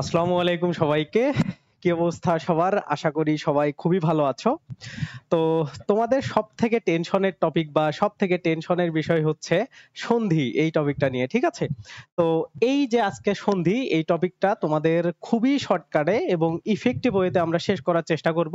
আসসালামু আলাইকুম সবাইকে কি অবস্থা সবার আশা করি সবাই খুবই ভালো আছো তো তোমাদের সব থেকে টেনশনের টপিক বা সব থেকে টেনশনের বিষয় হচ্ছে সন্ধি এই টপিকটা নিয়ে ঠিক আছে তো এই যে আজকে সন্ধি এই টপিকটা তোমাদের খুবই শর্টকাটে এবং ইফেক্টিভ ওয়েতে আমরা শেষ করার চেষ্টা করব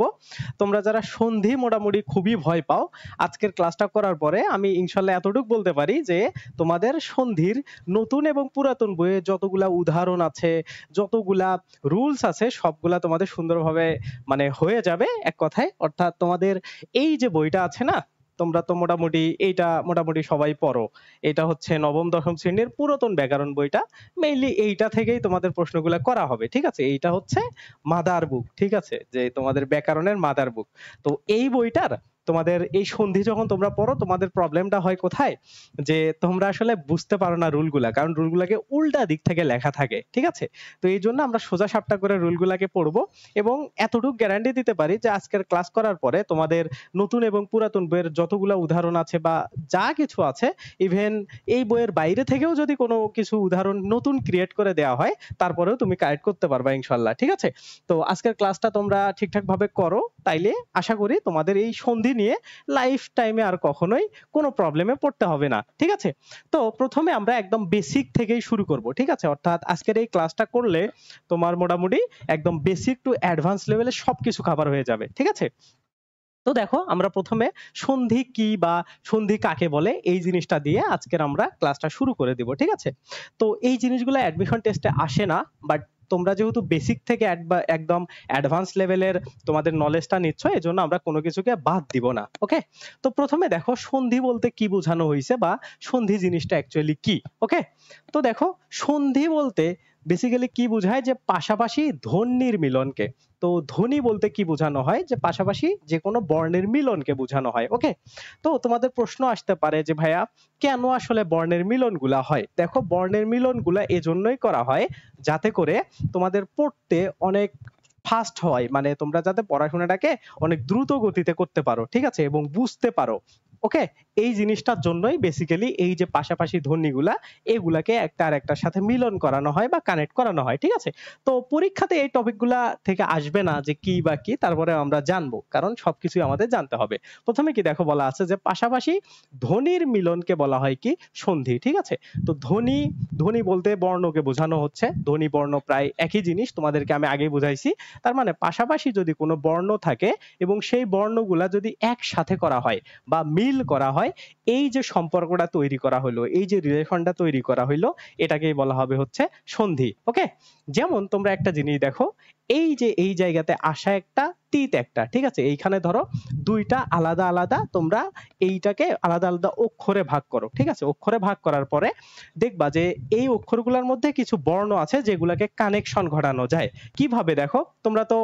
তোমরা যারা সন্ধি মোটামুটি খুবই ভয় পাও আজকের ক্লাসটা করার পরে আমি ইনশাল্লাহ এতটুকু বলতে পারি যে তোমাদের সন্ধির নতুন এবং পুরাতন বইয়ে যতগুলা উদাহরণ আছে যতগুলা রুলস আছে সবগুলা তোমাদের তোমাদের সুন্দরভাবে মানে হয়ে যাবে এক কথায় অর্থাৎ তোমাদের এই যে বইটা আছে না তোমরা তো মোটামুটি এইটা মোটামুটি সবাই পড়ো এটা হচ্ছে নবম দশম শ্রেণীর পুরাতন ব্যাকরণ বইটা মেইনলি এইটা থেকেই তোমাদের প্রশ্নগুলো করা হবে ঠিক আছে এইটা হচ্ছে মাদার বুক ঠিক আছে যে তোমাদের ব্যাকরণের মাদার বুক তো এই বইটার তোমাদের এই সন্ধি যখন তোমরা পড়ো তোমাদের প্রবলেমটা হয় কোথায় যে তোমরা আসলে বুঝতে পারো না রুলগুলা কারণ রুলগুলাকে উল্টা দিক থেকে লেখা থাকে ঠিক আছে তো এই জন্য আমরা সোজা সাপটা করে রুলগুলাকে পড়বো এবং এতটুকু গ্যারান্টি দিতে পারি যে আজকের ক্লাস করার পরে তোমাদের নতুন এবং পুরাতন বইয়ের যতগুলো উদাহরণ আছে বা যা কিছু আছে ইভেন এই বইয়ের বাইরে থেকেও যদি কোনো কিছু উদাহরণ নতুন ক্রিয়েট করে দেওয়া হয় তারপরেও তুমি কারেক্ট করতে পারবা ইনশাল্লাহ ঠিক আছে তো আজকের ক্লাসটা তোমরা ঠিকঠাক ভাবে করো তাইলে আশা করি তোমাদের এই সন্ধির নিয়ে লাইফ টাইমে আর কখনোই কোনো প্রবলেমে পড়তে হবে না ঠিক আছে তো প্রথমে আমরা একদম বেসিক থেকেই শুরু করব ঠিক আছে অর্থাৎ আজকের এই ক্লাসটা করলে তোমার মোটামুটি একদম বেসিক টু অ্যাডভান্স লেভেলে সবকিছু খাবার হয়ে যাবে ঠিক আছে তো দেখো আমরা প্রথমে সন্ধি কি বা সন্ধি কাকে বলে এই জিনিসটা দিয়ে আজকের আমরা ক্লাসটা শুরু করে দিব ঠিক আছে তো এই জিনিসগুলো অ্যাডমিশন টেস্টে আসে না বাট তোমরা যেহেতু বেসিক থেকে একদম অ্যাডভান্স লেভেলের তোমাদের নলেজটা নিচ্ছ এই জন্য আমরা কোনো কিছুকে বাদ দিব না ওকে তো প্রথমে দেখো সন্ধি বলতে কি বোঝানো হয়েছে বা সন্ধি জিনিসটা অ্যাকচুয়ালি কি ওকে তো দেখো সন্ধি বলতে বেসিক্যালি কি বোঝায় যে পাশাপাশি ধ্বনির মিলনকে তো ধ্বনি বলতে কি বোঝানো হয় যে পাশাপাশি যে কোনো বর্ণের মিলনকে বোঝানো হয় ওকে তো তোমাদের প্রশ্ন আসতে পারে যে ভাইয়া কেন আসলে বর্ণের মিলনগুলা হয় দেখো বর্ণের মিলনগুলা এজন্যই করা হয় যাতে করে তোমাদের পড়তে অনেক ফাস্ট হয় মানে তোমরা যাতে পড়াশোনাটাকে অনেক দ্রুত গতিতে করতে পারো ঠিক আছে এবং বুঝতে পারো ওকে এই জিনিসটার জন্যই বেসিক্যালি এই যে পাশাপাশি ধ্বনিগুলা এগুলাকে একটা আর একটার সাথে মিলন করানো হয় বা কানেক্ট করানো হয় ঠিক আছে তো পরীক্ষাতে এই টপিকগুলা থেকে আসবে না যে কি বা কি তারপরে আমরা জানবো কারণ সবকিছু আমাদের জানতে হবে প্রথমে কি দেখো বলা আছে যে পাশাপাশি ধ্বনির মিলনকে বলা হয় কি সন্ধি ঠিক আছে তো ধ্বনি ধ্বনি বলতে বর্ণকে বোঝানো হচ্ছে ধ্বনি বর্ণ প্রায় একই জিনিস তোমাদেরকে আমি আগে বুঝাইছি তার মানে পাশাপাশি যদি কোনো বর্ণ থাকে এবং সেই বর্ণগুলা যদি একসাথে করা হয় বা মিল মিল করা হয় এই যে সম্পর্কটা তৈরি করা হলো এই যে রিলেশনটা তৈরি করা হলো এটাকেই বলা হবে হচ্ছে সন্ধি ওকে যেমন তোমরা একটা জিনিস দেখো এই যে এই জায়গাতে আসা একটা তীত একটা ঠিক আছে এইখানে ধরো দুইটা আলাদা আলাদা তোমরা এইটাকে আলাদা আলাদা অক্ষরে ভাগ করো ঠিক আছে অক্ষরে ভাগ করার পরে দেখবা যে এই অক্ষরগুলোর মধ্যে কিছু বর্ণ আছে যেগুলোকে কানেকশন ঘটানো যায় কিভাবে দেখো তোমরা তো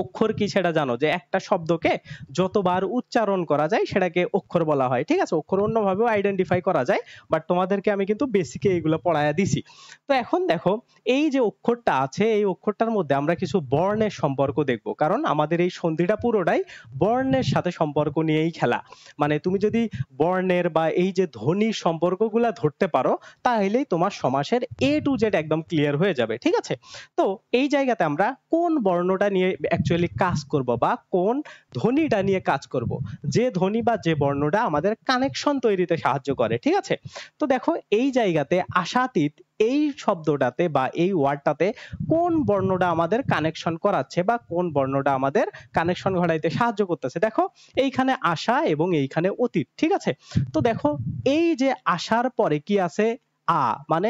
অক্ষর কি সেটা জানো যে একটা শব্দকে যতবার উচ্চারণ করা যায় সেটাকে অক্ষর বলা হয় ঠিক আছে অক্ষর অন্যভাবেও আইডেন্টিফাই করা যায় বাট তোমাদেরকে আমি কিন্তু বেসিকে এইগুলো পড়াইয়া দিছি তো এখন দেখো এই যে অক্ষরটা আছে এই অক্ষরটার মধ্যে আমরা কিছু বর্ণের সম্পর্ক দেখব কারণ আমাদের এই সন্ধিটা পুরোটাই বর্ণের সাথে সম্পর্ক নিয়েই খেলা মানে তুমি যদি বর্ণের বা এই যে ধ্বনির সম্পর্কগুলো ধরতে পারো তাহলেই তোমার সমাসের এ টু জেড একদম ক্লিয়ার হয়ে যাবে ঠিক আছে তো এই জায়গাতে আমরা কোন বর্ণটা নিয়ে অ্যাকচুয়ালি কাজ করব বা কোন ধ্বনিটা নিয়ে কাজ করব যে ধ্বনি বা যে বর্ণটা আমাদের কানেকশন তৈরিতে সাহায্য করে ঠিক আছে তো দেখো এই জায়গাতে আশাতীত এই শব্দটাতে বা এই ওয়ার্ডটাতে কোন বর্ণটা আমাদের কানেকশন করাচ্ছে বা কোন বর্ণটা আমাদের কানেকশন ঘটাইতে সাহায্য করতেছে দেখো এইখানে আশা এবং এইখানে অতীত ঠিক আছে তো দেখো এই যে আশার পরে কি আছে আ মানে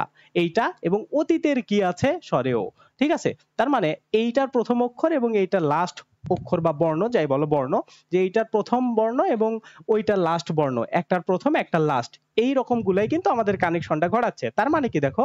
আ এইটা এবং অতীতের কি আছে সরেও ঠিক আছে তার মানে এইটার প্রথম অক্ষর এবং এইটার লাস্ট অক্ষর বা বর্ণ যাই বলো বর্ণ যে এইটার প্রথম বর্ণ এবং ওইটা লাস্ট বর্ণ একটার প্রথম একটা লাস্ট এই রকম গুলাই কিন্তু আমাদের কানেকশনটা ঘটাচ্ছে তার মানে কি দেখো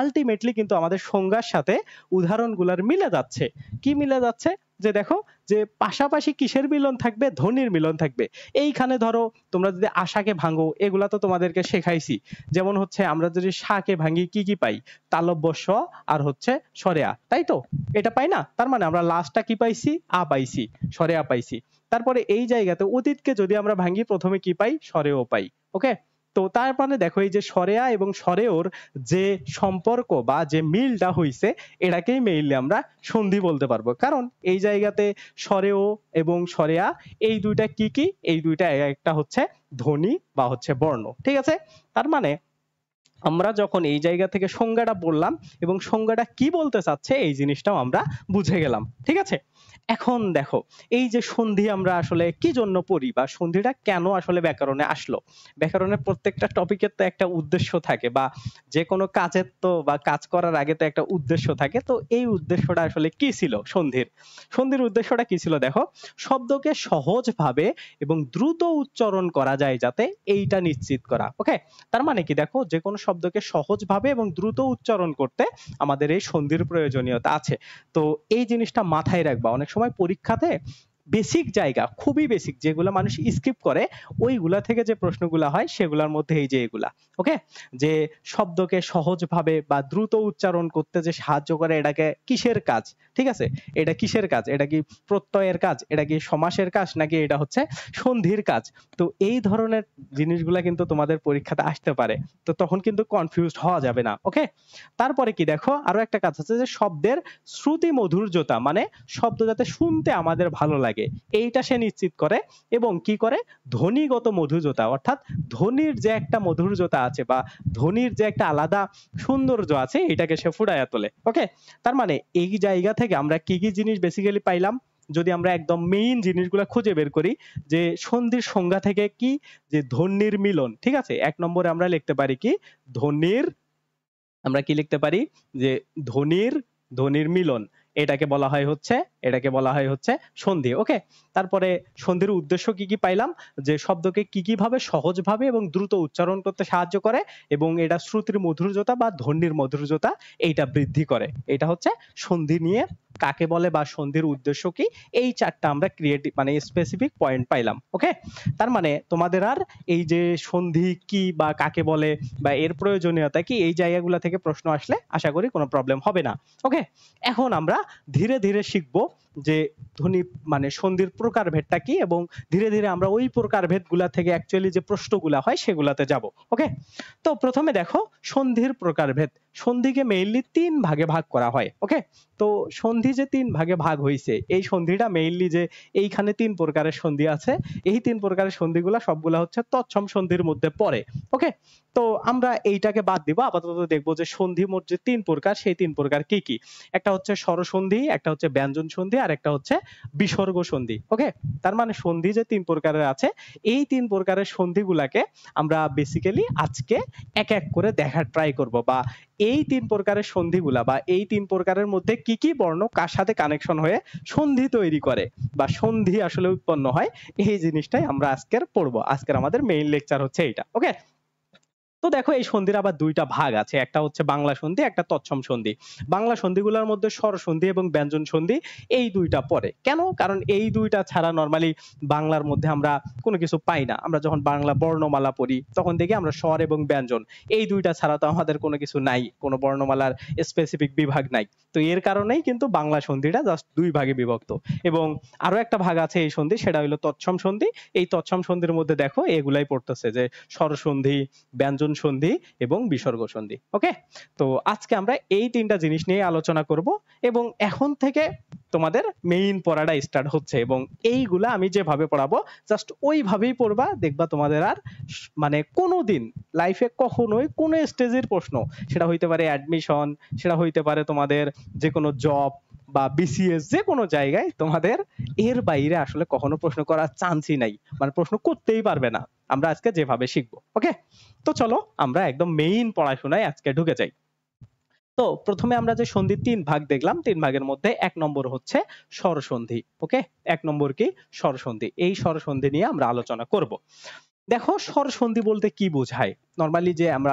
আলটিমেটলি কিন্তু আমাদের সংজ্ঞার সাথে উদাহরণগুলার মিলে যাচ্ছে কি মিলে যাচ্ছে যে দেখো যে পাশাপাশি কিসের মিলন থাকবে ধ্বনির মিলন থাকবে এইখানে ধরো তোমরা যদি আশাকে ভাঙো এগুলা তো তোমাদেরকে শেখাইছি যেমন হচ্ছে আমরা যদি শাকে ভাঙি কি কি পাই তালব্য স আর হচ্ছে সরেয়া তাই তো এটা পাই না তার মানে আমরা লাস্টটা কি পাইছি আ পাইছি সরেয়া পাইছি তারপরে এই জায়গাতে অতীতকে যদি আমরা ভাঙি প্রথমে কি পাই সরেও পাই ওকে তো তার মানে দেখো এই যে সরেয়া এবং সরেওর যে সম্পর্ক বা যে মিলটা হইছে এটাকেই মেইনলি আমরা সন্ধি বলতে পারবো কারণ এই জায়গাতে সরেও এবং সরেয়া এই দুইটা কি কি এই দুইটা একটা হচ্ছে ধ্বনি বা হচ্ছে বর্ণ ঠিক আছে তার মানে আমরা যখন এই জায়গা থেকে সংজ্ঞাটা বললাম এবং সংজ্ঞাটা কি বলতে চাচ্ছে এই জিনিসটাও আমরা বুঝে গেলাম ঠিক আছে এখন দেখো এই যে সন্ধি আমরা আসলে কি জন্য পড়ি বা সন্ধিটা কেন আসলে ব্যাকরণে আসলো ব্যাকরণের প্রত্যেকটা টপিকের তো একটা উদ্দেশ্য থাকে বা যে কোনো কাজের তো বা কাজ করার আগে তো একটা উদ্দেশ্য থাকে তো এই উদ্দেশ্যটা আসলে কি ছিল সন্ধির সন্ধির উদ্দেশ্যটা কি ছিল দেখো শব্দকে সহজভাবে এবং দ্রুত উচ্চারণ করা যায় যাতে এইটা নিশ্চিত করা ওকে তার মানে কি দেখো যে কোনো শব্দকে সহজভাবে এবং দ্রুত উচ্চারণ করতে আমাদের এই সন্ধির প্রয়োজনীয়তা আছে তো এই জিনিসটা মাথায় রাখবা অনেক সময় পরীক্ষাতে বেসিক জায়গা খুবই বেসিক যেগুলো মানুষ স্কিপ করে ওইগুলা থেকে যে প্রশ্নগুলো হয় সেগুলোর মধ্যে এই যে এগুলা ওকে যে শব্দকে সহজভাবে বা দ্রুত উচ্চারণ করতে যে সাহায্য করে এটাকে কিসের কাজ ঠিক আছে এটা কিসের কাজ এটা কি প্রত্যয়ের কাজ এটা কি সমাসের কাজ নাকি এটা হচ্ছে সন্ধির কাজ তো এই ধরনের জিনিসগুলা কিন্তু তোমাদের পরীক্ষাতে আসতে পারে তো তখন কিন্তু কনফিউজ হওয়া যাবে না ওকে তারপরে কি দেখো আরো একটা কাজ আছে যে শব্দের শ্রুতি মাধুর্যতা মানে শব্দ যাতে শুনতে আমাদের ভালো লাগে লাগে এইটা সে নিশ্চিত করে এবং কি করে ধ্বনিগত মধুরতা অর্থাৎ ধ্বনির যে একটা মধুরতা আছে বা ধ্বনির যে একটা আলাদা সৌন্দর্য আছে এটাকে সে ফুটাইয়া তোলে ওকে তার মানে এই জায়গা থেকে আমরা কি কি জিনিস বেসিক্যালি পাইলাম যদি আমরা একদম মেইন জিনিসগুলো খুঁজে বের করি যে সন্ধির সংজ্ঞা থেকে কি যে ধ্বনির মিলন ঠিক আছে এক নম্বরে আমরা লিখতে পারি কি ধ্বনির আমরা কি লিখতে পারি যে ধ্বনির ধ্বনির মিলন এটাকে বলা হয় হচ্ছে এটাকে বলা হয় হচ্ছে সন্ধি ওকে তারপরে সন্ধির উদ্দেশ্য কি কি পাইলাম যে শব্দকে কি কিভাবে সহজভাবে এবং দ্রুত উচ্চারণ করতে সাহায্য করে এবং এটা শ্রুতির মধুরতা বা ধ্বনির মধুরতা এইটা বৃদ্ধি করে এটা হচ্ছে সন্ধি নিয়ে কাকে বলে বা সন্ধির উদ্দেশ্য কি এই চারটা আমরা ক্রিয়েটিভ মানে স্পেসিফিক পয়েন্ট পাইলাম ওকে তার মানে তোমাদের আর এই যে সন্ধি কি বা কাকে বলে বা এর প্রয়োজনীয়তা কি এই জায়গাগুলো থেকে প্রশ্ন আসলে আশা করি কোনো প্রবলেম হবে না ওকে এখন আমরা ধীরে ধীরে শিখব যে ধ্বনি মানে সন্ধির প্রকার প্রকারভেদটা কি এবং ধীরে ধীরে আমরা ওই প্রকার প্রকারভেদগুলা থেকে অ্যাকচুয়ালি যে প্রশ্নগুলা হয় সেগুলাতে যাব ওকে তো প্রথমে দেখো সন্ধির প্রকার প্রকারভেদ সন্ধিকে মেইনলি তিন ভাগে ভাগ করা হয় ওকে তো সন্ধি যে তিন ভাগে ভাগ হয়েছে এই সন্ধিটা মেইনলি যে এইখানে তিন প্রকারের সন্ধি আছে এই তিন প্রকারের সন্ধিগুলা সবগুলা হচ্ছে তৎসম সন্ধির মধ্যে পড়ে ওকে তো আমরা এইটাকে বাদ দিব আপাতত দেখবো যে সন্ধি মোট যে তিন প্রকার সেই তিন প্রকার কি কি একটা হচ্ছে স্বরসন্ধি একটা হচ্ছে ব্যঞ্জন সন্ধি আর একটা হচ্ছে বিসর্গ সন্ধি ওকে তার মানে সন্ধি যে তিন প্রকারের আছে এই তিন প্রকারের সন্ধিগুলাকে আমরা বেসিক্যালি আজকে এক এক করে দেখার ট্রাই করব বা এই তিন প্রকারের সন্ধিগুলা বা এই তিন প্রকারের মধ্যে কি কি বর্ণ কার সাথে কানেকশন হয়ে সন্ধি তৈরি করে বা সন্ধি আসলে উৎপন্ন হয় এই জিনিসটাই আমরা আজকের পড়বো আজকের আমাদের মেইন লেকচার হচ্ছে এইটা ওকে তো দেখো এই সন্ধির আবার দুইটা ভাগ আছে একটা হচ্ছে বাংলা সন্ধি একটা তৎসম সন্ধি বাংলা সন্ধিগুলোর মধ্যে স্বর সন্ধি এবং ব্যঞ্জন সন্ধি এই দুইটা পরে কেন কারণ এই দুইটা ছাড়া নরমালি বাংলার মধ্যে আমরা কোনো কিছু পাই না আমরা যখন বাংলা বর্ণমালা পড়ি তখন দেখি আমরা স্বর এবং ব্যঞ্জন এই দুইটা ছাড়া তো আমাদের কোনো কিছু নাই কোনো বর্ণমালার স্পেসিফিক বিভাগ নাই তো এর কারণেই কিন্তু বাংলা সন্ধিটা জাস্ট দুই ভাগে বিভক্ত এবং আরো একটা ভাগ আছে এই সন্ধি সেটা হলো তৎসম সন্ধি এই তৎসম সন্ধির মধ্যে দেখো এগুলাই পড়তেছে যে স্বর সন্ধি ব্যঞ্জন বিভাজন সন্ধি এবং বিসর্গ সন্ধি ওকে তো আজকে আমরা এই তিনটা জিনিস নিয়ে আলোচনা করব এবং এখন থেকে তোমাদের মেইন পড়াটা স্টার্ট হচ্ছে এবং এইগুলো আমি যেভাবে পড়াবো জাস্ট ওইভাবেই পড়বা দেখবা তোমাদের আর মানে কোনো দিন লাইফে কখনোই কোনো স্টেজের প্রশ্ন সেটা হইতে পারে অ্যাডমিশন সেটা হইতে পারে তোমাদের যে কোনো জব বা বিসিএস যে কোনো জায়গায় তোমাদের এর বাইরে আসলে কখনো প্রশ্ন করার চান্সই নাই মানে প্রশ্ন করতেই পারবে না আমরা আজকে যেভাবে শিখবো ওকে তো চলো আমরা একদম মেইন পড়াশোনায় আজকে ঢুকে যাই তো প্রথমে আমরা যে সন্ধির তিন ভাগ দেখলাম তিন ভাগের মধ্যে এক নম্বর হচ্ছে স্বরসন্ধি ওকে এক নম্বর কি স্বরসন্ধি এই স্বরসন্ধি নিয়ে আমরা আলোচনা করব দেখো সন্ধি বলতে কি বোঝায় নর্মালি যে আমরা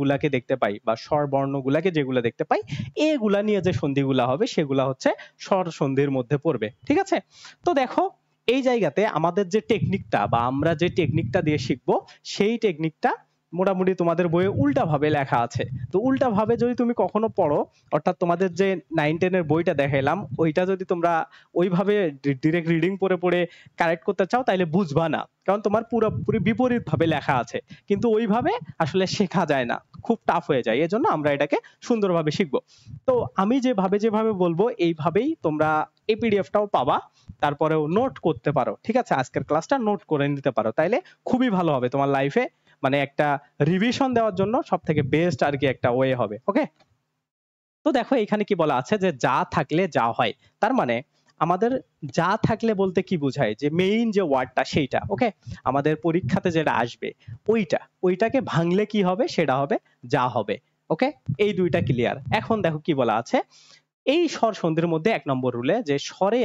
গুলাকে দেখতে পাই বা স্বর বর্ণগুলাকে যেগুলো দেখতে পাই এগুলা নিয়ে যে সন্ধিগুলা হবে সেগুলা হচ্ছে স্বর সন্ধির মধ্যে পড়বে ঠিক আছে তো দেখো এই জায়গাতে আমাদের যে টেকনিকটা বা আমরা যে টেকনিকটা দিয়ে শিখবো সেই টেকনিকটা মোটামুটি তোমাদের বইয়ে উল্টাভাবে লেখা আছে তো উল্টাভাবে যদি তুমি কখনো পড়ো অর্থাৎ তোমাদের যে নাইন টেনের বইটা দেখাইলাম ওইটা যদি তোমরা ওইভাবে ডিরেক্ট রিডিং পড়ে পড়ে কারেক্ট করতে চাও তাহলে বুঝবা না কারণ তোমার পুরোপুরি বিপরীত ভাবে লেখা আছে কিন্তু ওইভাবে আসলে শেখা যায় না খুব টাফ হয়ে যায় এজন্য আমরা এটাকে সুন্দরভাবে শিখব তো আমি যেভাবে যেভাবে বলবো এইভাবেই তোমরা এই পিডিএফটাও পাবা তারপরেও নোট করতে পারো ঠিক আছে আজকের ক্লাসটা নোট করে নিতে পারো তাইলে খুবই ভালো হবে তোমার লাইফে মানে একটা রিভিশন দেওয়ার জন্য সব থেকে বেস্ট আর কি একটা ওয়ে হবে ওকে তো দেখো এখানে কি বলা আছে যে যা থাকলে যা হয় তার মানে আমাদের যা থাকলে বলতে কি বোঝায় যে মেইন যে ওয়ার্ডটা সেইটা ওকে আমাদের পরীক্ষাতে যেটা আসবে ওইটা ওইটাকে ভাঙলে কি হবে সেটা হবে যা হবে ওকে এই দুইটা ক্লিয়ার এখন দেখো কি বলা আছে এই স্বর সন্ধির মধ্যে এক নম্বর রুলে যে স্বরে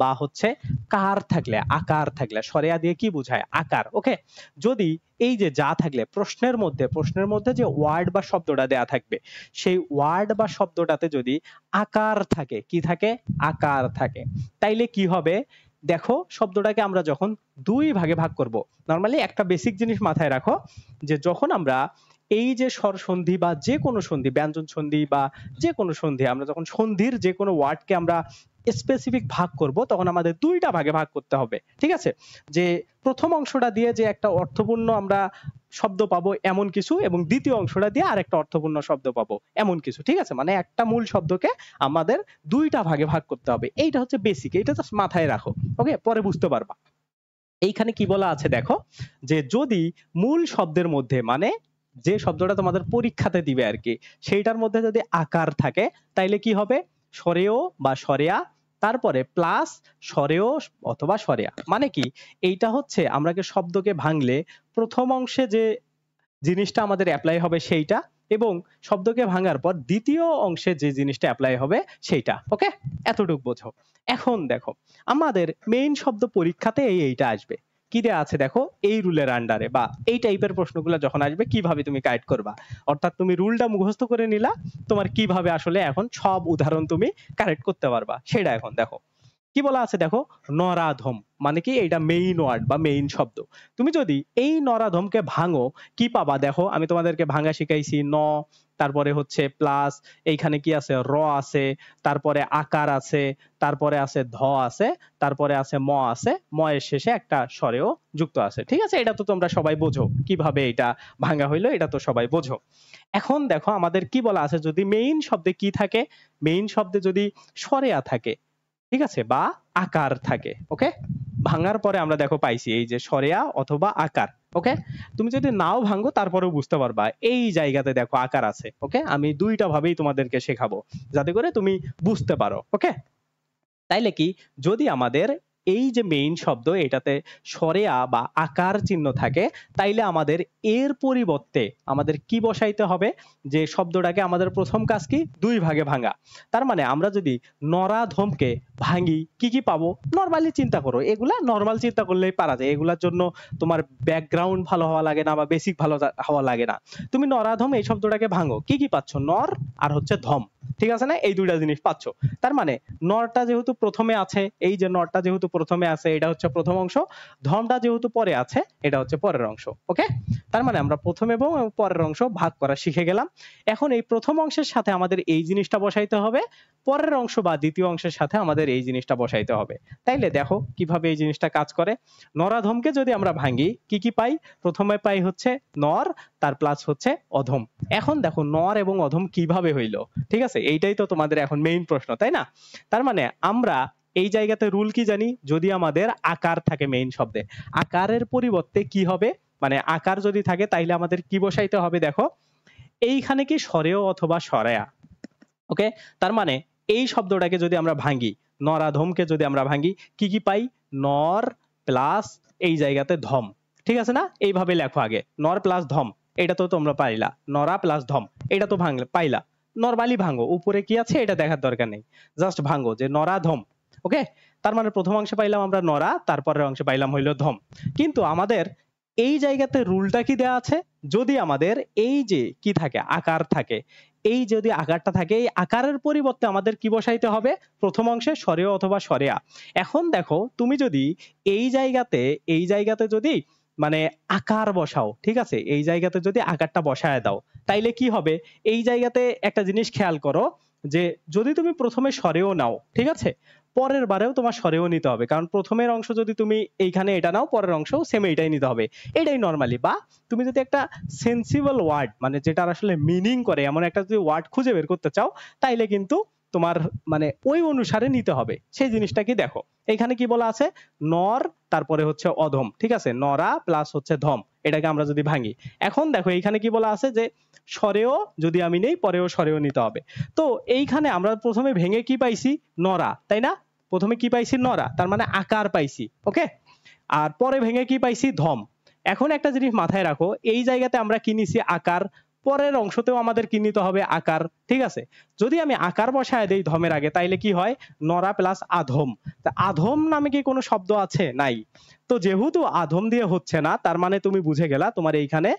বা হচ্ছে কার থাকলে আকার থাকলে সরেয়া দিয়ে কি বোঝায় আকার ওকে যদি এই যে যা থাকলে প্রশ্নের মধ্যে প্রশ্নের মধ্যে যে ওয়ার্ড বা শব্দটা দেয়া থাকবে সেই ওয়ার্ড বা শব্দটাতে যদি আকার থাকে কি থাকে আকার থাকে তাইলে কি হবে দেখো শব্দটাকে আমরা যখন দুই ভাগে ভাগ করব নরমালি একটা বেসিক জিনিস মাথায় রাখো যে যখন আমরা এই যে স্বর সন্ধি বা যে কোনো সন্ধি ব্যঞ্জন সন্ধি বা যে কোনো সন্ধি আমরা যখন সন্ধির যে কোনো ওয়ার্ডকে আমরা স্পেসিফিক ভাগ করব তখন আমাদের দুইটা ভাগে ভাগ করতে হবে ঠিক আছে যে প্রথম অংশটা দিয়ে যে একটা অর্থপূর্ণ আমরা শব্দ পাবো এমন কিছু এবং দ্বিতীয় অংশটা দিয়ে আর একটা অর্থপূর্ণ শব্দ পাবো এমন কিছু ঠিক আছে মানে একটা মূল শব্দকে আমাদের দুইটা ভাগে ভাগ করতে হবে এইটা হচ্ছে বেসিক এটা জাস্ট মাথায় রাখো ওকে পরে বুঝতে পারবা এইখানে কি বলা আছে দেখো যে যদি মূল শব্দের মধ্যে মানে যে শব্দটা তোমাদের পরীক্ষাতে দিবে আর কি সেইটার মধ্যে যদি আকার থাকে তাইলে কি হবে সরেও বা সরেয়া তারপরে প্লাস সরেও অথবা সরেয়া মানে কি এইটা হচ্ছে আমরাকে শব্দকে ভাঙলে প্রথম অংশে যে জিনিসটা আমাদের অ্যাপ্লাই হবে সেইটা এবং শব্দকে ভাঙার পর দ্বিতীয় অংশে যে জিনিসটা অ্যাপ্লাই হবে সেইটা ওকে এতটুকু বোঝো এখন দেখো আমাদের মেইন শব্দ পরীক্ষাতে এই এইটা আসবে কিরে আছে দেখো এই রুলের আন্ডারে বা এই টাইপের প্রশ্নগুলো যখন আসবে কিভাবে তুমি গাইড করবা অর্থাৎ তুমি রুলটা মুখস্থ করে নিলা তোমার কিভাবে আসলে এখন সব উদাহরণ তুমি কারেক্ট করতে পারবা সেটা এখন দেখো কি বলা আছে দেখো নরাধম মানে কি এটা মেইন ওয়ার্ড বা মেইন শব্দ তুমি যদি এই নরাধমকে ভাঙো কি পাবা দেখো আমি তোমাদেরকে ভাঙা শিখাইছি ন তারপরে হচ্ছে প্লাস এইখানে কি আছে র আছে তারপরে আকার আছে তারপরে আছে ধ আছে তারপরে আছে ম আছে ম এর শেষে একটা স্বরেও যুক্ত আছে ঠিক আছে এটা তো তোমরা সবাই বোঝো কিভাবে এটা ভাঙা হইলো এটা তো সবাই বোঝো এখন দেখো আমাদের কি বলা আছে যদি মেইন শব্দে কি থাকে মেইন শব্দে যদি স্বরেয়া থাকে ঠিক আছে বা আকার থাকে ওকে ভাঙার পরে আমরা দেখো পাইছি এই যে সরেয়া অথবা আকার ওকে তুমি যদি নাও ভাঙো তারপরেও বুঝতে পারবা এই জায়গাতে দেখো আকার আছে ওকে আমি দুইটা ভাবেই তোমাদেরকে শেখাবো যাতে করে তুমি বুঝতে পারো ওকে তাইলে কি যদি আমাদের এই যে মেইন শব্দ এটাতে সরেয়া আ বা আকার চিহ্ন থাকে তাইলে আমাদের এর পরিবর্তে আমাদের কি বসাইতে হবে যে শব্দটাকে আমাদের প্রথম কাজ কি দুই ভাগে ভাঙা তার মানে আমরা যদি নরা ধমকে ভাঙি কি কি পাবো নর্মালি চিন্তা করো এগুলা নর্মাল চিন্তা করলেই পারা যায় এগুলার জন্য তোমার ব্যাকগ্রাউন্ড ভালো হওয়া লাগে না বা বেসিক ভালো হওয়া লাগে না তুমি নরাধম এই শব্দটাকে ভাঙো কি কি পাচ্ছ নর আর হচ্ছে ধম ঠিক আছে না এই দুইটা জিনিস পাচ্ছ তার মানে নরটা যেহেতু প্রথমে আছে এই যে নরটা যেহেতু প্রথমে আছে এটা হচ্ছে প্রথম অংশ ধমটা যেহেতু পরে আছে এটা হচ্ছে পরের অংশ ওকে তার মানে আমরা প্রথম এবং পরের অংশ ভাগ করা শিখে গেলাম এখন এই প্রথম অংশের সাথে আমাদের এই জিনিসটা বসাইতে হবে পরের অংশ বা দ্বিতীয় অংশের সাথে আমাদের এই জিনিসটা বসাইতে হবে তাইলে দেখো কিভাবে এই জিনিসটা কাজ করে নরাধমকে যদি আমরা ভাঙ্গি কি কি পাই প্রথমে পাই হচ্ছে নর তার প্লাস হচ্ছে অধম এখন দেখো নর এবং অধম কিভাবে হইল ঠিক আছে এইটাই তো তোমাদের এখন মেইন প্রশ্ন তাই না তার মানে আমরা এই জায়গাতে রুল কি জানি যদি আমাদের আকার থাকে মেইন শব্দে আকারের পরিবর্তে কি হবে মানে আকার যদি থাকে তাইলে আমাদের কি বসাইতে হবে দেখো এইখানে কি সরেও অথবা সরেয়া ওকে তার মানে এই শব্দটাকে যদি আমরা ভাঙি নরাধমকে যদি আমরা ভাঙি কি কি পাই নর প্লাস এই জায়গাতে ধম ঠিক আছে না এইভাবে লেখো আগে নর প্লাস ধম এটা তো তোমরা পাইলা নরা প্লাস ধম এটা তো ভাঙলে পাইলা নরমালি ভাঙো উপরে কি আছে এটা দেখার দরকার নেই জাস্ট ভাঙো যে নরা ধম ওকে তার মানে প্রথম অংশে পাইলাম আমরা নরা তারপরের অংশে পাইলাম হইল ধম কিন্তু আমাদের এই জায়গাতে রুলটা কি দেয়া আছে যদি আমাদের এই যে কি থাকে আকার থাকে এই যদি আকারটা থাকে এই আকারের পরিবর্তে আমাদের কি বসাইতে হবে প্রথম অংশে সরেয় অথবা সরেয়া এখন দেখো তুমি যদি এই জায়গাতে এই জায়গাতে যদি মানে আকার বসাও ঠিক আছে এই জায়গাতে যদি আকারটা বসায় দাও তাইলে কি হবে এই জায়গাতে একটা জিনিস খেয়াল করো যে যদি তুমি প্রথমে সরেও নাও ঠিক আছে পরের বারেও তোমার সরেও নিতে হবে কারণ প্রথমের অংশ যদি তুমি এইখানে এটা নাও পরের অংশ সেম এইটাই নিতে হবে এটাই নর্মালি বা তুমি যদি একটা সেন্সিবল ওয়ার্ড মানে যেটা আসলে মিনিং করে এমন একটা যদি ওয়ার্ড খুঁজে বের করতে চাও তাইলে কিন্তু তোমার মানে ওই অনুসারে নিতে হবে সেই জিনিসটা কি দেখো এখানে কি বলা আছে নর তারপরে হচ্ছে অধম ঠিক আছে নরা প্লাস হচ্ছে ধম এটাকে আমরা যদি ভাঙি এখন দেখো এইখানে কি বলা আছে যে স্বরেও যদি আমি নেই পরেও স্বরেও নিতে হবে তো এইখানে আমরা প্রথমে ভেঙে কি পাইছি নরা তাই না প্রথমে কি পাইছি নরা তার মানে আকার পাইছি ওকে আর পরে ভেঙে কি পাইছি ধম এখন একটা জিনিস মাথায় রাখো এই জায়গাতে আমরা কি নিছি আকার পরের অংশতেও আমাদের কি নিতে হবে আকার ঠিক আছে যদি আমি আকার বসায় দেই ধমের আগে তাইলে কি হয় নরা প্লাস আধম আধম নামে কি কোনো শব্দ আছে নাই তো যেহেতু আধম দিয়ে হচ্ছে না তার মানে তুমি বুঝে গেলা তোমার এইখানে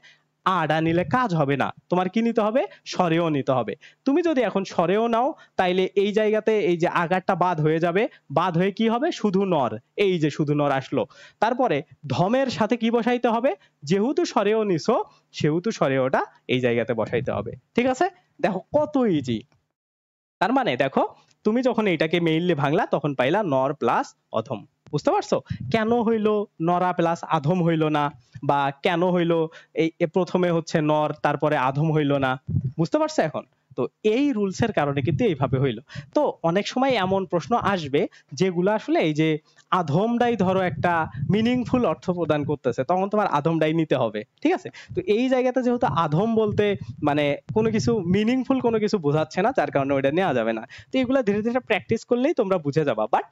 আডা নিলে কাজ হবে না তোমার কি নিতে হবে সরেও নিতে হবে তুমি যদি এখন সরেও নাও তাইলে এই জায়গাতে এই যে আগারটা বাদ হয়ে যাবে বাদ হয়ে কি হবে শুধু নর এই যে শুধু নর আসলো তারপরে ধমের সাথে কি বসাইতে হবে যেহেতু সরেও নিছো সেহেতু সরেওটা এই জায়গাতে বসাইতে হবে ঠিক আছে দেখো কত ইজি তার মানে দেখো তুমি যখন এটাকে মেইনলি ভাঙলা তখন পাইলা নর প্লাস অধম বুঝতে পারছো কেন হইল নরা প্লাস আধম হইল না বা কেন হইল এই প্রথমে হচ্ছে নর তারপরে আধম হইল না বুঝতে পারছো এখন তো এই রুলসের কারণে কিন্তু এইভাবে হইল তো অনেক সময় এমন প্রশ্ন আসবে যেগুলো আসলে এই যে আধমটাই ধরো একটা মিনিংফুল অর্থ প্রদান করতেছে তখন তোমার আধমটাই নিতে হবে ঠিক আছে তো এই জায়গাতে যেহেতু আধম বলতে মানে কোনো কিছু মিনিংফুল কোনো কিছু বোঝাচ্ছে না যার কারণে ওইটা নেওয়া যাবে না তো এগুলো ধীরে ধীরে প্র্যাকটিস করলেই তোমরা বুঝে যাবা বাট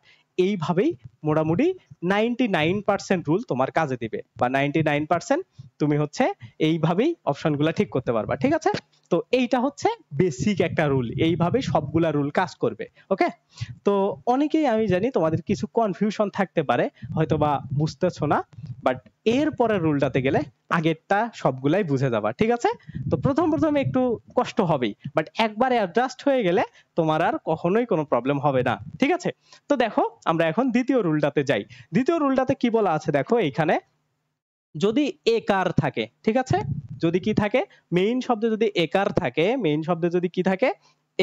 এইভাবেই মোটামুটি নাইনটি নাইন পার্সেন্ট রুল তোমার কাজে দিবে বা নাইনটি নাইন পার্সেন্ট তুমি হচ্ছে এইভাবেই অপশনগুলো ঠিক করতে পারবা ঠিক আছে তো এইটা হচ্ছে বেসিক একটা রুল এইভাবে সবগুলা রুল কাজ করবে ওকে তো অনেকেই আমি জানি তোমাদের কিছু কনফিউশন থাকতে পারে হয়তো বা বুঝতেছ না বাট এর পরের রুলটাতে গেলে আগেরটা সবগুলাই বুঝে যাবা ঠিক আছে তো প্রথম প্রথম একটু কষ্ট হবেই বাট একবার অ্যাডজাস্ট হয়ে গেলে তোমার আর কখনোই কোনো প্রবলেম হবে না ঠিক আছে তো দেখো আমরা এখন দ্বিতীয় রুলটাতে যাই দ্বিতীয় রুলটাতে কি বলা আছে দেখো এইখানে যদি একার থাকে ঠিক আছে যদি কি থাকে মেইন শব্দে যদি একার থাকে মেইন শব্দে যদি কি থাকে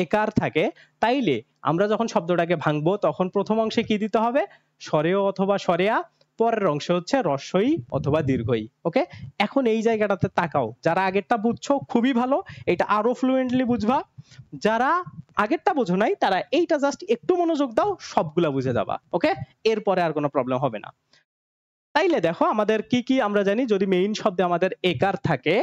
একার থাকে তাইলে আমরা যখন শব্দটাকে ভাঙবো তখন প্রথম অংশে কি দিতে হবে সরেও অথবা স্বরেয়া পরের অংশ হচ্ছে রস্যই অথবা দীর্ঘই ওকে এখন এই জায়গাটাতে তাকাও যারা আগেরটা বুঝছো খুবই ভালো এটা আরো ফ্লুয়েন্টলি বুঝবা যারা আগেরটা বোঝো নাই তারা এইটা জাস্ট একটু মনোযোগ দাও সবগুলা বুঝে যাবা ওকে এরপরে আর কোনো প্রবলেম হবে না তাইলে দেখো আমাদের কি কি আমরা জানি যদি মেইন শব্দে আমাদের একার থাকে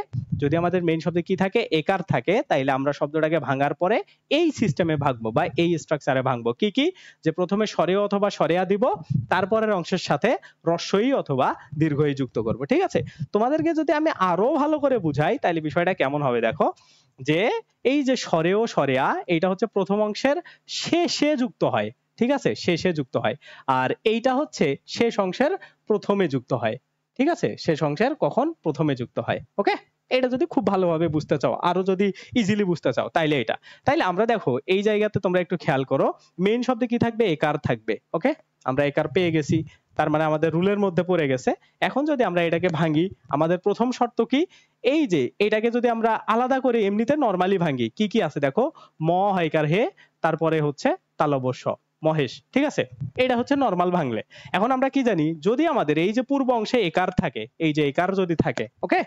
যদি আমাদের মেইন শব্দে কি থাকে একার থাকে তাইলে আমরা শব্দটাকে ভাঙার পরে এই সিস্টেমে ভাঙবো বা এই স্ট্রাকচারে ভাঙবো কি কি যে প্রথমে সরেও অথবা সরেয়া দিব তারপরের অংশের সাথে রস্যই অথবা দীর্ঘই যুক্ত করব ঠিক আছে তোমাদেরকে যদি আমি আরো ভালো করে বুঝাই তাইলে বিষয়টা কেমন হবে দেখো যে এই যে সরেও সরেয়া এটা হচ্ছে প্রথম অংশের শেষে যুক্ত হয় ঠিক আছে শেষে যুক্ত হয় আর এইটা হচ্ছে শেষ অংশের প্রথমে যুক্ত হয় ঠিক আছে শেষ অংশের কখন প্রথমে যুক্ত হয় ওকে এটা যদি খুব ভালোভাবে বুঝতে চাও আরো যদি ইজিলি বুঝতে চাও তাইলে এটা তাইলে আমরা দেখো এই জায়গাতে তোমরা একটু খেয়াল করো মেইন শব্দে কি থাকবে একার থাকবে ওকে আমরা একার পেয়ে গেছি তার মানে আমাদের রুলের মধ্যে পড়ে গেছে এখন যদি আমরা এটাকে ভাঙি আমাদের প্রথম শর্ত কি এই যে এটাকে যদি আমরা আলাদা করে এমনিতে নরমালি ভাঙি কি কি আছে দেখো ম হাইকার হে তারপরে হচ্ছে তালবস্য মহেশ ঠিক আছে এটা হচ্ছে নর্মাল ভাঙলে এখন আমরা কি জানি যদি আমাদের এই যে পূর্ব অংশে একার থাকে এই যে একার যদি থাকে ওকে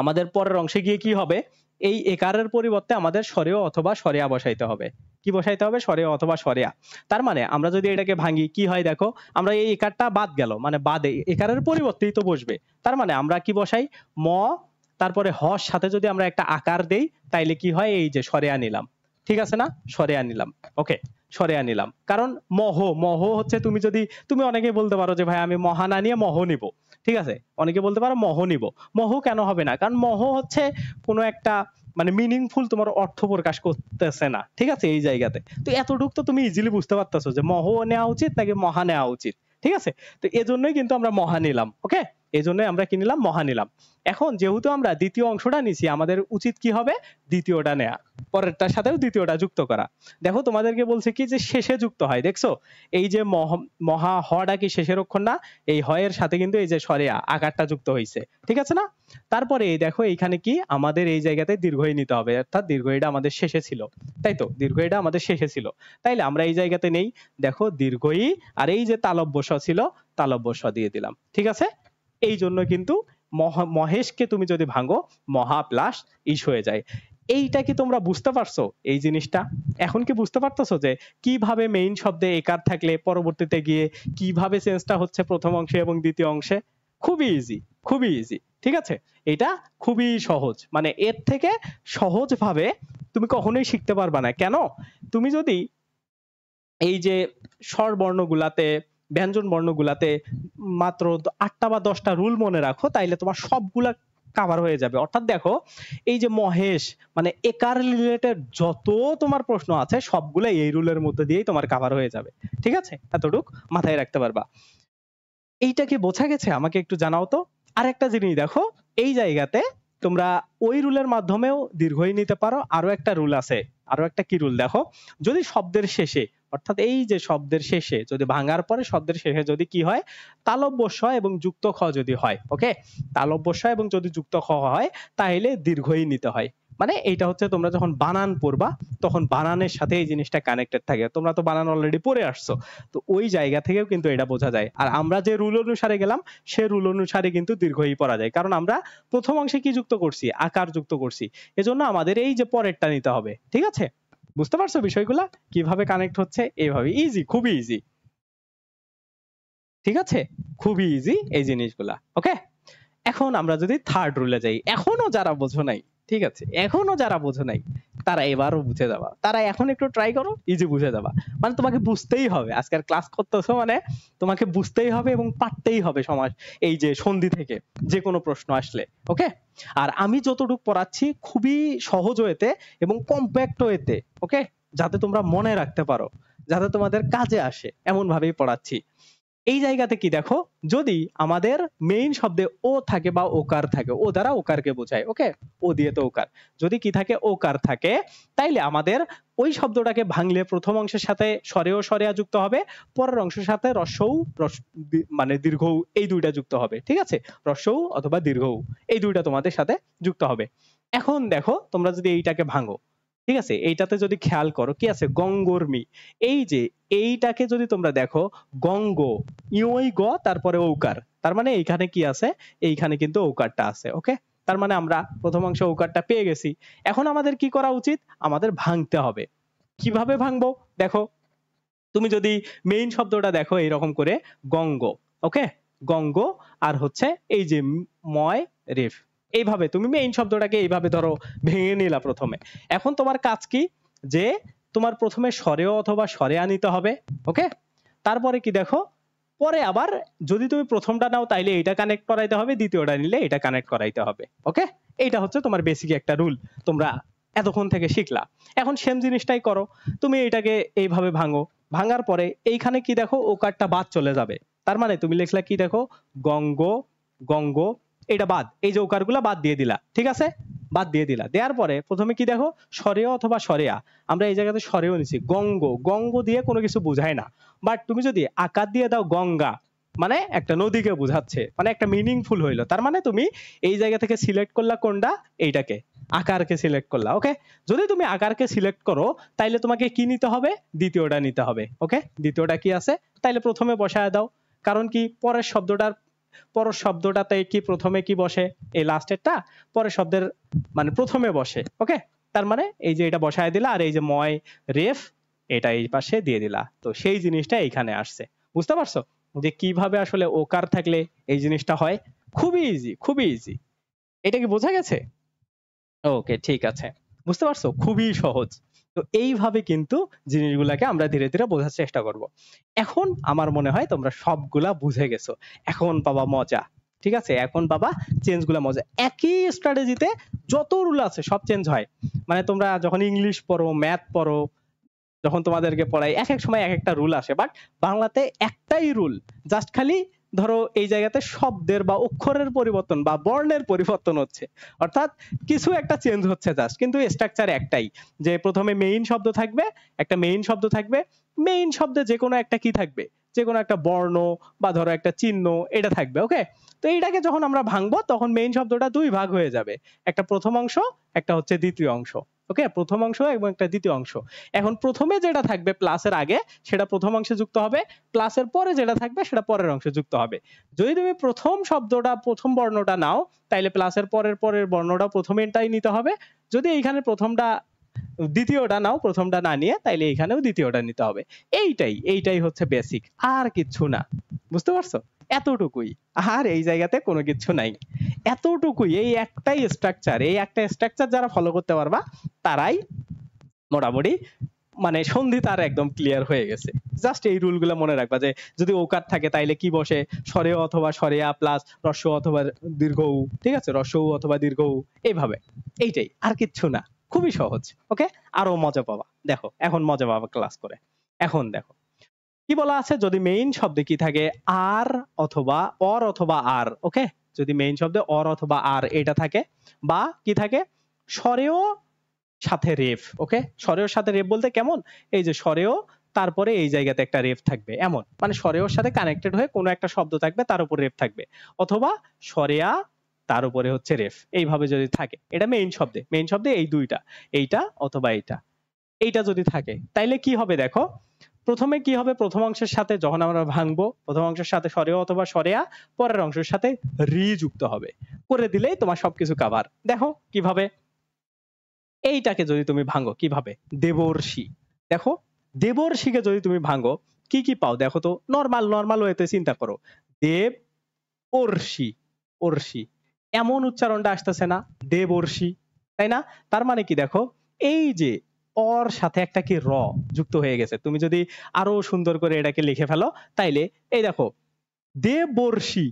আমাদের পরের অংশে গিয়ে কি হবে এই একারের পরিবর্তে আমাদের সরেও অথবা সরেয়া বসাইতে হবে কি বসাইতে হবে সরেয়া অথবা সরেয়া তার মানে আমরা যদি এটাকে ভাঙি কি হয় দেখো আমরা এই একারটা বাদ গেল মানে বাদে একারের পরিবর্তেই তো বসবে তার মানে আমরা কি বসাই ম তারপরে হর সাথে যদি আমরা একটা আকার দেই তাইলে কি হয় এই যে সরেয়া নিলাম ঠিক আছে না সরেয়া নিলাম ওকে সরিয়ে নিলাম কারণ মহ মহ হচ্ছে তুমি যদি তুমি অনেকে বলতে পারো যে ভাই আমি মহা না নিয়ে মহ নিব ঠিক আছে অনেকে বলতে পারো মহ নিব মহ কেন হবে না কারণ মহ হচ্ছে কোনো একটা মানে মিনিংফুল তোমার অর্থ প্রকাশ করতেছে না ঠিক আছে এই জায়গাতে তো এতটুকু তো তুমি ইজিলি বুঝতে পারতেছো যে মহ নেওয়া উচিত নাকি মহা নেওয়া উচিত ঠিক আছে তো এজন্যই কিন্তু আমরা মহা নিলাম ওকে এই জন্য আমরা কি নিলাম মহা নিলাম এখন যেহেতু আমরা দ্বিতীয় অংশটা নিছি আমাদের উচিত কি হবে দ্বিতীয়টা নেয়া পরেরটার সাথেও দ্বিতীয়টা যুক্ত করা দেখো তোমাদেরকে বলছে কি যে শেষে যুক্ত হয় দেখছো এই যে মহা হটা কি শেষের অক্ষর না এই হয়ের সাথে কিন্তু এই যে সরেয়া আকারটা যুক্ত হয়েছে ঠিক আছে না তারপরে এই দেখো এইখানে কি আমাদের এই জায়গাতে দীর্ঘই নিতে হবে অর্থাৎ দীর্ঘ এটা আমাদের শেষে ছিল তাই তো দীর্ঘ এটা আমাদের শেষে ছিল তাইলে আমরা এই জায়গাতে নেই দেখো দীর্ঘই আর এই যে তালব্য স ছিল তালব্য স দিয়ে দিলাম ঠিক আছে এই জন্য কিন্তু মহেশকে তুমি যদি ভাঙো মহা প্লাস ইস হয়ে যায় এইটা কি তোমরা বুঝতে পারছো এই জিনিসটা এখন কি বুঝতে পারতেছো যে কিভাবে মেইন শব্দে একার থাকলে পরবর্তীতে গিয়ে কিভাবে চেঞ্জটা হচ্ছে প্রথম অংশে এবং দ্বিতীয় অংশে খুবই ইজি খুবই ইজি ঠিক আছে এটা খুবই সহজ মানে এর থেকে সহজভাবে তুমি কখনোই শিখতে পারবা না কেন তুমি যদি এই যে গুলাতে ব্যঞ্জন বর্ণগুলাতে মাত্র আটটা বা দশটা রুল মনে রাখো তাইলে তোমার সবগুলা কাভার হয়ে যাবে অর্থাৎ দেখো এই যে মহেশ মানে একার রিলেটেড যত তোমার প্রশ্ন আছে সবগুলো এই রুলের মধ্যে দিয়েই তোমার কাভার হয়ে যাবে ঠিক আছে এতটুক মাথায় রাখতে পারবা এইটা কি বোঝা গেছে আমাকে একটু জানাও তো আর একটা জিনিস দেখো এই জায়গাতে তোমরা ওই রুলের মাধ্যমেও দীর্ঘই নিতে পারো আরো একটা রুল আছে আরো একটা কি রুল দেখো যদি শব্দের শেষে অর্থাৎ এই যে শব্দের শেষে যদি ভাঙার পরে শব্দের শেষে যদি কি হয় তালব্যস্য এবং যুক্ত খ যদি হয় ওকে তালব্যস্য এবং যদি যুক্ত খ হয় তাহলে দীর্ঘই নিতে হয় মানে এইটা হচ্ছে তোমরা যখন বানান পড়বা তখন বানানের সাথে এই জিনিসটা কানেক্টেড থাকে তোমরা তো বানান অলরেডি পড়ে আসছো তো ওই জায়গা থেকেও কিন্তু এটা বোঝা যায় আর আমরা যে রুল অনুসারে গেলাম সে রুল অনুসারে কিন্তু দীর্ঘই পড়া যায় কারণ আমরা প্রথম অংশে কি যুক্ত করছি আকার যুক্ত করছি এজন্য আমাদের এই যে পরেরটা নিতে হবে ঠিক আছে বুঝতে পারছো বিষয়গুলা কিভাবে কানেক্ট হচ্ছে এইভাবে ইজি খুবই ইজি ঠিক আছে খুবই ইজি এই জিনিসগুলা ওকে এখন আমরা যদি থার্ড রুলে যাই এখনো যারা বোঝো নাই ঠিক আছে এখনো যারা বোঝো নাই তারা এবারও বুঝে যাবা তারা এখন একটু ট্রাই করো ইজি বুঝে যাবা মানে তোমাকে বুঝতেই হবে আজকের ক্লাস করতেছো মানে তোমাকে বুঝতেই হবে এবং পারতেই হবে সমাজ এই যে সন্ধি থেকে যে কোনো প্রশ্ন আসলে ওকে আর আমি যতটুকু পড়াচ্ছি খুবই সহজ ওয়েতে এবং কম্প্যাক্ট ওয়েতে ওকে যাতে তোমরা মনে রাখতে পারো যাতে তোমাদের কাজে আসে এমন ভাবেই পড়াচ্ছি এই জায়গাতে কি দেখো যদি আমাদের মেইন শব্দে ও থাকে বা ওকার থাকে ও দ্বারা ওকারকে বোঝায় ওকে ও দিয়ে তো ওকার যদি কি থাকে ওকার থাকে তাইলে আমাদের ওই শব্দটাকে ভাঙলে প্রথম অংশের সাথে স্বরেও স্বরেয়া যুক্ত হবে পরের অংশের সাথে রসৌ রস মানে দীর্ঘৌ এই দুইটা যুক্ত হবে ঠিক আছে রসৌ অথবা দীর্ঘৌ এই দুইটা তোমাদের সাথে যুক্ত হবে এখন দেখো তোমরা যদি এইটাকে ভাঙো ঠিক আছে এইটাতে যদি খেয়াল করো কি আছে গঙ্গর্মি এই যে এইটাকে যদি তোমরা দেখো গঙ্গ ইউই গ তারপরে ঔকার তার মানে এইখানে কি আছে এইখানে কিন্তু ঔকারটা আছে ওকে তার মানে আমরা প্রথম অংশ ঔকারটা পেয়ে গেছি এখন আমাদের কি করা উচিত আমাদের ভাঙতে হবে কিভাবে ভাঙবো দেখো তুমি যদি মেইন শব্দটা দেখো এইরকম করে গঙ্গ ওকে গঙ্গ আর হচ্ছে এই যে ময় রেফ এইভাবে তুমি মেইন শব্দটাকে এইভাবে ধরো ভেঙে নিলা প্রথমে এখন তোমার কাজ কি যে তোমার প্রথমে স্বরেও অথবা স্বরে আনিতে হবে ওকে তারপরে কি দেখো পরে আবার যদি তুমি প্রথমটা নাও তাইলে এটা কানেক্ট করাইতে হবে দ্বিতীয়টা নিলে এটা কানেক্ট করাইতে হবে ওকে এইটা হচ্ছে তোমার বেসিক একটা রুল তোমরা এতক্ষণ থেকে শিখলা এখন সেম জিনিসটাই করো তুমি এটাকে এইভাবে ভাঙো ভাঙার পরে এইখানে কি দেখো ওকারটা বাদ চলে যাবে তার মানে তুমি লিখলা কি দেখো গঙ্গ গঙ্গ এটা বাদ এই যে ওকারগুলো বাদ দিয়ে দিলা ঠিক আছে বাদ দিয়ে দিলা দেওয়ার পরে প্রথমে কি দেখো সরেয়া অথবা সরেয়া আমরা এই জায়গাতে সরেও নিছি গঙ্গ গঙ্গ দিয়ে কোনো কিছু বোঝায় না বাট তুমি যদি আকার দিয়ে দাও গঙ্গা মানে একটা নদীকে বোঝাচ্ছে মানে একটা মিনিংফুল হইলো তার মানে তুমি এই জায়গা থেকে সিলেক্ট করলা কোনটা এইটাকে আকারকে সিলেক্ট করলা ওকে যদি তুমি আকারকে সিলেক্ট করো তাইলে তোমাকে কি নিতে হবে দ্বিতীয়টা নিতে হবে ওকে দ্বিতীয়টা কি আছে তাইলে প্রথমে বসায় দাও কারণ কি পরের শব্দটার পরের শব্দটাতে কি প্রথমে কি বসে এই লাস্টেরটা পরের শব্দের মানে প্রথমে বসে ওকে তার মানে এই যে এটা বসায় দিলা আর এই যে ময় রেফ এটা এই পাশে দিয়ে দিলা তো সেই জিনিসটা এইখানে আসছে বুঝতে পারছো যে কিভাবে আসলে ওকার থাকলে এই জিনিসটা হয় খুবই ইজি খুবই ইজি এটা কি বোঝা গেছে ওকে ঠিক আছে বুঝতে পারছো খুবই সহজ তো এইভাবে কিন্তু জিনিসগুলাকে আমরা ধীরে ধীরে বোঝার চেষ্টা করব। এখন আমার মনে হয় তোমরা সবগুলা বুঝে গেছো এখন পাবা মজা ঠিক আছে এখন বাবা চেঞ্জ গুলা মজা একই স্ট্র্যাটেজিতে যত রুল আছে সব চেঞ্জ হয় মানে তোমরা যখন ইংলিশ পড়ো ম্যাথ পড়ো যখন তোমাদেরকে পড়াই এক এক সময় এক একটা রুল আসে বাট বাংলাতে একটাই রুল জাস্ট খালি ধরো এই জায়গাতে শব্দের বা অক্ষরের পরিবর্তন বা বর্ণের পরিবর্তন হচ্ছে অর্থাৎ কিছু একটা চেঞ্জ হচ্ছে জাস্ট কিন্তু স্ট্রাকচার একটাই যে প্রথমে মেইন শব্দ থাকবে একটা মেইন শব্দ থাকবে মেইন শব্দে যে কোনো একটা কি থাকবে যে কোনো একটা বর্ণ বা ধরো একটা চিহ্ন এটা থাকবে ওকে তো এইটাকে যখন আমরা ভাঙবো তখন মেইন শব্দটা দুই ভাগ হয়ে যাবে একটা প্রথম অংশ একটা হচ্ছে দ্বিতীয় অংশ ওকে প্রথম অংশ এবং একটা দ্বিতীয় অংশ এখন প্রথমে যেটা থাকবে প্লাসের আগে সেটা প্রথম অংশে যুক্ত হবে প্লাসের পরে যেটা থাকবে সেটা পরের অংশে যুক্ত হবে যদি তুমি প্রথম শব্দটা প্রথম বর্ণটা নাও তাইলে প্লাসের পরের পরের বর্ণটা প্রথমেরটাই নিতে হবে যদি এইখানে প্রথমটা দ্বিতীয়টা নাও প্রথমটা না নিয়ে তাইলে এখানেও দ্বিতীয়টা নিতে হবে এইটাই এইটাই হচ্ছে বেসিক আর কিচ্ছু না বুঝতে পারছো এতটুকুই আর এই জায়গাতে কোনো কিছু নাই এতটুকুই এই একটাই স্ট্রাকচার এই একটা স্ট্রাকচার যারা ফলো করতে পারবা তারাই মোটামুটি মানে সন্ধি তার একদম ক্লিয়ার হয়ে গেছে জাস্ট এই রুলগুলো মনে রাখবা যে যদি ওকার থাকে তাইলে কি বসে সরে অথবা সরেয়া প্লাস রস্য অথবা দীর্ঘ ঠিক আছে রস্য অথবা দীর্ঘ এইভাবে এইটাই আর কিচ্ছু না খুবই সহজ ওকে আরো মজা পাবা দেখো এখন মজা পাবা ক্লাস করে এখন দেখো কি বলা আছে যদি মেইন শব্দে কি থাকে আর অথবা অর অথবা আর ওকে যদি মেইন শব্দে অর অথবা আর এটা থাকে বা কি থাকে স্বরেও সাথে রেফ ওকে স্বরেও সাথে রেফ বলতে কেমন এই যে স্বরেও তারপরে এই জায়গাতে একটা রেফ থাকবে এমন মানে স্বরেও সাথে কানেক্টেড হয়ে কোনো একটা শব্দ থাকবে তার উপর রেফ থাকবে অথবা স্বরেয়া তার উপরে হচ্ছে রেফ এইভাবে যদি থাকে এটা মেইন শব্দে মেইন শব্দে এই দুইটা এইটা অথবা এইটা এইটা যদি থাকে তাইলে কি হবে দেখো প্রথমে কি হবে প্রথম অংশের সাথে যখন আমরা ভাঙবো প্রথম অংশের সাথে সরেয়া অথবা সরেয়া পরের অংশের সাথে রি যুক্ত হবে করে দিলেই তোমার সবকিছু কাভার দেখো কিভাবে এইটাকে যদি তুমি ভাঙো কিভাবে দেবর্ষি দেখো দেবর্ষিকে যদি তুমি ভাঙো কি কি পাও দেখো তো নর্মাল নর্মাল ওয়েতে চিন্তা করো দেব অর্ষি অর্ষি এমন উচ্চারণটা আসতেছে না দেবর্ষি তাই না তার মানে কি দেখো এই যে অর সাথে একটা কি র যুক্ত হয়ে গেছে তুমি যদি আরো সুন্দর করে এটাকে লিখে ফেলো তাইলে এই দেখো দেবর্ষি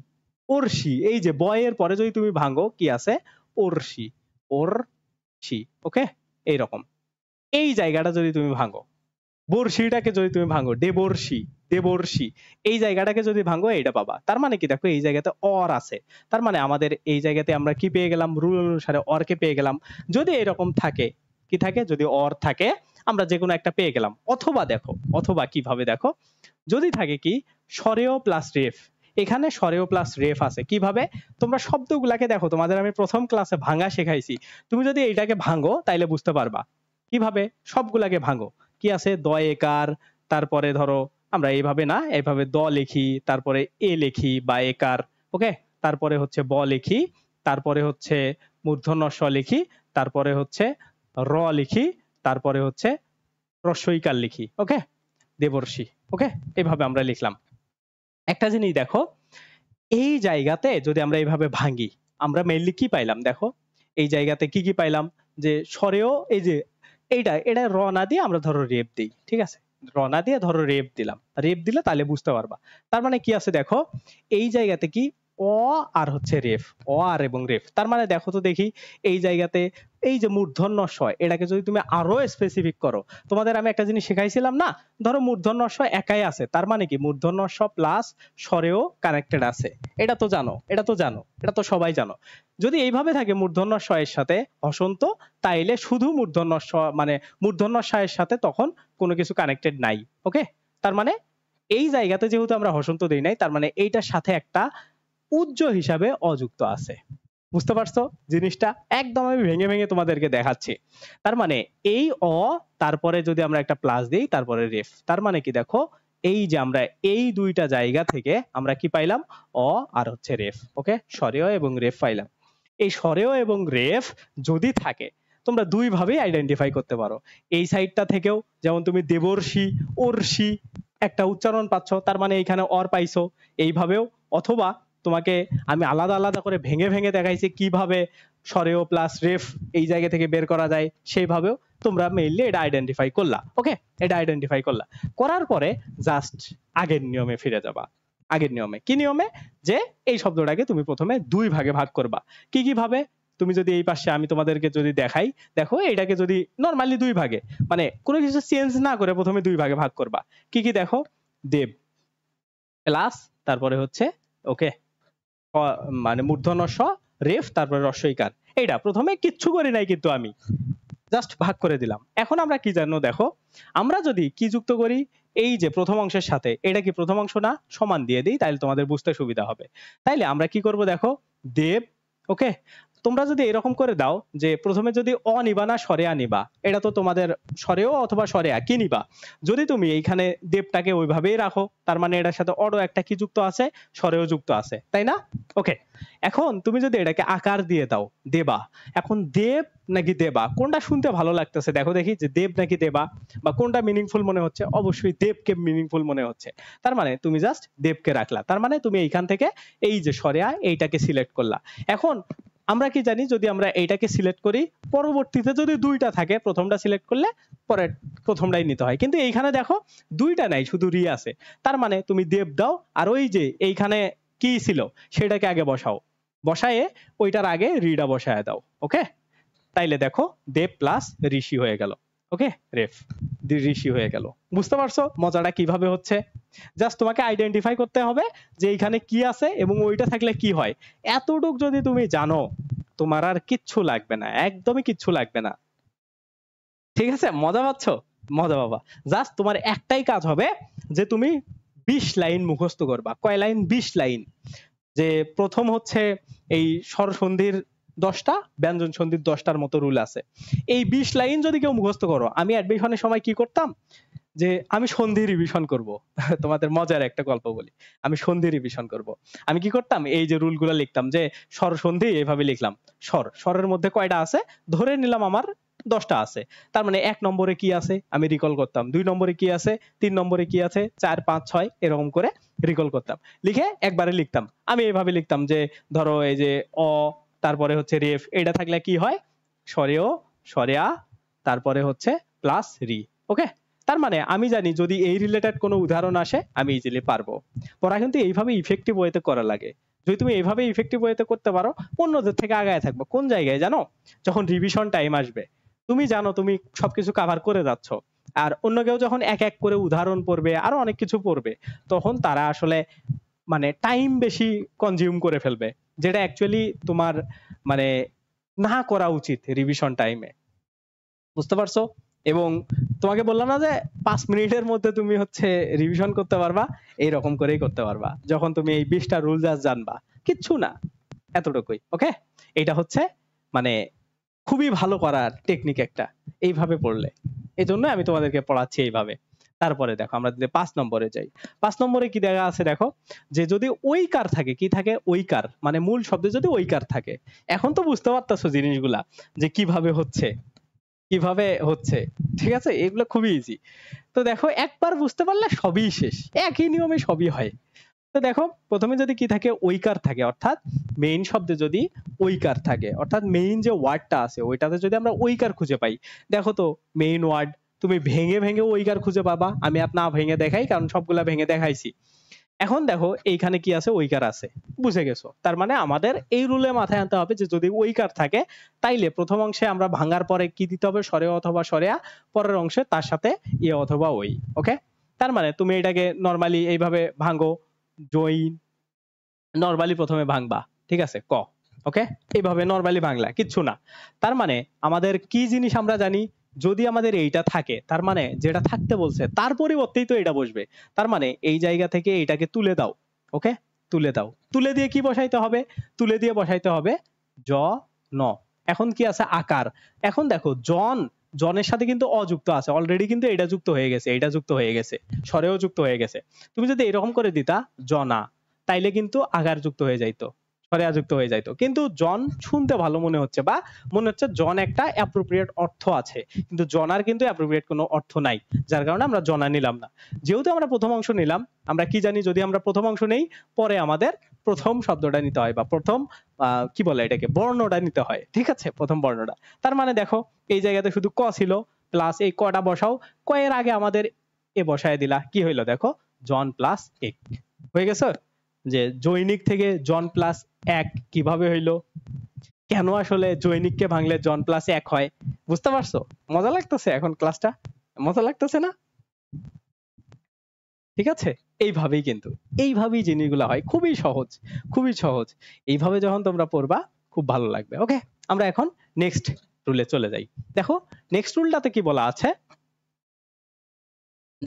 অর্ষি এই যে বয়ের পরে যদি তুমি ভাঙো কি আছে অর্ষি ওর ওকে এইরকম এই জায়গাটা যদি তুমি ভাঙো বর্ষিটাকে যদি তুমি ভাঙো দেবর্ষি দেবর্ষি এই জায়গাটাকে যদি ভাঙো এইটা পাবা তার মানে কি দেখো এই জায়গাতে অর আছে তার মানে আমাদের এই জায়গাতে আমরা কি পেয়ে গেলাম রুল অনুসারে অরকে পেয়ে গেলাম যদি এরকম থাকে কি থাকে যদি অর থাকে আমরা যে কোনো একটা পেয়ে গেলাম অথবা দেখো অথবা কিভাবে দেখো যদি থাকে কি সরেও প্লাস রেফ এখানে সরেও প্লাস রেফ আছে কিভাবে তোমরা শব্দগুলাকে দেখো তোমাদের আমি প্রথম ক্লাসে ভাঙা শেখাইছি তুমি যদি এইটাকে ভাঙো তাইলে বুঝতে পারবা কিভাবে সবগুলাকে ভাঙো কি আছে দ একার তারপরে ধরো আমরা এইভাবে না এইভাবে দ লিখি তারপরে এ লিখি বা একার ওকে তারপরে হচ্ছে ব লিখি তারপরে হচ্ছে মূর্ধন্য স লিখি তারপরে হচ্ছে র লিখি তারপরে হচ্ছে রস্বইকার লিখি ওকে দেবর্ষি ওকে এভাবে আমরা লিখলাম একটা জিনিস দেখো এই জায়গাতে যদি আমরা এইভাবে ভাঙি আমরা মেইনলি কি পাইলাম দেখো এই জায়গাতে কি কি পাইলাম যে স্বরেও এই যে এইটা এটা র না দিয়ে আমরা ধরো রেপ দিই ঠিক আছে র না দিয়ে ধরো রেপ দিলাম রেপ দিলে তাহলে বুঝতে পারবা তার মানে কি আছে দেখো এই জায়গাতে কি অ আর হচ্ছে রেফ অ আর এবং রেফ তার মানে দেখো তো দেখি এই জায়গাতে এই যে মূর্ধন্য স্বয় এটাকে যদি তুমি আরো স্পেসিফিক করো তোমাদের আমি একটা জিনিস শেখাইছিলাম না ধরো মূর্ধন্য স্বয় একাই আছে তার মানে কি মূর্ধন্য স্ব প্লাস স্বরেও কানেক্টেড আছে এটা তো জানো এটা তো জানো এটা তো সবাই জানো যদি এইভাবে থাকে মূর্ধন্য স্বয়ের সাথে অসন্ত তাইলে শুধু মূর্ধন্য স মানে মূর্ধন্য স্বয়ের সাথে তখন কোনো কিছু কানেক্টেড নাই ওকে তার মানে এই জায়গাতে যেহেতু আমরা হসন্ত দিই নাই তার মানে এইটার সাথে একটা উজ্জ হিসাবে অযুক্ত আছে বুঝতে পারছো জিনিসটা একদম আমি ভেঙে ভেঙে তোমাদেরকে দেখাচ্ছি তার মানে এই অ তারপরে যদি আমরা একটা প্লাস দিই তারপরে রেফ তার মানে কি দেখো এই যে আমরা এই দুইটা জায়গা থেকে আমরা কি পাইলাম অ আর হচ্ছে রেফ ওকে সরেয় এবং রেফ পাইলাম এই সরেয় এবং রেফ যদি থাকে তোমরা দুই ভাবে আইডেন্টিফাই করতে পারো এই সাইডটা থেকেও যেমন তুমি দেবর্ষি ওর্ষি একটা উচ্চারণ পাচ্ছ তার মানে এখানে অর পাইছো এইভাবেও অথবা তোমাকে আমি আলাদা আলাদা করে ভেঙে ভেঙে দেখাইছি কিভাবে সরেও প্লাস রেফ এই জায়গা থেকে বের করা যায় সেইভাবেও তোমরা মেইনলি এটা আইডেন্টিফাই করলা ওকে এটা আইডেন্টিফাই করলা করার পরে জাস্ট আগের নিয়মে ফিরে যাবা আগের নিয়মে কি নিয়মে যে এই শব্দটাকে তুমি প্রথমে দুই ভাগে ভাগ করবা কি কি ভাবে তুমি যদি এই পাশে আমি তোমাদেরকে যদি দেখাই দেখো এটাকে যদি নর্মালি দুই ভাগে মানে কোনো কিছু চেঞ্জ না করে প্রথমে দুই ভাগে ভাগ করবা কি কি দেখো দেব প্লাস তারপরে হচ্ছে ওকে মানে মূর্ধন্য স রেফ তারপরে রস্বইকার এইটা প্রথমে কিচ্ছু করি নাই কিন্তু আমি জাস্ট ভাগ করে দিলাম এখন আমরা কি জানো দেখো আমরা যদি কি যুক্ত করি এই যে প্রথম অংশের সাথে এটা কি প্রথম অংশ না সমান দিয়ে দিই তাহলে তোমাদের বুঝতে সুবিধা হবে তাইলে আমরা কি করব দেখো দেব ওকে তোমরা যদি এরকম করে দাও যে প্রথমে যদি অনিবা না সরেয়া নিবা এটা তো তোমাদের সরেও অথবা সরেয়া কি নিবা যদি তুমি এইখানে দেবটাকে ওইভাবেই রাখো তার মানে এটার সাথে অরও একটা কি যুক্ত আছে সরেও যুক্ত আছে তাই না ওকে এখন তুমি যদি এটাকে আকার দিয়ে দাও দেবা এখন দেব নাকি দেবা কোনটা শুনতে ভালো লাগতেছে দেখো দেখি যে দেব নাকি দেবা বা কোনটা মিনিংফুল মনে হচ্ছে অবশ্যই দেবকে মিনিংফুল মনে হচ্ছে তার মানে তুমি জাস্ট দেবকে রাখলা তার মানে তুমি এইখান থেকে এই যে সরেয়া এইটাকে সিলেক্ট করলা এখন আমরা কি জানি যদি আমরা এইটাকে সিলেক্ট করি পরবর্তীতে যদি দুইটা থাকে প্রথমটা সিলেক্ট করলে পরে প্রথমটাই নিতে হয় কিন্তু এইখানে দেখো দুইটা নাই শুধু রি আছে তার মানে তুমি দেব দাও আর ওই যে এইখানে কি ছিল সেটাকে আগে বসাও বসায়ে ওইটার আগে রিডা বসায় দাও ওকে তাইলে দেখো দেব প্লাস ঋষি হয়ে গেল ওকে রেফ ঋষি হয়ে গেল বুঝতে পারছো মজাটা কিভাবে হচ্ছে জাস্ট তোমাকে আইডেন্টিফাই করতে হবে যে এখানে কি আছে এবং ওইটা থাকলে কি হয় এতটুক যদি তুমি জানো তোমার আর কিচ্ছু লাগবে না একদমই কিচ্ছু লাগবে না ঠিক আছে মজা পাচ্ছ মজা বাবা জাস্ট তোমার একটাই কাজ হবে যে তুমি বিশ লাইন মুখস্থ করবা কয় লাইন বিশ লাইন যে প্রথম হচ্ছে এই স্বরসন্ধির দশটা ব্যঞ্জন সন্ধির দশটার মতো রুল আছে এই বিশ লাইন যদি কেউ মুখস্থ করো আমি অ্যাডমিশনের সময় কি করতাম যে আমি সন্ধি রিভিশন করব তোমাদের মজার একটা গল্প বলি আমি সন্ধি রিভিশন করব আমি কি করতাম এই যে রুলগুলো লিখতাম যে স্বর সন্ধি এভাবে লিখলাম স্বর স্বরের মধ্যে কয়টা আছে ধরে নিলাম আমার দশটা আছে তার মানে এক নম্বরে কি আছে আমি রিকল করতাম দুই নম্বরে কি আছে তিন নম্বরে কি আছে চার পাঁচ ছয় এরকম করে রিকল করতাম লিখে একবারে লিখতাম আমি এভাবে লিখতাম যে ধরো এই যে অ তারপরে হচ্ছে রেফ এটা থাকলে কি হয় সরেও সরেয়া তারপরে হচ্ছে প্লাস রি ওকে তার মানে আমি জানি যদি এই রিলেটেড কোনো উদাহরণ আসে আমি ইজিলি পারবো পড়া কিন্তু এইভাবে ইফেক্টিভ ওয়েতে করা লাগে যদি তুমি এইভাবে ইফেক্টিভ ওয়েতে করতে পারো অন্যদের থেকে আগায় থাকবো কোন জায়গায় জানো যখন রিভিশন টাইম আসবে তুমি জানো তুমি সবকিছু কাভার করে যাচ্ছ আর অন্য কেউ যখন এক এক করে উদাহরণ পড়বে আরো অনেক কিছু পড়বে তখন তারা আসলে মানে টাইম বেশি কনজিউম করে ফেলবে যেটা অ্যাকচুয়ালি তোমার মানে না করা উচিত রিভিশন টাইমে বুঝতে পারছো এবং তোমাকে বললাম না যে পাঁচ মিনিটের মধ্যে তুমি হচ্ছে রিভিশন করতে পারবা এইরকম করেই করতে পারবা যখন তুমি এই বিশটা রুল জাস্ট জানবা কিচ্ছু না এতটুকুই ওকে এটা হচ্ছে মানে খুবই ভালো করার টেকনিক একটা এইভাবে পড়লে এই জন্য আমি তোমাদেরকে পড়াচ্ছি এইভাবে তারপরে দেখো আমরা যদি পাঁচ নম্বরে যাই পাঁচ নম্বরে কি দেখা আছে দেখো যে যদি ওই কার থাকে কি থাকে ওই কার মানে মূল শব্দে যদি ওই কার থাকে এখন তো বুঝতে পারতাছো জিনিসগুলা যে কিভাবে হচ্ছে কিভাবে হচ্ছে ঠিক আছে এগুলো খুবই ইজি তো দেখো একবার বুঝতে পারলে সবই শেষ একই নিয়মে সবই হয় তো দেখো প্রথমে যদি কি থাকে কার থাকে অর্থাৎ মেইন শব্দে যদি কার থাকে অর্থাৎ মেইন যে ওয়ার্ডটা আছে ওইটাতে যদি আমরা ওই কার খুঁজে পাই দেখো তো মেইন ওয়ার্ড তুমি ভেঙে ভেঙে ওই কার খুঁজে পাবা আমি আপনা না ভেঙে দেখাই কারণ সবগুলা ভেঙে দেখাইছি এখন দেখো এইখানে কি আছে ওইকার আছে বুঝে গেছো তার মানে আমাদের এই রুলে মাথায় আনতে হবে যে যদি ওইকার থাকে তাইলে প্রথম অংশে আমরা ভাঙার পরে কি দিতে হবে সরে অথবা সরেয়া পরের অংশে তার সাথে ইয়ে অথবা ওই ওকে তার মানে তুমি এটাকে নর্মালি এইভাবে ভাঙো জৈন নর্মালি প্রথমে ভাঙবা ঠিক আছে ক ওকে এইভাবে নর্মালি ভাঙলা কিচ্ছু না তার মানে আমাদের কি জিনিস আমরা জানি যদি আমাদের এইটা থাকে তার মানে যেটা থাকতে বলছে তার পরিবর্তেই তো এটা বসবে তার মানে এই জায়গা থেকে এইটাকে তুলে দাও ওকে তুলে দাও তুলে দিয়ে কি বসাইতে হবে তুলে দিয়ে বসাইতে হবে জ ন এখন কি আছে আকার এখন দেখো জন জনের সাথে কিন্তু অযুক্ত আছে অলরেডি কিন্তু এটা যুক্ত হয়ে গেছে এটা যুক্ত হয়ে গেছে স্বরেও যুক্ত হয়ে গেছে তুমি যদি এরকম করে দিতা জনা তাইলে কিন্তু আকার যুক্ত হয়ে যাইতো সরিয়া হয়ে যাইতো কিন্তু জন শুনতে ভালো মনে হচ্ছে বা মনে হচ্ছে জন একটা অ্যাপ্রোপ্রিয়েট অর্থ আছে কিন্তু জন আর কিন্তু অ্যাপ্রোপ্রিয়েট কোনো অর্থ নাই যার কারণে আমরা জনা নিলাম না যেহেতু আমরা প্রথম অংশ নিলাম আমরা কি জানি যদি আমরা প্রথম অংশ নেই পরে আমাদের প্রথম শব্দটা নিতে হয় বা প্রথম কি বলে এটাকে বর্ণটা নিতে হয় ঠিক আছে প্রথম বর্ণটা তার মানে দেখো এই জায়গাতে শুধু ক ছিল প্লাস এই কটা বসাও কয়ের আগে আমাদের এ বসায় দিলা কি হইলো দেখো জন প্লাস এক হয়ে গেছে যে জৈনিক থেকে জন প্লাস এক কিভাবে হইলো কেন আসলে জৈনিককে ভাঙলে জন প্লাস এক হয় বুঝতে পারছো মজা লাগতেছে এখন ক্লাসটা মজা লাগতেছে না ঠিক আছে এইভাবেই কিন্তু এইভাবেই জিনিসগুলো হয় খুবই সহজ খুবই সহজ এইভাবে যখন তোমরা পড়বা খুব ভালো লাগবে ওকে আমরা এখন নেক্সট রুলে চলে যাই দেখো নেক্সট রুলটাতে কি বলা আছে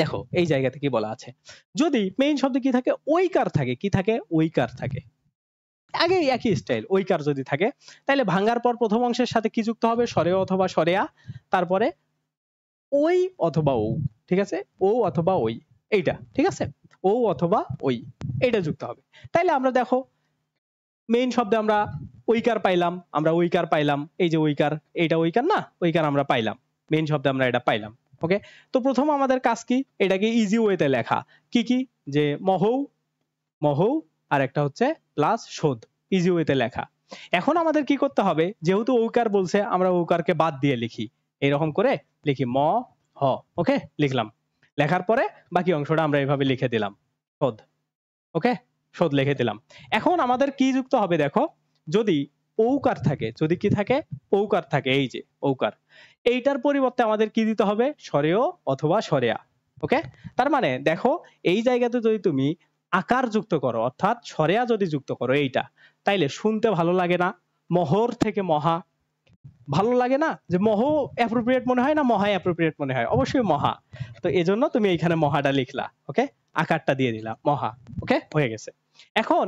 দেখো এই জায়গাতে কি বলা আছে যদি মেইন শব্দে কি থাকে ওই কার থাকে কি থাকে ওই কার থাকে আগে একই স্টাইল ওই কার যদি থাকে তাহলে ভাঙার পর প্রথম অংশের সাথে কি যুক্ত হবে সরে অথবা সরেয়া তারপরে ওই অথবা ও ঠিক আছে ও অথবা ওই এইটা ঠিক আছে ও অথবা ওই এটা যুক্ত হবে তাইলে আমরা দেখো মেইন শব্দে আমরা ওইকার পাইলাম আমরা ওইকার পাইলাম এই যে ওইকার এইটা ওইকার না ওইকার আমরা পাইলাম মেইন শব্দে আমরা এটা পাইলাম ওকে তো প্রথম আমাদের কাজ কি এটাকে ইজি ওয়েতে লেখা কি কি যে মহৌ মহৌ আর একটা হচ্ছে প্লাস শোধ ইজি ওয়েতে লেখা এখন আমাদের কি করতে হবে যেহেতু ঔকার বলছে আমরা ঔকারকে বাদ দিয়ে লিখি এরকম করে লিখি ম হ ওকে লিখলাম লেখার পরে বাকি অংশটা আমরা এইভাবে লিখে দিলাম শোধ ওকে শোধ লিখে দিলাম এখন আমাদের কি যুক্ত হবে দেখো যদি ওকার থাকে যদি কি থাকে ওকার থাকে এই যে ওকার এইটার পরিবর্তে আমাদের কি দিতে হবে সরেও অথবা সরেয়া ওকে তার মানে দেখো এই জায়গাতে যদি তুমি আকার যুক্ত করো অর্থাৎ সরেয়া যদি যুক্ত করো এইটা তাইলে শুনতে ভালো লাগে না মহর থেকে মহা ভালো লাগে না যে মহ অ্যাপ্রোপ্রিয়েট মনে হয় না মহা অ্যাপ্রোপ্রিয়েট মনে হয় অবশ্যই মহা তো এজন্য তুমি এইখানে মহাটা লিখলা ওকে আকারটা দিয়ে দিলা মহা ওকে হয়ে গেছে এখন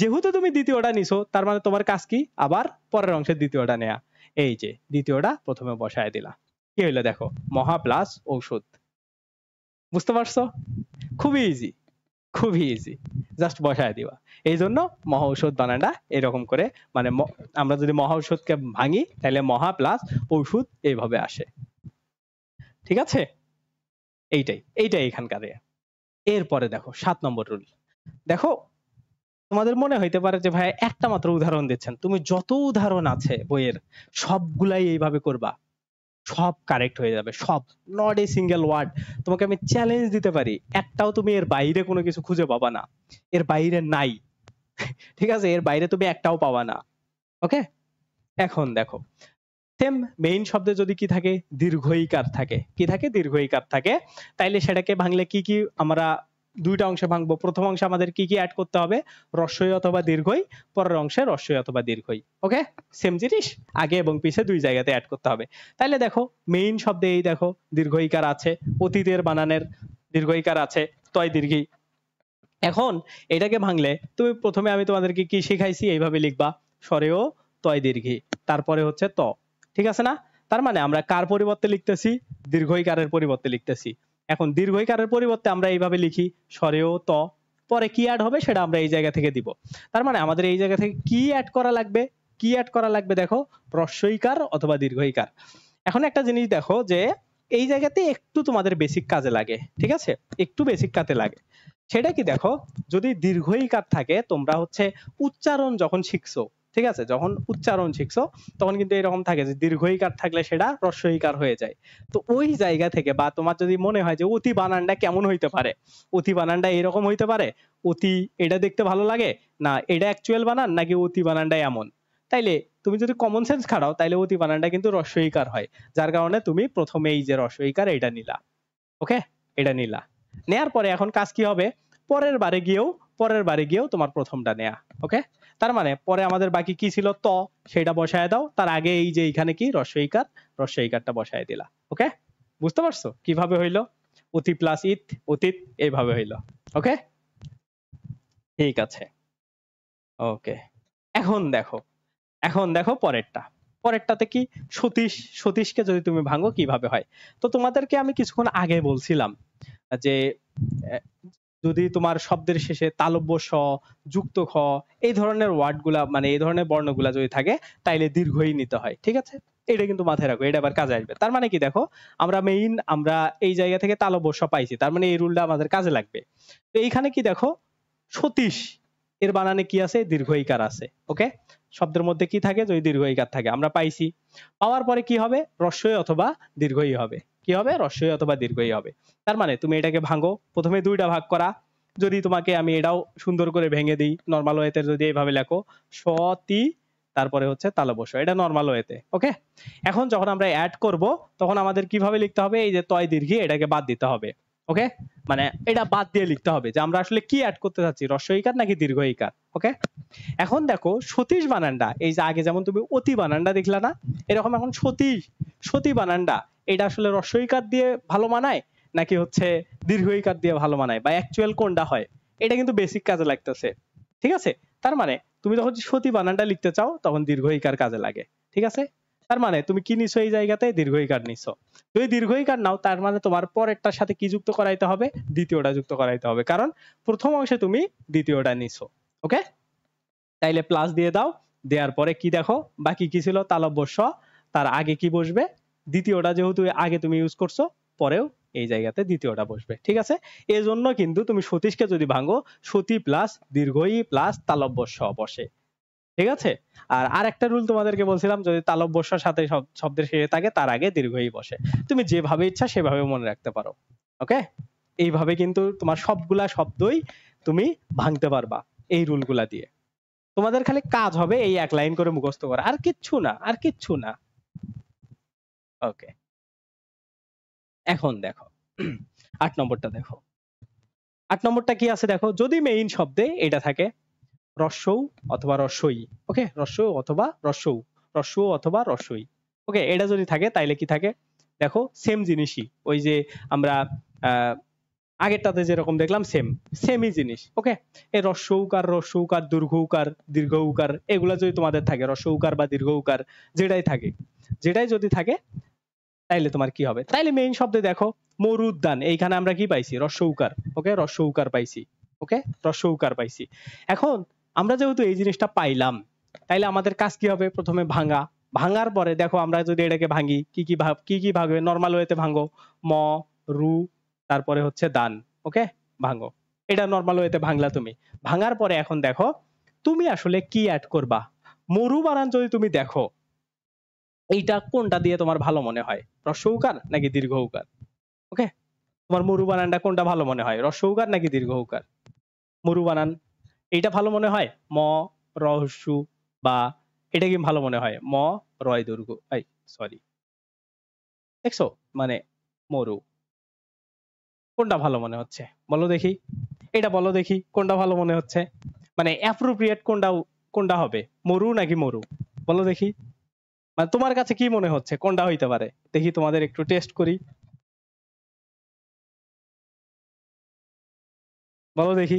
যেহেতু তুমি দ্বিতীয়টা নিছো তার মানে তোমার কাজ কি আবার পরের অংশের দ্বিতীয়টা নেয়া এই যে দ্বিতীয়টা প্রথমে বসায় দিলা কি হইলো দেখো মহা প্লাস ঔষধ বুঝতে পারছো খুবই ইজি খুবই ইজি জাস্ট বসায় দিবা এই জন্য মহা ঔষধ বানানটা এরকম করে মানে আমরা যদি মহা ঔষধকে ভাঙি তাহলে মহা প্লাস ঔষধ এইভাবে আসে ঠিক আছে এইটাই এইটাই এখানকার এরপরে দেখো সাত নম্বর রুল দেখো তোমাদের মনে হইতে পারে যে ভাই একটা মাত্র উদাহরণ দিচ্ছেন তুমি যত উদাহরণ আছে বইয়ের সবগুলাই এইভাবে করবা সব কারেক্ট হয়ে যাবে সব নট এ সিঙ্গেল ওয়ার্ড তোমাকে আমি চ্যালেঞ্জ দিতে পারি একটাও তুমি এর বাইরে কোনো কিছু খুঁজে পাবা না এর বাইরে নাই ঠিক আছে এর বাইরে তুমি একটাও পাবা না ওকে এখন দেখো সেম মেইন শব্দে যদি কি থাকে দীর্ঘইকার থাকে কি থাকে দীর্ঘইকার থাকে তাইলে সেটাকে ভাঙলে কি কি আমরা দুইটা অংশে ভাঙবো প্রথম অংশে আমাদের কি কি অ্যাড করতে হবে রস্যই অথবা দীর্ঘই পরের অংশে রস্যই অথবা দীর্ঘই ওকে সেম জিনিস আগে এবং পিছে দুই জায়গাতে অ্যাড করতে হবে তাহলে দেখো মেইন শব্দে এই দেখো দীর্ঘইকার আছে অতীতের বানানের দীর্ঘইকার আছে তয় দীর্ঘি এখন এটাকে ভাঙলে তুমি প্রথমে আমি তোমাদেরকে কি শিখাইছি এইভাবে লিখবা স্বরেও তয় দীর্ঘি তারপরে হচ্ছে ত ঠিক আছে না তার মানে আমরা কার পরিবর্তে লিখতেছি দীর্ঘইকারের পরিবর্তে লিখতেছি এখন দীর্ঘইকারের পরিবর্তে আমরা এইভাবে লিখি স্বরেও ত পরে কি অ্যাড হবে সেটা আমরা এই জায়গা থেকে দিব তার মানে আমাদের এই জায়গা থেকে কি অ্যাড করা লাগবে কি অ্যাড করা লাগবে দেখো প্রস্বইকার অথবা দীর্ঘইকার এখন একটা জিনিস দেখো যে এই জায়গাতে একটু তোমাদের বেসিক কাজে লাগে ঠিক আছে একটু বেসিক কাজে লাগে সেটা কি দেখো যদি দীর্ঘইকার থাকে তোমরা হচ্ছে উচ্চারণ যখন শিখছো ঠিক আছে যখন উচ্চারণ শিখছো তখন কিন্তু এরকম থাকে যে দীর্ঘইকার থাকলে সেটা রস্বইকার হয়ে যায় তো ওই জায়গা থেকে বা তোমার যদি মনে হয় যে অতি বানানটা কেমন হইতে পারে অতি বানানটা এরকম হইতে পারে অতি এটা দেখতে ভালো লাগে না এটা অ্যাকচুয়াল বানান নাকি অতি বানানটা এমন তাইলে তুমি যদি কমন সেন্স খাড়াও তাইলে অতি বানানটা কিন্তু রস্বইকার হয় যার কারণে তুমি প্রথমে এই যে রস্বইকার এটা নিলা ওকে এটা নিলা নেয়ার পরে এখন কাজ কি হবে পরের বারে গিয়েও পরের বারে গিয়েও তোমার প্রথমটা নেয়া ওকে তার মানে পরে আমাদের বাকি কি ছিল ত সেটা বসায় দাও তার আগে এই যে এখানে কি রসইকার রস্বইকারটা বসায় দিলা ওকে বুঝতে পারছো কিভাবে হইলো অতি প্লাস ইত অতীত এইভাবে হইলো ওকে ঠিক আছে ওকে এখন দেখো এখন দেখো পরেরটা পরেরটাতে কি সতীশ সতীশকে যদি তুমি ভাঙো কিভাবে হয় তো তোমাদেরকে আমি কিছুক্ষণ আগে বলছিলাম যে যদি তোমার শব্দের শেষে তালব্য স যুক্ত খ এই ধরনের ওয়ার্ডগুলা মানে এই ধরনের বর্ণগুলা যদি থাকে তাইলে দীর্ঘই নিতে হয় ঠিক আছে এটা কিন্তু মাথায় রাখো এটা আবার কাজে আসবে তার মানে কি দেখো আমরা মেইন আমরা এই জায়গা থেকে তালব্য পাইছি তার মানে এই রুলটা আমাদের কাজে লাগবে তো এইখানে কি দেখো সতীশ এর বানানে কি আছে দীর্ঘইকার আছে ওকে শব্দের মধ্যে কি থাকে যদি দীর্ঘইকার থাকে আমরা পাইছি পাওয়ার পরে কি হবে রস্যই অথবা দীর্ঘই হবে কি হবে রস্যই অথবা দীর্ঘই হবে তার মানে তুমি এটাকে ভাঙো প্রথমে দুইটা ভাগ করা যদি তোমাকে আমি এটাও সুন্দর করে ভেঙে দিই নর্মাল ওয়েতে যদি এইভাবে লেখো সতি তারপরে হচ্ছে তালবস এটা নর্মাল ওয়েতে ওকে এখন যখন আমরা অ্যাড করব তখন আমাদের কিভাবে লিখতে হবে এই যে তয় দীর্ঘি এটাকে বাদ দিতে হবে ওকে মানে এটা বাদ দিয়ে লিখতে হবে যে আমরা আসলে কি অ্যাড করতে চাচ্ছি রস্য ইকার নাকি দীর্ঘ ইকার ওকে এখন দেখো সতীশ বানান্ডা এই যে আগে যেমন তুমি অতি বানান্ডা দেখলা না এরকম এখন সতীশ সতী বানান্ডা এটা আসলে রস্য ইকার দিয়ে ভালো মানায় নাকি হচ্ছে দীর্ঘ ইকার দিয়ে ভালো মানায় বা অ্যাকচুয়াল কোনটা হয় এটা কিন্তু বেসিক কাজে লাগতেছে ঠিক আছে তার মানে তুমি যখন সতী বানানটা লিখতে চাও তখন দীর্ঘ ইকার কাজে লাগে ঠিক আছে তার মানে তুমি কি নিছো এই জায়গাতে দীর্ঘইকার নিছো যদি দীর্ঘইকার নাও তার মানে তোমার পরেরটার সাথে কি যুক্ত করাইতে হবে দ্বিতীয়টা যুক্ত করাইতে হবে কারণ প্রথম অংশে তুমি দ্বিতীয়টা নিছো ওকে তাইলে প্লাস দিয়ে দাও দেওয়ার পরে কি দেখো বাকি কি ছিল তালব্যস্য তার আগে কি বসবে দ্বিতীয়টা যেহেতু আগে তুমি ইউজ করছো পরেও এই জায়গাতে দ্বিতীয়টা বসবে ঠিক আছে এজন্য কিন্তু তুমি সতীশকে যদি ভাঙো সতী প্লাস দীর্ঘই প্লাস তালব্যস্য বসে ঠিক আছে আর আর একটা রুল তোমাদেরকে বলছিলাম যদি তালব বসার সাথে শব্দের শেষে থাকে তার আগে দীর্ঘই বসে তুমি যেভাবে ইচ্ছা সেভাবে মনে রাখতে পারো ওকে এইভাবে কিন্তু তোমার সবগুলা শব্দই তুমি ভাঙতে পারবা এই রুলগুলা দিয়ে তোমাদের খালি কাজ হবে এই এক লাইন করে মুখস্থ করা আর কিচ্ছু না আর কিচ্ছু না ওকে এখন দেখো আট নম্বরটা দেখো আট নম্বরটা কি আছে দেখো যদি মেইন শব্দে এটা থাকে রস্যৌ অথবা রস্যই ওকে রস্যৌ অথবা রস্যৌ রস্যৌ অথবা রস্যই ওকে এটা যদি থাকে তাইলে কি থাকে দেখো সেম জিনিসই ওই যে আমরা আগেরটাতে যেরকম দেখলাম সেম সেমই জিনিস ওকে এই রস্যৌকার রস্যৌকার দীর্ঘৌকার দীর্ঘৌকার এগুলা যদি তোমাদের থাকে রস্যৌকার বা দীর্ঘৌকার যেটাই থাকে যেটাই যদি থাকে তাইলে তোমার কি হবে তাইলে মেইন শব্দে দেখো মরুদ্যান এইখানে আমরা কি পাইছি রস্যৌকার ওকে রস্যৌকার পাইছি ওকে রস্যৌকার পাইছি এখন আমরা যেহেতু এই জিনিসটা পাইলাম তাইলে আমাদের কাজ কি হবে প্রথমে ভাঙা ভাঙার পরে দেখো আমরা যদি এটাকে ভাঙি কি কি ভাব কি কি ভাবে নর্মাল ওয়েতে ভাঙো ম রু তারপরে হচ্ছে দান ওকে ভাঙো এটা নর্মাল ওয়েতে ভাঙলা তুমি ভাঙার পরে এখন দেখো তুমি আসলে কি অ্যাড করবা মরু বানান যদি তুমি দেখো এইটা কোনটা দিয়ে তোমার ভালো মনে হয় রস্য উকার নাকি দীর্ঘ উকার ওকে তোমার মরু বানানটা কোনটা ভালো মনে হয় রস্য উকার নাকি দীর্ঘ উকার মরু বানান এটা ভালো মনে হয় ম রহস্য বা এটা কি ভালো মনে হয় ম রয় দুর্গ এই সরি দেখছো মানে মরু কোনটা ভালো মনে হচ্ছে বলো দেখি এটা বলো দেখি কোনটা ভালো মনে হচ্ছে মানে অ্যাপ্রোপ্রিয়েট কোনটা কোনটা হবে মরু নাকি মরু বলো দেখি মানে তোমার কাছে কি মনে হচ্ছে কোনটা হইতে পারে দেখি তোমাদের একটু টেস্ট করি বলো দেখি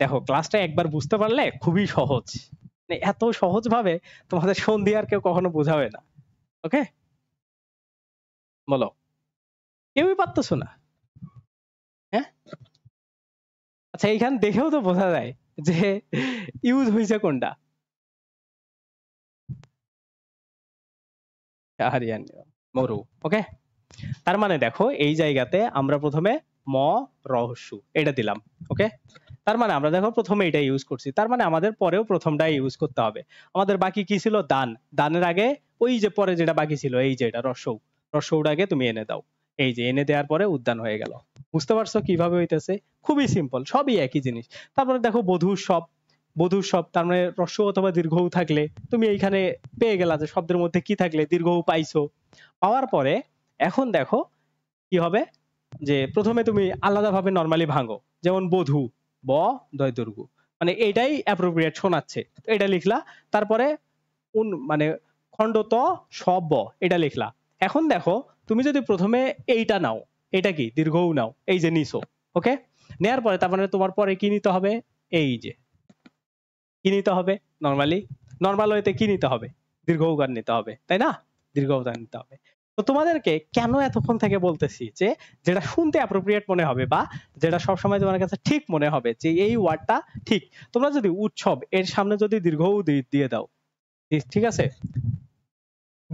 দেখো ক্লাসটা একবার বুঝতে পারলে খুবই সহজ মানে এত সহজ ভাবে তোমাদের সন্ধি আর কেউ কখনো বোঝাবে না ওকে বলো কেউই পারতো না হ্যাঁ আচ্ছা এইখান দেখেও তো বোঝা যায় যে ইউজ হয়েছে কোনটা মরু ওকে তার মানে দেখো এই জায়গাতে আমরা প্রথমে ম রহস্যু এটা দিলাম ওকে তার মানে আমরা দেখো প্রথমে এটা ইউজ করছি তার মানে আমাদের পরেও প্রথমটা ইউজ করতে হবে আমাদের বাকি কি ছিল দান দানের আগে ওই যে পরে যেটা বাকি ছিল এই যে এটা রসৌ রসৌটাকে তুমি এনে দাও এই যে এনে দেওয়ার পরে উদ্যান হয়ে গেল বুঝতে পারছো কিভাবে হইতেছে খুবই সিম্পল সবই একই জিনিস তারপরে দেখো বধু সব বধু সব তার মানে রস্য অথবা দীর্ঘউ থাকলে তুমি এইখানে পেয়ে গেলা যে শব্দের মধ্যে কি থাকলে দীর্ঘউ পাইছো পাওয়ার পরে এখন দেখো কি হবে যে প্রথমে তুমি আলাদাভাবে নর্মালি ভাঙো যেমন বধু ব দয় দুর্গু মানে এটাই অ্যাপ্রোপ্রিয়েট শোনাচ্ছে এটা লিখলা তারপরে উন মানে খণ্ড ত সব ব এটা লিখলা এখন দেখো তুমি যদি প্রথমে এইটা নাও এটা কি দীর্ঘও নাও এই যে নিছো ওকে নেয়ার পরে তার মানে তোমার পরে কি নিতে হবে এই যে কি নিতে হবে নর্মালি নর্মাল হইতে কি নিতে হবে দীর্ঘ দীর্ঘকার নিতে হবে তাই না দীর্ঘ দীর্ঘকার নিতে হবে তো তোমাদেরকে কেন এতক্ষণ থেকে বলতেছি যে যেটা শুনতে অ্যাপ্রোপ্রিয়েট মনে হবে বা যেটা সব সময় তোমার কাছে ঠিক মনে হবে যে এই ওয়ার্ডটা ঠিক তোমরা যদি উৎসব এর সামনে যদি দীর্ঘ দিয়ে দাও ঠিক আছে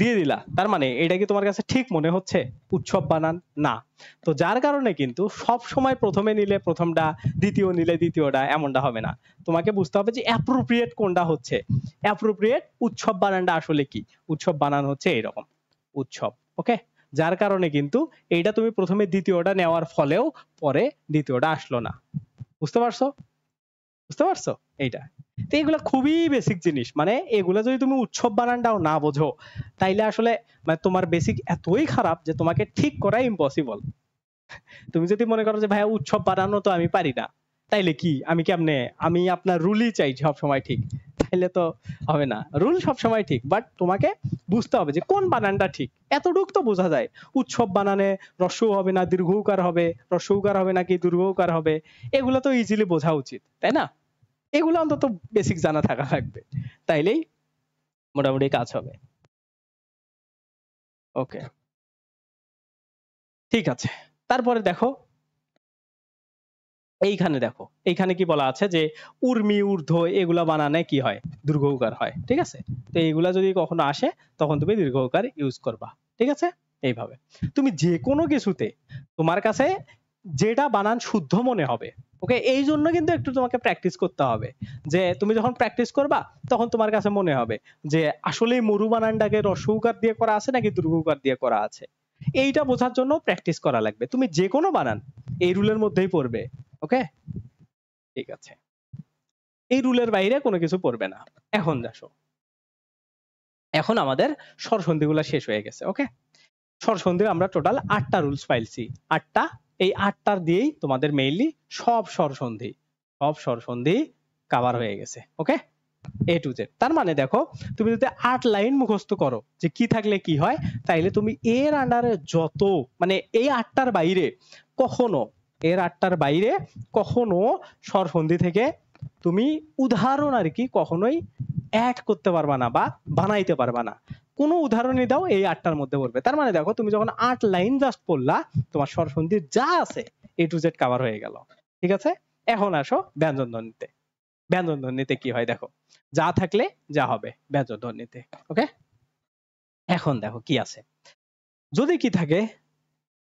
দিয়ে দিলা তার মানে এটা কি তোমার কাছে ঠিক মনে হচ্ছে উৎসব বানান না তো যার কারণে কিন্তু সব সময় প্রথমে নিলে প্রথমটা দ্বিতীয় নিলে দ্বিতীয়টা এমনটা হবে না তোমাকে বুঝতে হবে যে অ্যাপ্রোপ্রিয়েট কোনটা হচ্ছে অ্যাপ্রোপ্রিয়েট উৎসব বানানটা আসলে কি উৎসব বানান হচ্ছে এরকম উৎসব ওকে যার কারণে কিন্তু এইটা তুমি প্রথমে দ্বিতীয়টা নেওয়ার ফলেও পরে দ্বিতীয়টা আসলো না বুঝতে পারছো বুঝতে পারছো এইটা তো এগুলো খুবই বেসিক জিনিস মানে এগুলো যদি তুমি উৎসব বানানটাও না বোঝো তাইলে আসলে মানে তোমার বেসিক এতই খারাপ যে তোমাকে ঠিক করা ইম্পসিবল তুমি যদি মনে করো যে ভাইয়া উৎসব বানানো তো আমি পারি না তাইলে কি আমি কেমনে আমি আপনার রুলই চাই সব সময় ঠিক তাইলে তো হবে না রুল সব সময় ঠিক বাট তোমাকে বুঝতে হবে যে কোন বানানটা ঠিক এতটুক তো বোঝা যায় উৎসব বানানে রস্যও হবে না দীর্ঘকার হবে রস্যকার হবে নাকি দীর্ঘকার হবে এগুলো তো ইজিলি বোঝা উচিত তাই না এগুলো অন্তত বেসিক জানা থাকা লাগবে তাইলেই মোটামুটি কাজ হবে ওকে ঠিক আছে তারপরে দেখো এইখানে দেখো এইখানে কি বলা আছে যে উর্মি ঊর্ধ্ব এগুলা বানানে কি হয় দীর্ঘ উকার হয় ঠিক আছে তো এইগুলা যদি কখনো আসে তখন তুমি দীর্ঘ উকার ইউজ করবা ঠিক আছে এইভাবে তুমি যে কোনো কিছুতে তোমার কাছে যেটা বানান শুদ্ধ মনে হবে ওকে এই জন্য কিন্তু একটু তোমাকে প্র্যাকটিস করতে হবে যে তুমি যখন প্র্যাকটিস করবা তখন তোমার কাছে মনে হবে যে আসলে মরু বানানটাকে রসৌকার দিয়ে করা আছে নাকি দুর্গৌকার দিয়ে করা আছে এইটা বোঝার জন্য প্র্যাকটিস করা লাগবে তুমি যে কোনো বানান এই রুলের মধ্যেই পড়বে ওকে ঠিক আছে এই রুলের বাইরে কোনো কিছু পড়বে না এখন দেখো এখন আমাদের স্বরসন্ধিগুলো শেষ হয়ে গেছে ওকে স্বরসন্ধির আমরা টোটাল আটটা রুলস পাইলছি আটটা এই আটটার দিয়েই তোমাদের মেইনলি সব স্বরসন্ধি সব স্বরসন্ধি কাভার হয়ে গেছে ওকে এ টু জেড তার মানে দেখো তুমি যদি আট লাইন মুখস্থ করো যে কি থাকলে কি হয় তাইলে তুমি এর আন্ডারে যত মানে এই আটটার বাইরে কখনো এর আটটার বাইরে কখনো স্বরসন্ধি থেকে তুমি উদাহরণ আর কি কখনোই অ্যাড করতে পারবা না বা বানাইতে পারবা না কোনো উদাহরণই দাও এই আটটার মধ্যে পড়বে তার মানে দেখো তুমি যখন আট লাইন জাস্ট পড়লা তোমার স্বরসন্ধির যা আছে এ টু জেড কাভার হয়ে গেল ঠিক আছে এখন আসো ব্যঞ্জন ধ্বনিতে ব্যঞ্জন ধ্বনিতে কি হয় দেখো যা থাকলে যা হবে ব্যঞ্জন ধ্বনিতে ওকে এখন দেখো কি আছে যদি কি থাকে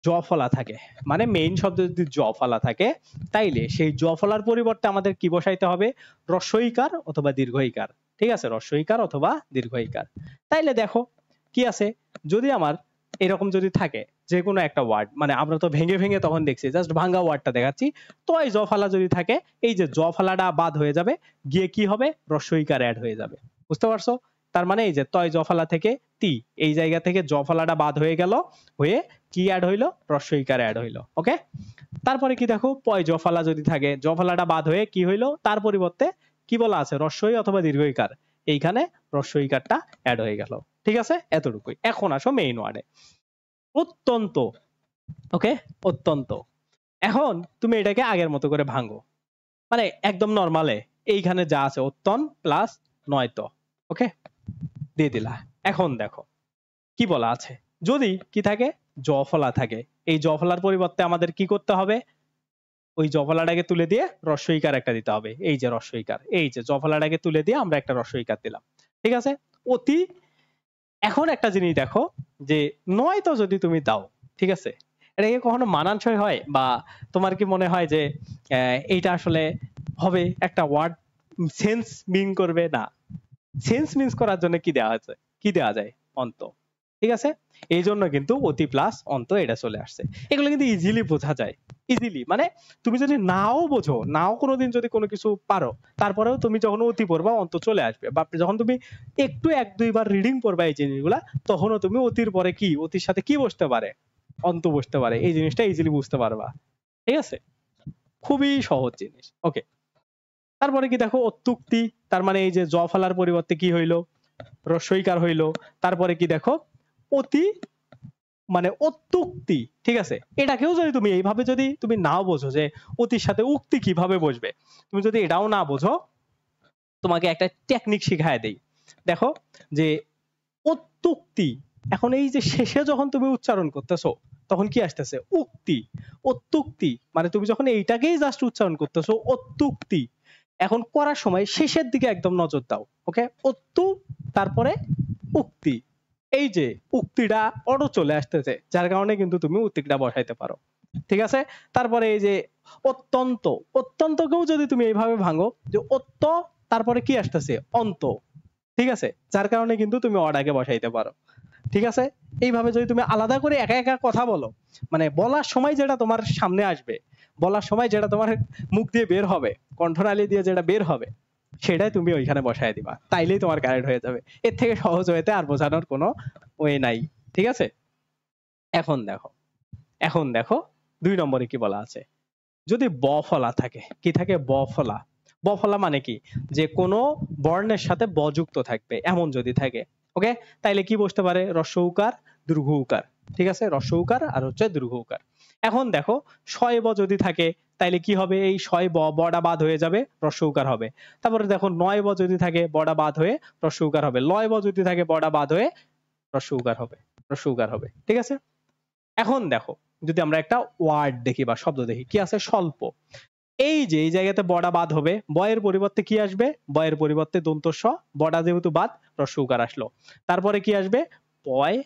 জফলা থাকে মানে মেইন শব্দ যদি জফলা থাকে তাইলে সেই জফলার পরিবর্তে আমাদের কি বসাইতে হবে রস্বইকার অথবা দীর্ঘইকার ঠিক আছে রস্বইকার অথবা দীর্ঘইকার তাইলে দেখো কি আছে যদি আমার এরকম যদি থাকে যে কোনো একটা ওয়ার্ড মানে আমরা তো ভেঙে ভেঙে তখন দেখছি জাস্ট ভাঙ্গা ওয়ার্ডটা দেখাচ্ছি তো এই জফালা যদি থাকে এই যে জফালাটা বাদ হয়ে যাবে গিয়ে কি হবে রস্বইকার অ্যাড হয়ে যাবে বুঝতে পারছো তার মানে এই যে তয় জফালা থেকে তি এই জায়গা থেকে জফালাটা বাদ হয়ে গেল হয়ে কি অ্যাড হইলো রস্যইকার অ্যাড হইল ওকে তারপরে কি দেখো পয় জফালা যদি থাকে জফালাটা বাদ হয়ে কি হইল তার পরিবর্তে কি বলা আছে রস্যই অথবা দীর্ঘইকার এইখানে রস্যইকারটা অ্যাড হয়ে গেল ঠিক আছে এতটুকুই এখন আসো মেইন ওয়ার্ডে অত্যন্ত ওকে অত্যন্ত এখন তুমি এটাকে আগের মতো করে ভাঙো মানে একদম নর্মালে এইখানে যা আছে অত্যন প্লাস নয় তো ওকে দিয়ে দিলা এখন দেখো কি বলা আছে যদি কি থাকে জফলা থাকে এই জফলার পরিবর্তে আমাদের কি করতে হবে ওই জফলাটাকে তুলে দিয়ে রস্বইকার একটা দিতে হবে এই যে রস্বইকার এই যে জফলাটাকে তুলে দিয়ে আমরা একটা রস্বইকার দিলাম ঠিক আছে অতি এখন একটা জিনিস দেখো যে নয় তো যদি তুমি দাও ঠিক আছে এটা কি কখনো মানানসই হয় বা তোমার কি মনে হয় যে এইটা আসলে হবে একটা ওয়ার্ড সেন্স মিন করবে না সেন্স মিন্স করার জন্য কি দেওয়া আছে কি দেওয়া যায় অন্ত ঠিক আছে এই জন্য কিন্তু অতি প্লাস অন্ত এটা চলে আসছে এগুলো কিন্তু ইজিলি বোঝা যায় ইজিলি মানে তুমি যদি নাও বোঝো নাও কোনোদিন যদি কোনো কিছু পারো তারপরেও তুমি যখন অতি পড়বা অন্ত চলে আসবে বা যখন তুমি একটু এক দুইবার রিডিং পড়বা এই জিনিসগুলা তখনও তুমি অতির পরে কি অতির সাথে কি বসতে পারে অন্ত বসতে পারে এই জিনিসটা ইজিলি বুঝতে পারবা ঠিক আছে খুবই সহজ জিনিস ওকে তারপরে কি দেখো অত্যুক্তি তার মানে এই যে জ ফালার পরিবর্তে কি হইলো রস্বইকার হইলো তারপরে কি দেখো অতি মানে অত্যুক্তি ঠিক আছে এটাকেও যদি তুমি এইভাবে যদি তুমি নাও বোঝো যে অতির সাথে উক্তি কিভাবে বসবে তুমি যদি এটাও না বোঝো তোমাকে একটা টেকনিক শিখায় দেই দেখো যে অত্যুক্তি এখন এই যে শেষে যখন তুমি উচ্চারণ করতেছো তখন কি আসতেছে উক্তি অত্যুক্তি মানে তুমি যখন এইটাকেই জাস্ট উচ্চারণ করতেছো অত্যুক্তি এখন করার সময় শেষের দিকে একদম নজর দাও ওকে অত্যু তারপরে উক্তি এই যে উক্তিটা অটো চলে আসতেছে যার কারণে কিন্তু তুমি উক্তিটা বসাইতে পারো ঠিক আছে তারপরে এই যে অত্যন্ত অত্যন্তকেও যদি তুমি এইভাবে ভাঙো যে অত্য তারপরে কি আসতেছে অন্ত ঠিক আছে যার কারণে কিন্তু তুমি অডাকে বসাইতে পারো ঠিক আছে এইভাবে যদি তুমি আলাদা করে একা একা কথা বলো মানে বলার সময় যেটা তোমার সামনে আসবে বলার সময় যেটা তোমার মুখ দিয়ে বের হবে কণ্ঠনালী দিয়ে যেটা বের হবে সেটাই তুমি ওইখানে বসায় দিবা তাইলেই তোমার কারেন্ট হয়ে যাবে এর থেকে সহজ হয়েতে আর বোঝানোর কোনো ওয়ে নাই ঠিক আছে এখন দেখো এখন দেখো দুই নম্বরে কি বলা আছে যদি ব ফলা থাকে কি থাকে ব ফলা ব ফলা মানে কি যে কোনো বর্ণের সাথে ব যুক্ত থাকবে এমন যদি থাকে ওকে তাইলে কি বসতে পারে রস্য উকার দীর্ঘ উকার ঠিক আছে রস্য উকার আর হচ্ছে দীর্ঘ উকার এখন দেখো ছয় ব যদি থাকে তাইলে কি হবে এই ছয় ব বড়া বাদ হয়ে যাবে রস্যকার হবে তারপরে দেখো নয় ব যদি থাকে বড়া বাদ হয়ে রস্যকার হবে লয় ব যদি থাকে বড়া বাদ হয়ে রস্যকার হবে রস্যকার হবে ঠিক আছে এখন দেখো যদি আমরা একটা ওয়ার্ড দেখি বা শব্দ দেখি কি আছে স্বল্প এই যে এই জায়গাতে বড়া বাদ হবে বয়ের পরিবর্তে কি আসবে বয়ের পরিবর্তে দন্তস্ব বড়া যেহেতু বাদ রস্যকার আসলো তারপরে কি আসবে পয়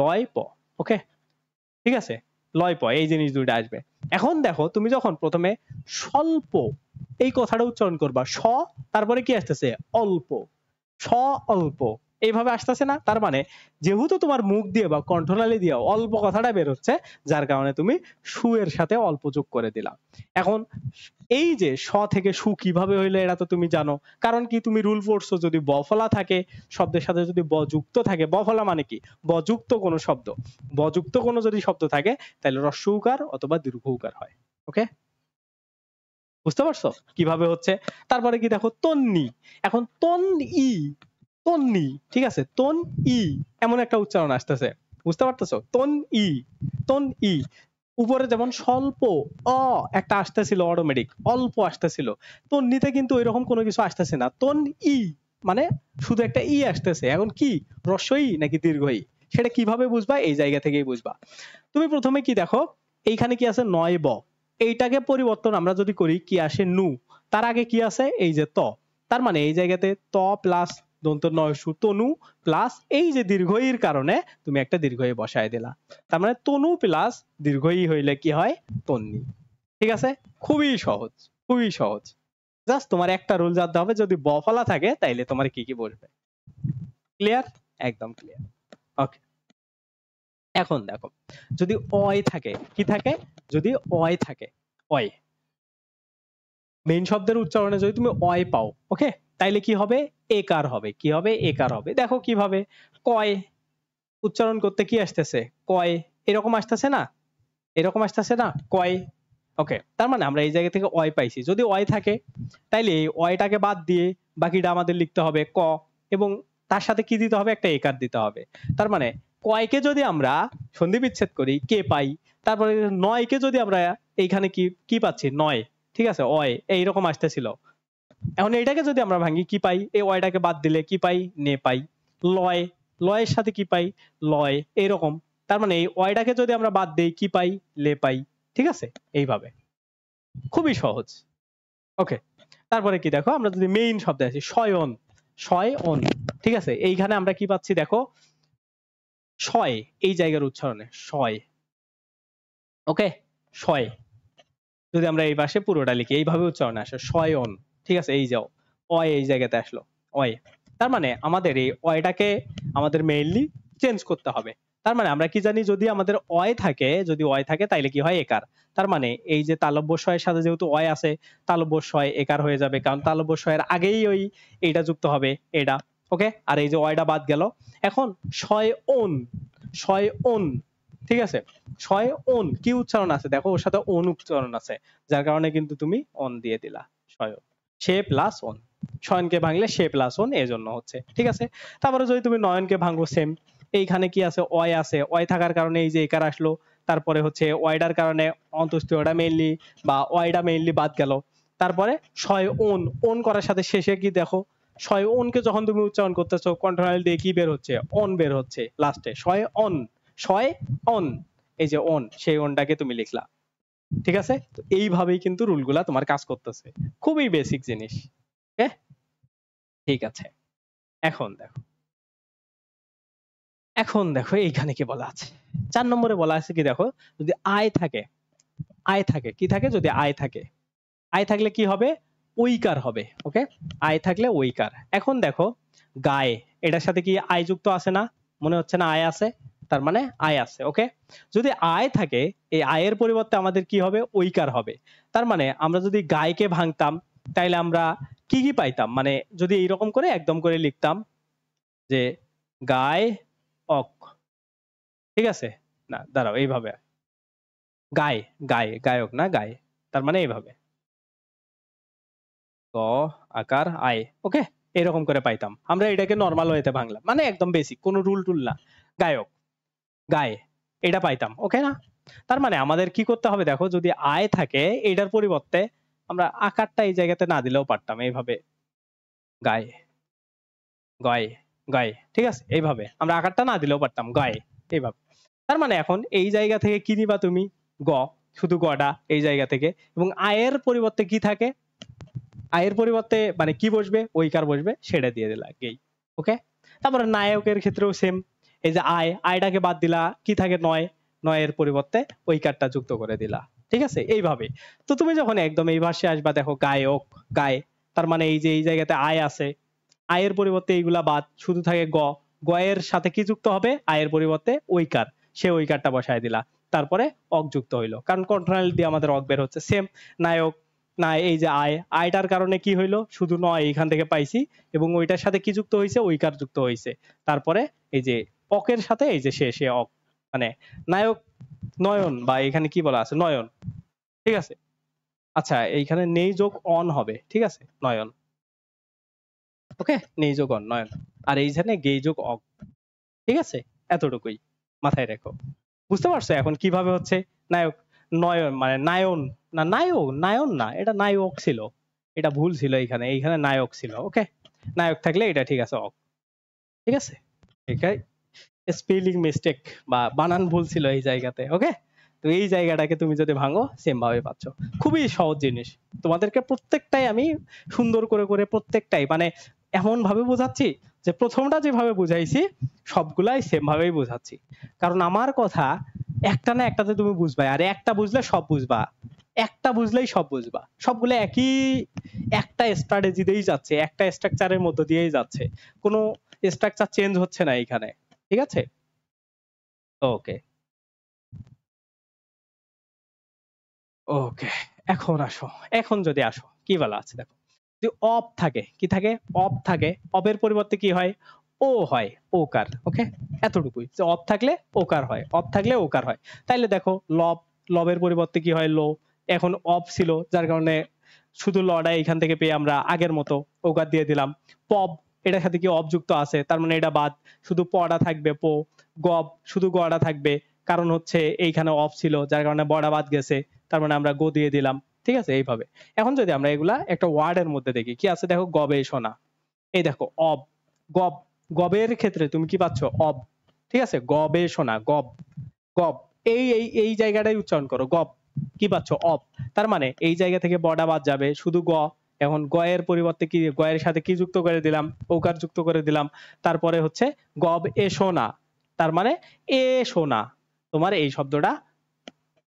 লয় প ওকে ঠিক আছে লয় পয় এই জিনিস দুইটা আসবে এখন দেখো তুমি যখন প্রথমে স্বল্প এই কথাটা উচ্চারণ করবা স তারপরে কি আসতেছে অল্প স অল্প এইভাবে আসতেছে না তার মানে যেহেতু তোমার মুখ দিয়ে বা কণ্ঠনালী দিয়ে অল্প কথাটা বের হচ্ছে যার কারণে তুমি সুয়ের সাথে অল্প যোগ করে দিলাম এখন এই যে স থেকে সু কিভাবে হইলো এটা তো তুমি জানো কারণ কি তুমি রুল পড়ছো যদি ব ফলা থাকে শব্দের সাথে যদি ব যুক্ত থাকে ব ফলা মানে কি ব যুক্ত কোনো শব্দ ব যুক্ত কোনো যদি শব্দ থাকে তাহলে রস্য উকার অথবা দীর্ঘ উকার হয় ওকে বুঝতে পারছো কিভাবে হচ্ছে তারপরে কি দেখো তন্নি এখন তন ই তন্নি ঠিক আছে তন ই এমন একটা উচ্চারণ আসতেছে বুঝতে পারতেছো তন ই তন ই উপরে যেমন স্বল্প অ একটা আসতেছিল অটোমেটিক অল্প আসতেছিল তন্নিতে কিন্তু ওইরকম কোনো কিছু আসতেছে না তন ই মানে শুধু একটা ই আসতেছে এখন কি রস্যই নাকি দীর্ঘ ই সেটা কিভাবে বুঝবা এই জায়গা থেকেই বুঝবা তুমি প্রথমে কি দেখো এইখানে কি আছে নয় ব এইটাকে পরিবর্তন আমরা যদি করি কি আসে নু তার আগে কি আছে এই যে ত তার মানে এই জায়গাতে ত প্লাস দন্ত নয় সু তনু প্লাস এই যে দীর্ঘইর কারণে তুমি একটা দীর্ঘই বসায় দিলা তার মানে তনু প্লাস দীর্ঘই হইলে কি হয় তন্নি ঠিক আছে খুবই সহজ খুবই সহজ জাস্ট তোমার একটা রুল জানতে হবে যদি ব ফলা থাকে তাইলে তোমার কি কি বসবে ক্লিয়ার একদম ক্লিয়ার ওকে এখন দেখো যদি অয় থাকে কি থাকে যদি অয় থাকে অয় মেইন শব্দের উচ্চারণে যদি তুমি অয় পাও ওকে তাইলে কি হবে একার হবে কি হবে একার হবে দেখো কিভাবে কয় উচ্চারণ করতে কি আসতেছে কয় এরকম আসতেছে না এরকম আসতেছে না কয় ওকে তার মানে আমরা এই জায়গা থেকে অয় পাইছি যদি অয় থাকে তাইলে এই অয়টাকে বাদ দিয়ে বাকিটা আমাদের লিখতে হবে ক এবং তার সাথে কি দিতে হবে একটা একার দিতে হবে তার মানে কয়কে যদি আমরা সন্ধি বিচ্ছেদ করি কে পাই তারপরে নয়কে যদি আমরা এইখানে কি কি পাচ্ছি নয় ঠিক আছে অয় এইরকম আসতেছিল এখন এটাকে যদি আমরা ভাঙি কি পাই এই ওয়াইটাকে বাদ দিলে কি পাই নে পাই লয় লয়ের সাথে কি পাই লয় এরকম তার মানে এই ওয়াইটাকে যদি আমরা বাদ দেই কি পাই লে পাই ঠিক আছে এইভাবে খুবই সহজ ওকে তারপরে কি দেখো আমরা যদি মেইন শব্দে আসি শয়ন শয়ন ঠিক আছে এইখানে আমরা কি পাচ্ছি দেখো শয় এই জায়গার উচ্চারণে শয় ওকে শয় যদি আমরা এই পাশে পুরোটা লিখি এইভাবে উচ্চারণে আসে শয়ন ঠিক আছে এই যাও ওয়াই এই জায়গাতে আসলো ওয়াই তার মানে আমাদের এই ওয়াইটাকে আমাদের মেইনলি চেঞ্জ করতে হবে তার মানে আমরা কি জানি যদি আমাদের ওয়াই থাকে যদি ওয়াই থাকে তাইলে কি হয় একার তার মানে এই যে তালব্যশয়ের সাথে যেহেতু ওয়াই আছে তালব্য তালব্যশয় একার হয়ে যাবে কারণ তালব্য তালব্যশয়ের আগেই ওই এটা যুক্ত হবে এটা ওকে আর এই যে ওয়াইটা বাদ গেল এখন শয় ওন শয় ওন ঠিক আছে শয় ওন কি উচ্চারণ আছে দেখো ওর সাথে ওন উচ্চারণ আছে যার কারণে কিন্তু তুমি অন দিয়ে দিলা শয় সে প্লাস ওয়ান ছয়নকে ভাঙলে সে প্লাস ওয়ান এই জন্য হচ্ছে ঠিক আছে তারপরে যদি তুমি নয়নকে ভাঙো সেম এইখানে কি আছে অয় আছে অয় থাকার কারণে এই যে একার আসলো তারপরে হচ্ছে ওয়াইডার কারণে অন্তস্থীয়টা মেইনলি বা ওয়াইডা মেইনলি বাদ গেল তারপরে ছয় ওন ওন করার সাথে শেষে কি দেখো ছয় ওনকে যখন তুমি উচ্চারণ করতেছো কন্ট্রোল দিয়ে কি বের হচ্ছে অন বের হচ্ছে লাস্টে ছয় অন ছয় অন এই যে অন সেই অনটাকে তুমি লিখলা ঠিক আছে এইভাবেই কিন্তু রুলগুলা তোমার কাজ করতেছে খুবই বেসিক জিনিস ঠিক আছে এখন দেখো এখন দেখো এইখানে কি বলা আছে চার নম্বরে বলা আছে কি দেখো যদি আয় থাকে আয় থাকে কি থাকে যদি আয় থাকে আয় থাকলে কি হবে ঐকার হবে ওকে আয় থাকলে ঐকার এখন দেখো গায়ে এটার সাথে কি আয় যুক্ত আছে না মনে হচ্ছে না আয় আছে তার মানে আয় আছে ওকে যদি আয় থাকে এই আয়ের পরিবর্তে আমাদের কি হবে ঐকার হবে তার মানে আমরা যদি গায়কে ভাঙতাম তাইলে আমরা কি কি পাইতাম মানে যদি এইরকম করে একদম করে লিখতাম যে গায় অক ঠিক আছে না দাঁড়াও এইভাবে গায় গায় গায়ক না গায় তার মানে এইভাবে গ আকার আয় ওকে এরকম করে পাইতাম আমরা এটাকে নর্মাল ওয়েতে ভাঙলাম মানে একদম বেসিক কোনো রুল টুল না গায়ক গায়ে এটা পাইতাম ওকে না তার মানে আমাদের কি করতে হবে দেখো যদি আয় থাকে এটার পরিবর্তে আমরা আকারটা এই জায়গাতে না দিলেও পারতাম এইভাবে গায়ে গায়ে গায়ে ঠিক আছে এইভাবে আমরা আকারটা না দিলেও পারতাম গায়ে এইভাবে তার মানে এখন এই জায়গা থেকে কি নিবা তুমি গ শুধু গডা এই জায়গা থেকে এবং আয়ের পরিবর্তে কি থাকে আয়ের পরিবর্তে মানে কি বসবে ওইকার বসবে সেটা দিয়ে দিলা গেই ওকে তারপরে নায়কের ক্ষেত্রেও সেম এই যে আয় আয়টাকে বাদ দিলা কি থাকে নয় নয়ের পরিবর্তে ওই কারটা যুক্ত করে দিলা ঠিক আছে এইভাবে তো তুমি যখন একদম এই ভাষায় আসবা দেখো গায়ক গায় তার মানে এই যে এই জায়গাতে আয় আছে আয়ের পরিবর্তে এইগুলা বাদ শুধু থাকে গ গ এর সাথে কি যুক্ত হবে আয়ের পরিবর্তে ওই কার সে কার্ডটা বসায় দিলা তারপরে অক যুক্ত হইলো কারণ কন্ট্রাল দিয়ে আমাদের অক বের হচ্ছে সেম নায়ক না এই যে আয় আয়টার কারণে কি হইলো শুধু নয় এখান থেকে পাইছি এবং ওইটার সাথে কি যুক্ত হয়েছে কার যুক্ত হয়েছে তারপরে এই যে অকের সাথে এই যে সে সে অক মানে নায়ক নয়ন বা এখানে কি বলা আছে নয়ন ঠিক আছে আচ্ছা এইখানে নেই যোগ অন হবে ঠিক আছে নয়ন ওকে নেই যোগ অন নয়ন আর এইখানে গে যোগ অক ঠিক আছে এতটুকুই মাথায় রেখো বুঝতে পারছো এখন কিভাবে হচ্ছে নায়ক নয়ন মানে নায়ন না নায়ক নায়ন না এটা নায়ক ছিল এটা ভুল ছিল এখানে এইখানে নায়ক ছিল ওকে নায়ক থাকলে এটা ঠিক আছে অক ঠিক আছে এটাই স্পেলিং মিস্টেক বা বানান ভুল ছিল এই জায়গাতে ওকে তো এই জায়গাটাকে তুমি যদি ভাঙো সেম ভাবে পাচ্ছ খুবই সহজ জিনিস তোমাদেরকে প্রত্যেকটাই আমি সুন্দর করে করে প্রত্যেকটাই মানে এমন ভাবে বোঝাচ্ছি যে প্রথমটা যেভাবে বুঝাইছি সবগুলাই সেম ভাবেই বোঝাচ্ছি কারণ আমার কথা একটা না একটাতে তুমি বুঝবা আর একটা বুঝলে সব বুঝবা একটা বুঝলেই সব বুঝবা সবগুলো একই একটা স্ট্র্যাটেজি দিয়েই যাচ্ছে একটা স্ট্রাকচারের মধ্য দিয়েই যাচ্ছে কোনো স্ট্রাকচার চেঞ্জ হচ্ছে না এখানে ঠিক আছে ওকে ওকে এখন আসো এখন যদি আসো কি বলা আছে দেখো যদি অফ থাকে কি থাকে অফ থাকে অফের পরিবর্তে কি হয় ও হয় ওকার ওকে এতটুকুই যে অফ থাকলে ওকার হয় অফ থাকলে ওকার হয় তাইলে দেখো লব লবের পরিবর্তে কি হয় লো এখন অফ ছিল যার কারণে শুধু লডাই এখান থেকে পেয়ে আমরা আগের মতো ওকার দিয়ে দিলাম পপ এটার সাথে কি অবযুক্ত আছে তার মানে এটা বাদ শুধু পড়া থাকবে পো গব শুধু গড়া থাকবে কারণ হচ্ছে এইখানে অফ ছিল যার কারণে বড়া বাদ গেছে তার মানে আমরা গো দিয়ে দিলাম ঠিক আছে এইভাবে এখন যদি আমরা এগুলা একটা ওয়ার্ডের মধ্যে দেখি কি আছে দেখো গবেষণা এই দেখো অব গব গবের ক্ষেত্রে তুমি কি পাচ্ছ অব ঠিক আছে গবেষণা গব গব এই এই এই জায়গাটাই উচ্চারণ করো গব কি পাচ্ছ অব তার মানে এই জায়গা থেকে বড়া বাদ যাবে শুধু গ এখন গয়ের পরিবর্তে কি গয়ের সাথে কি যুক্ত করে দিলাম ওকার যুক্ত করে দিলাম তারপরে হচ্ছে গব এ সোনা তার মানে এ সোনা তোমার এই শব্দটা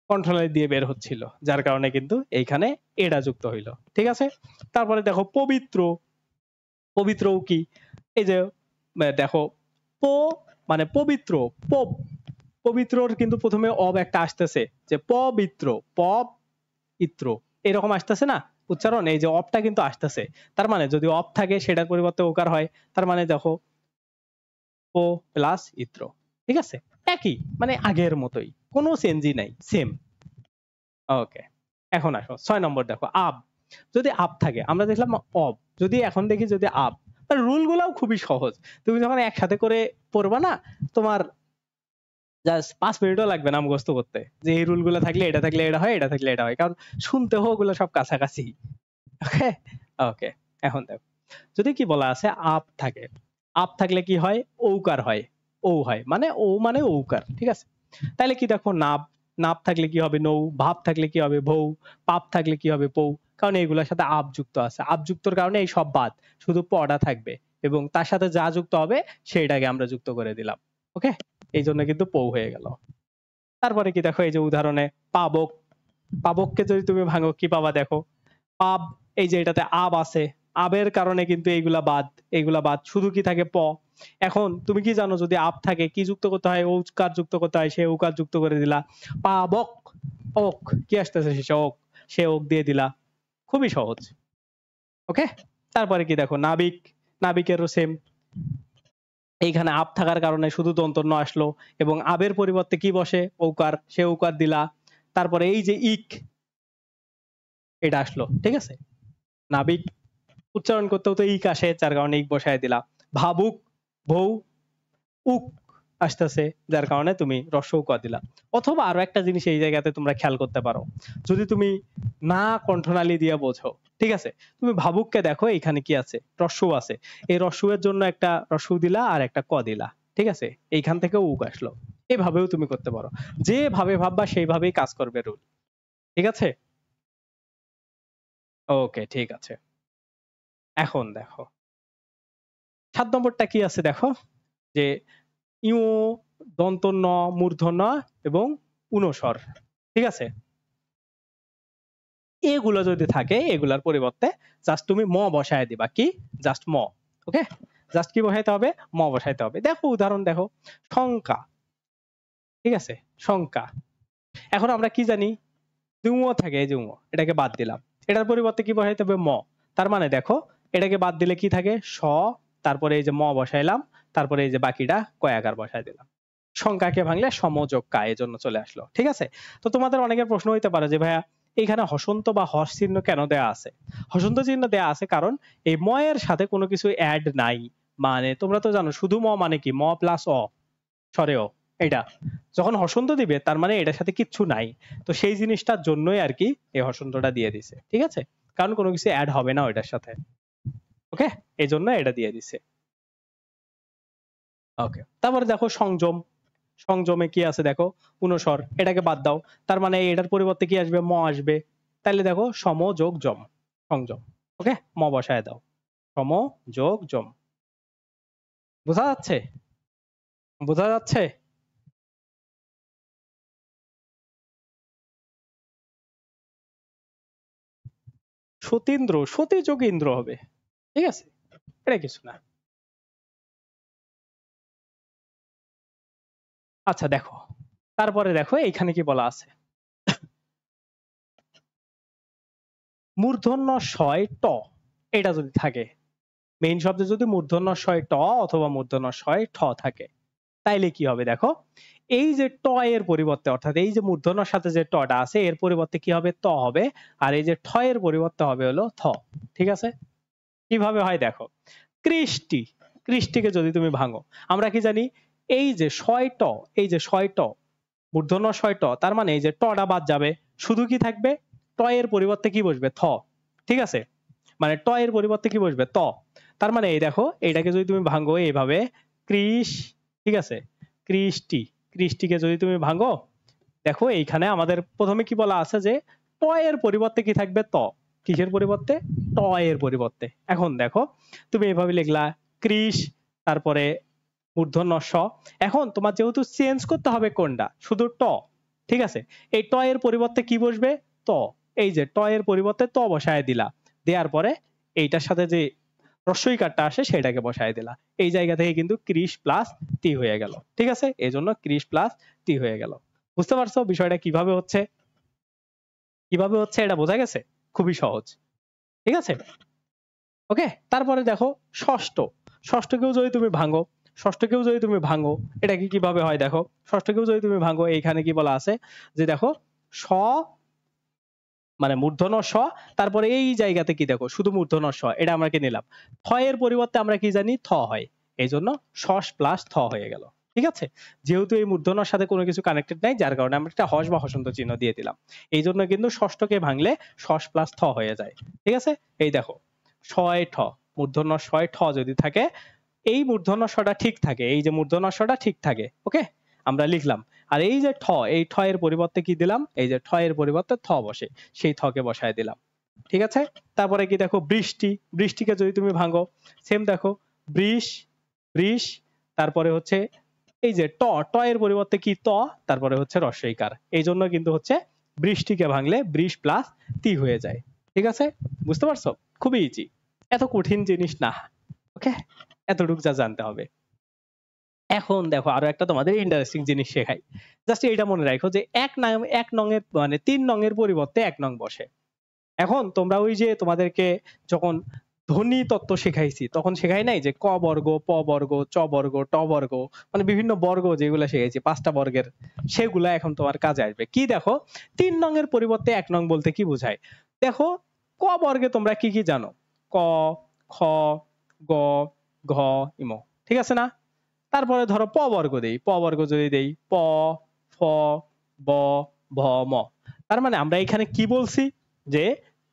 কন্ট্রোলার দিয়ে বের হচ্ছিল যার কারণে কিন্তু এইখানে এটা যুক্ত হইল ঠিক আছে তারপরে দেখো পবিত্র পবিত্র কি এই যে দেখো পো মানে পবিত্র পব পবিত্রর কিন্তু প্রথমে অব একটা আসতেছে যে পবিত্র পব ইত্র এরকম আসতেছে না উচ্চারণ এই যে অপটা কিন্তু আসতেছে তার মানে যদি অপ থাকে সেটার পরিবর্তে ওকার হয় তার মানে দেখো ও প্লাস ইত্র ঠিক আছে একই মানে আগের মতোই কোনো চেঞ্জই নাই সেম ওকে এখন আসো ছয় নম্বর দেখো আপ যদি আপ থাকে আমরা দেখলাম অব যদি এখন দেখি যদি আপ তার রুল গুলাও খুবই সহজ তুমি যখন একসাথে করে পড়বা না তোমার জাস্ট পাঁচ মিনিটও লাগবে না মুখস্থ করতে যে এই রুল গুলো থাকলে এটা থাকলে এটা হয় এটা থাকলে এটা হয় কারণ শুনতে হোক ওগুলো সব কাছাকাছি ওকে ওকে এখন দেখো যদি কি বলা আছে আপ থাকে আপ থাকলে কি হয় ঔকার হয় ও হয় মানে ও মানে ঔকার ঠিক আছে তাহলে কি দেখো নাপ নাপ থাকলে কি হবে নৌ ভাব থাকলে কি হবে ভৌ পাপ থাকলে কি হবে পৌ কারণ এইগুলোর সাথে আপ যুক্ত আছে আপ যুক্তর কারণে এই সব বাদ শুধু পডা থাকবে এবং তার সাথে যা যুক্ত হবে সেটাকে আমরা যুক্ত করে দিলাম ওকে এই জন্য কিন্তু পৌ হয়ে গেল তারপরে কি দেখো এই যে উদাহরণে পাবক পাবককে যদি তুমি ভাঙো কি পাবা দেখো পাব এই যে এটাতে আব আছে আবের কারণে কিন্তু এইগুলা বাদ এইগুলা বাদ শুধু কি থাকে প এখন তুমি কি জানো যদি আপ থাকে কি যুক্ত করতে হয় ঔকার যুক্ত করতে হয় সে ঔকার যুক্ত করে দিলা পাবক ওক কি আসতেছে সে ওক সে ওক দিয়ে দিলা খুবই সহজ ওকে তারপরে কি দেখো নাবিক নাবিকেরও সেম এইখানে আপ থাকার কারণে শুধু দন্তন্য আসলো এবং আবের পরিবর্তে কি বসে ঔকার সে ঔকার দিলা তারপরে এই যে ইক এটা আসলো ঠিক আছে নাবিক উচ্চারণ করতেও তো ইক আসে যার কারণে ইক বসায় দিলা ভাবুক ভৌ উক আসতেছে যার কারণে তুমি রস রসৌকা দিলা অথবা আরো একটা জিনিস এই জায়গাতে তোমরা খেয়াল করতে পারো যদি তুমি না কণ্ঠনালী দিয়ে বোঝো ঠিক আছে তুমি ভাবুককে দেখো এখানে কি আছে রস্য আছে এই রস্যের জন্য একটা রস্য দিলা আর একটা ক দিলা ঠিক আছে এইখান থেকে উক আসলো এভাবেও তুমি করতে পারো যেভাবে ভাববা সেইভাবেই কাজ করবে রুল ঠিক আছে ওকে ঠিক আছে এখন দেখো সাত নম্বরটা কি আছে দেখো যে ইউ দন্ত ন মূর্ধন্য এবং উনস্বর ঠিক আছে এগুলো যদি থাকে এগুলার পরিবর্তে জাস্ট তুমি ম বসায় দিবা কি জাস্ট ম ওকে জাস্ট কি বসাইতে হবে ম বসাইতে হবে দেখো উদাহরণ দেখো সংখ্যা ঠিক আছে সংখ্যা এখন আমরা কি জানি দুম থাকে এই জুম এটাকে বাদ দিলাম এটার পরিবর্তে কি বসাইতে হবে ম তার মানে দেখো এটাকে বাদ দিলে কি থাকে স তারপরে এই যে ম বসাইলাম তারপরে এই যে বাকিটা কয়াকার বসাই দিলাম সংখ্যাকে ভাঙলে সমযোগ কা এজন্য চলে আসলো ঠিক আছে তো তোমাদের অনেকের প্রশ্ন হইতে পারে যে ভাইয়া এখানে হসন্ত বা হস চিহ্ন কেন দেয়া আছে হসন্ত চিহ্ন দেয়া আছে কারণ এই ম এর সাথে কোনো কিছু অ্যাড নাই মানে তোমরা তো জানো শুধু ম মানে কি ম প্লাস অ সরে অ এটা যখন হসন্ত দিবে তার মানে এটার সাথে কিচ্ছু নাই তো সেই জিনিসটার জন্যই আর কি এই হসন্তটা দিয়ে দিছে ঠিক আছে কারণ কোনো কিছু অ্যাড হবে না ওইটার সাথে ওকে এই জন্য এটা দিয়ে দিছে ওকে তারপরে দেখো সংযম সংযমে কি আছে দেখো পুনঃস্বর এটাকে বাদ দাও তার মানে এটার পরিবর্তে কি আসবে ম আসবে তাহলে দেখো সম যোগ জম সংযম ওকে ম বসায় দাও সম যোগ জম বোঝা যাচ্ছে বোঝা যাচ্ছে সতীন্দ্র সতী যোগ ইন্দ্র হবে ঠিক আছে এটা কিছু না আচ্ছা দেখো তারপরে দেখো এখানে কি বলা আছে মূর্ধন্য শয় ট এটা যদি থাকে মেইন শব্দে যদি মূর্ধন্য শয় ট অথবা মূর্ধন্য শয় ঠ থাকে তাইলে কি হবে দেখো এই যে ট এর পরিবর্তে অর্থাৎ এই যে মূর্ধন্যর সাথে যে টটা আছে এর পরিবর্তে কি হবে ত হবে আর এই যে ঠ এর পরিবর্তে হবে হলো থ ঠিক আছে কিভাবে হয় দেখো কৃষ্টি কৃষ্টিকে যদি তুমি ভাঙো আমরা কি জানি এই যে ছয় ট এই যে ছয় ট মূর্ধন্য ছয় ট তার মানে এই যে টটা বাদ যাবে শুধু কি থাকবে ট এর পরিবর্তে কি বসবে থ ঠিক আছে মানে ট এর পরিবর্তে কি বসবে ত তার মানে এই দেখো এটাকে যদি তুমি ভাঙো এইভাবে কৃষ ঠিক আছে কৃষ্টি কৃষ্টিকে যদি তুমি ভাঙো দেখো এইখানে আমাদের প্রথমে কি বলা আছে যে ট এর পরিবর্তে কি থাকবে ত কিসের পরিবর্তে ট এর পরিবর্তে এখন দেখো তুমি এভাবে লিখলা কৃষ তারপরে মূর্ধন্য স এখন তোমার যেহেতু চেঞ্জ করতে হবে কোনটা শুধু ট ঠিক আছে এই ট এর পরিবর্তে কি বসবে ত এই যে ট এর পরিবর্তে ত বসায় দিলা দেওয়ার পরে এইটার সাথে যে রসই রস্যইকারটা আসে সেটাকে বসায় দিলা এই জায়গা থেকে কিন্তু ক্রিস প্লাস টি হয়ে গেল ঠিক আছে এই জন্য ক্রিস প্লাস টি হয়ে গেল বুঝতে পারছো বিষয়টা কিভাবে হচ্ছে কিভাবে হচ্ছে এটা বোঝা গেছে খুবই সহজ ঠিক আছে ওকে তারপরে দেখো ষষ্ঠ ষষ্ঠকেও যদি তুমি ভাঙো ষষ্ঠকেও যদি তুমি ভাঙো এটাকে কিভাবে হয় দেখো ষষ্ঠকেও যদি তুমি ভাঙো এইখানে কি বলা আছে যে দেখো স মানে মূর্ধন স তারপরে এই জায়গাতে কি দেখো শুধু মূর্ধন স এটা আমরা কি নিলাম থ এর পরিবর্তে আমরা কি জানি থ হয় এই জন্য সস প্লাস থ হয়ে গেল ঠিক আছে যেহেতু এই মূর্ধনার সাথে কোনো কিছু কানেক্টেড নাই যার কারণে আমরা একটা হস বা হসন্ত চিহ্ন দিয়ে দিলাম এই জন্য কিন্তু ষষ্ঠকে ভাঙলে সস প্লাস থ হয়ে যায় ঠিক আছে এই দেখো ছয় ঠ মূর্ধন্য ছয় ঠ যদি থাকে এই মূর্ধন্যস্বটা ঠিক থাকে এই যে মূর্ধন্যস্বটা ঠিক থাকে ওকে আমরা লিখলাম আর এই যে ঠ এই ঠ এর পরিবর্তে কি দিলাম এই যে ঠ এর পরিবর্তে থ বসে সেই থকে বসায় দিলাম ঠিক আছে তারপরে কি দেখো বৃষ্টি বৃষ্টিকে যদি তুমি ভাঙো সেম দেখো বৃষ বৃষ তারপরে হচ্ছে এই যে ট ট এর পরিবর্তে কি ত তারপরে হচ্ছে রস্বইকার এই জন্য কিন্তু হচ্ছে বৃষ্টিকে ভাঙলে বৃষ প্লাস তি হয়ে যায় ঠিক আছে বুঝতে পারছো খুবই ইজি এত কঠিন জিনিস না ওকে এতটুকু যা জানতে হবে এখন দেখো আরো একটা তোমাদের ইন্টারেস্টিং জিনিস শেখাই জাস্ট এটা মনে রাখো যে এক নং এক নং এর মানে তিন নং এর পরিবর্তে এক নং বসে এখন তোমরা ওই যে তোমাদেরকে যখন ধ্বনি তত্ত্ব শেখাইছি তখন শেখাই নাই যে ক বর্গ প বর্গ চ বর্গ ট বর্গ মানে বিভিন্ন বর্গ যেগুলো শেখাইছি পাঁচটা বর্গের সেগুলা এখন তোমার কাজে আসবে কি দেখো তিন নং এর পরিবর্তে এক নং বলতে কি বোঝায় দেখো ক বর্গে তোমরা কি কি জানো ক খ গ ঘ ইম ঠিক আছে না তারপরে ধরো প বর্গ দেই প বর্গ যদি দেই প ফ ব ভ ম তার মানে আমরা এখানে কি বলছি যে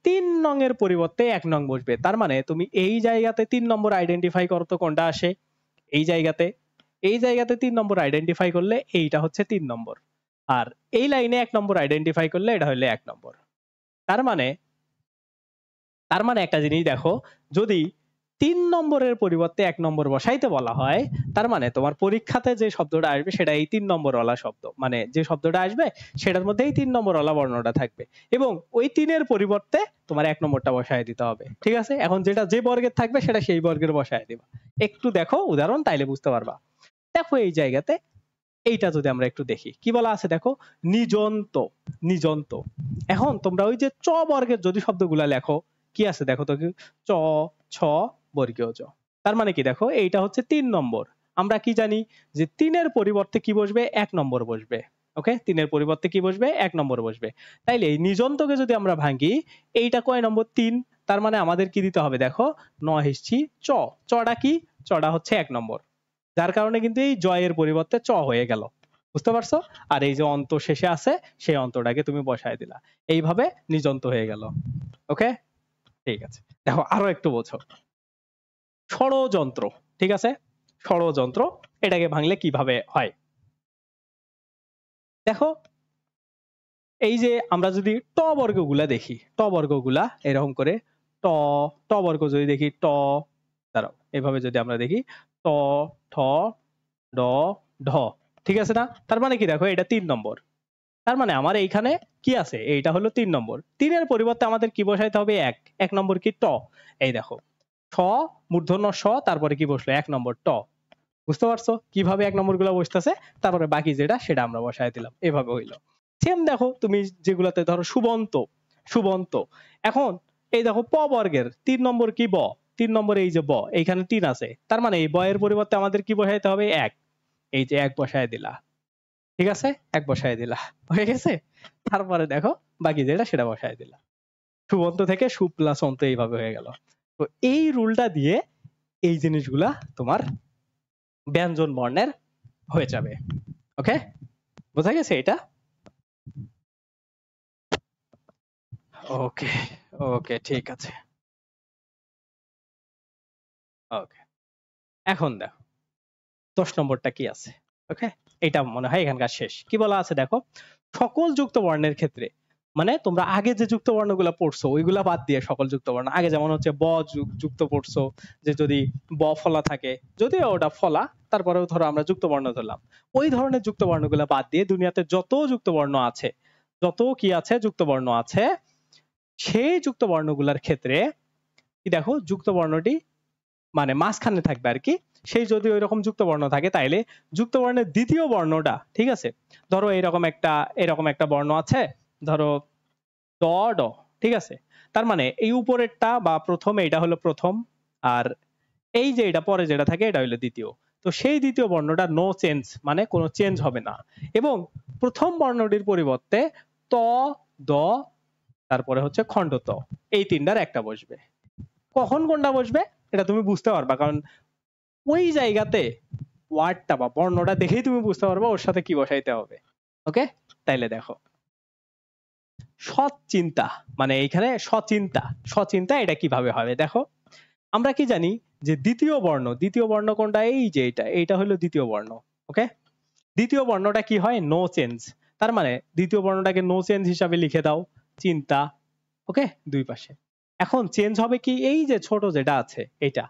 তিন নং এর পরিবর্তে এক নং বসবে তার মানে তুমি এই জায়গাতে তিন নম্বর আইডেন্টিফাই করো তো কোনটা আসে এই জায়গাতে এই জায়গাতে তিন নম্বর আইডেন্টিফাই করলে এইটা হচ্ছে তিন নম্বর আর এই লাইনে এক নম্বর আইডেন্টিফাই করলে এটা হইলে এক নম্বর তার মানে তার মানে একটা জিনিস দেখো যদি তিন নম্বরের পরিবর্তে এক নম্বর বসাইতে বলা হয় তার মানে তোমার পরীক্ষাতে যে শব্দটা আসবে সেটা এই তিন নম্বর নম্বরওয়ালা শব্দ মানে যে শব্দটা আসবে সেটার মধ্যে এই তিন নম্বরওয়ালা বর্ণটা থাকবে এবং ওই তিনের পরিবর্তে তোমার এক নম্বরটা বসায় দিতে হবে ঠিক আছে এখন যেটা যে বর্গের থাকবে সেটা সেই বর্গের বসায় দিবা একটু দেখো উদাহরণ তাইলে বুঝতে পারবা দেখো এই জায়গাতে এইটা যদি আমরা একটু দেখি কি বলা আছে দেখো নিজন্ত নিজন্ত এখন তোমরা ওই যে চ বর্গের যদি শব্দগুলা লেখো কি আছে দেখো তো চ ছ বর্গীয় জ তার মানে কি দেখো এইটা হচ্ছে তিন নম্বর আমরা কি জানি যে তিনের পরিবর্তে কি বসবে এক নম্বর বসবে ওকে তিনের পরিবর্তে কি বসবে এক নম্বর বসবে তাইলে এই নিজন্তকে যদি আমরা ভাঙ্গি এইটা কয় নম্বর তিন তার মানে আমাদের কি দিতে হবে দেখো ন হিসছি চ চটা কি চটা হচ্ছে এক নম্বর যার কারণে কিন্তু এই জয়ের পরিবর্তে চ হয়ে গেল বুঝতে পারছো আর এই যে অন্ত শেষে আছে সেই অন্তটাকে তুমি বসায় দিলা এইভাবে নিজন্ত হয়ে গেল ওকে ঠিক আছে দেখো আরো একটু বোঝো ষড়যন্ত্র ঠিক আছে ষড়যন্ত্র এটাকে ভাঙলে কিভাবে হয় দেখো এই যে আমরা যদি ট বর্গগুলা দেখি ট বর্গগুলা এরকম করে ট ট বর্গ যদি দেখি ট দাঁড়াও এভাবে যদি আমরা দেখি ট ঠ ড ঢ ঠিক আছে না তার মানে কি দেখো এটা তিন নম্বর তার মানে আমার এইখানে কি আছে এইটা হলো তিন নম্বর তিনের পরিবর্তে আমাদের কি বসাইতে হবে এক এক নম্বর কি ট এই দেখো স মূর্ধন্য স তারপরে কি বসলো এক নম্বর ট বুঝতে পারছো কিভাবে এক নম্বর গুলা বসতেছে তারপরে বাকি যেটা সেটা আমরা বসাই দিলাম এভাবে হইল সেম দেখো তুমি যেগুলাতে ধরো সুবন্ত সুবন্ত এখন এই দেখো প বর্গের তিন নম্বর কি ব তিন নম্বর এই যে ব এইখানে তিন আছে তার মানে এই ব এর পরিবর্তে আমাদের কি বসাইতে হবে এক এই যে এক বসায় দিলা ঠিক আছে এক বসায় দিলা হয়ে গেছে তারপরে দেখো বাকি যেটা সেটা বসায় দিলা সুবন্ত থেকে সু প্লাস অন্ত এইভাবে হয়ে গেল তো এই রুলটা দিয়ে এই জিনিসগুলা তোমার ব্যঞ্জন বর্ণের হয়ে যাবে ওকে বোঝা গেছে এটা ওকে ওকে ঠিক আছে ওকে এখন দেখো দশ নম্বরটা কি আছে ওকে এটা মনে হয় এখানকার শেষ কি বলা আছে দেখো সকল যুক্ত বর্ণের ক্ষেত্রে মানে তোমরা আগে যে যুক্ত বর্ণগুলো পড়ছো ওইগুলা বাদ দিয়ে সকল যুক্ত বর্ণ আগে যেমন হচ্ছে ব যুক্ত পড়ছো যে যদি ব ফলা থাকে যদিও ওটা ফলা তারপরেও ধরো আমরা যুক্ত বর্ণ ধরলাম ওই ধরনের যুক্ত বর্ণগুলো বাদ দিয়ে দুনিয়াতে যত যুক্ত বর্ণ আছে যত কি আছে যুক্ত বর্ণ আছে সেই যুক্ত বর্ণগুলোর ক্ষেত্রে কি দেখো যুক্ত বর্ণটি মানে মাঝখানে থাকবে আর কি সেই যদি ওই রকম যুক্ত বর্ণ থাকে তাইলে যুক্ত বর্ণের দ্বিতীয় বর্ণটা ঠিক আছে ধরো এরকম একটা এরকম একটা বর্ণ আছে ধরো ড ড ঠিক আছে তার মানে এই উপরেরটা বা প্রথম এটা হলো প্রথম আর এই যে এটা পরে যেটা থাকে এটা হলো দ্বিতীয় তো সেই দ্বিতীয় বর্ণটা নো চেঞ্জ মানে কোনো চেঞ্জ হবে না এবং প্রথম বর্ণটির পরিবর্তে ত দ তারপরে হচ্ছে খণ্ড এই তিনটার একটা বসবে কখন কোনটা বসবে এটা তুমি বুঝতে পারবা কারণ ওই জায়গাতে ওয়ার্ডটা বা বর্ণটা দেখেই তুমি বুঝতে পারবে ওর সাথে কি বসাইতে হবে ওকে তাইলে দেখো সৎ চিন্তা মানে এইখানে সচিন্তা সচিন্তা এটা কিভাবে হবে দেখো আমরা কি জানি যে দ্বিতীয় বর্ণ দ্বিতীয় বর্ণ কোনটা এই যে এটা এটা হলো দ্বিতীয় বর্ণ ওকে দ্বিতীয় বর্ণটা কি হয় নো চেঞ্জ তার মানে দ্বিতীয় বর্ণটাকে নো চেঞ্জ হিসাবে লিখে দাও চিন্তা ওকে দুই পাশে এখন চেঞ্জ হবে কি এই যে ছোট যেটা আছে এটা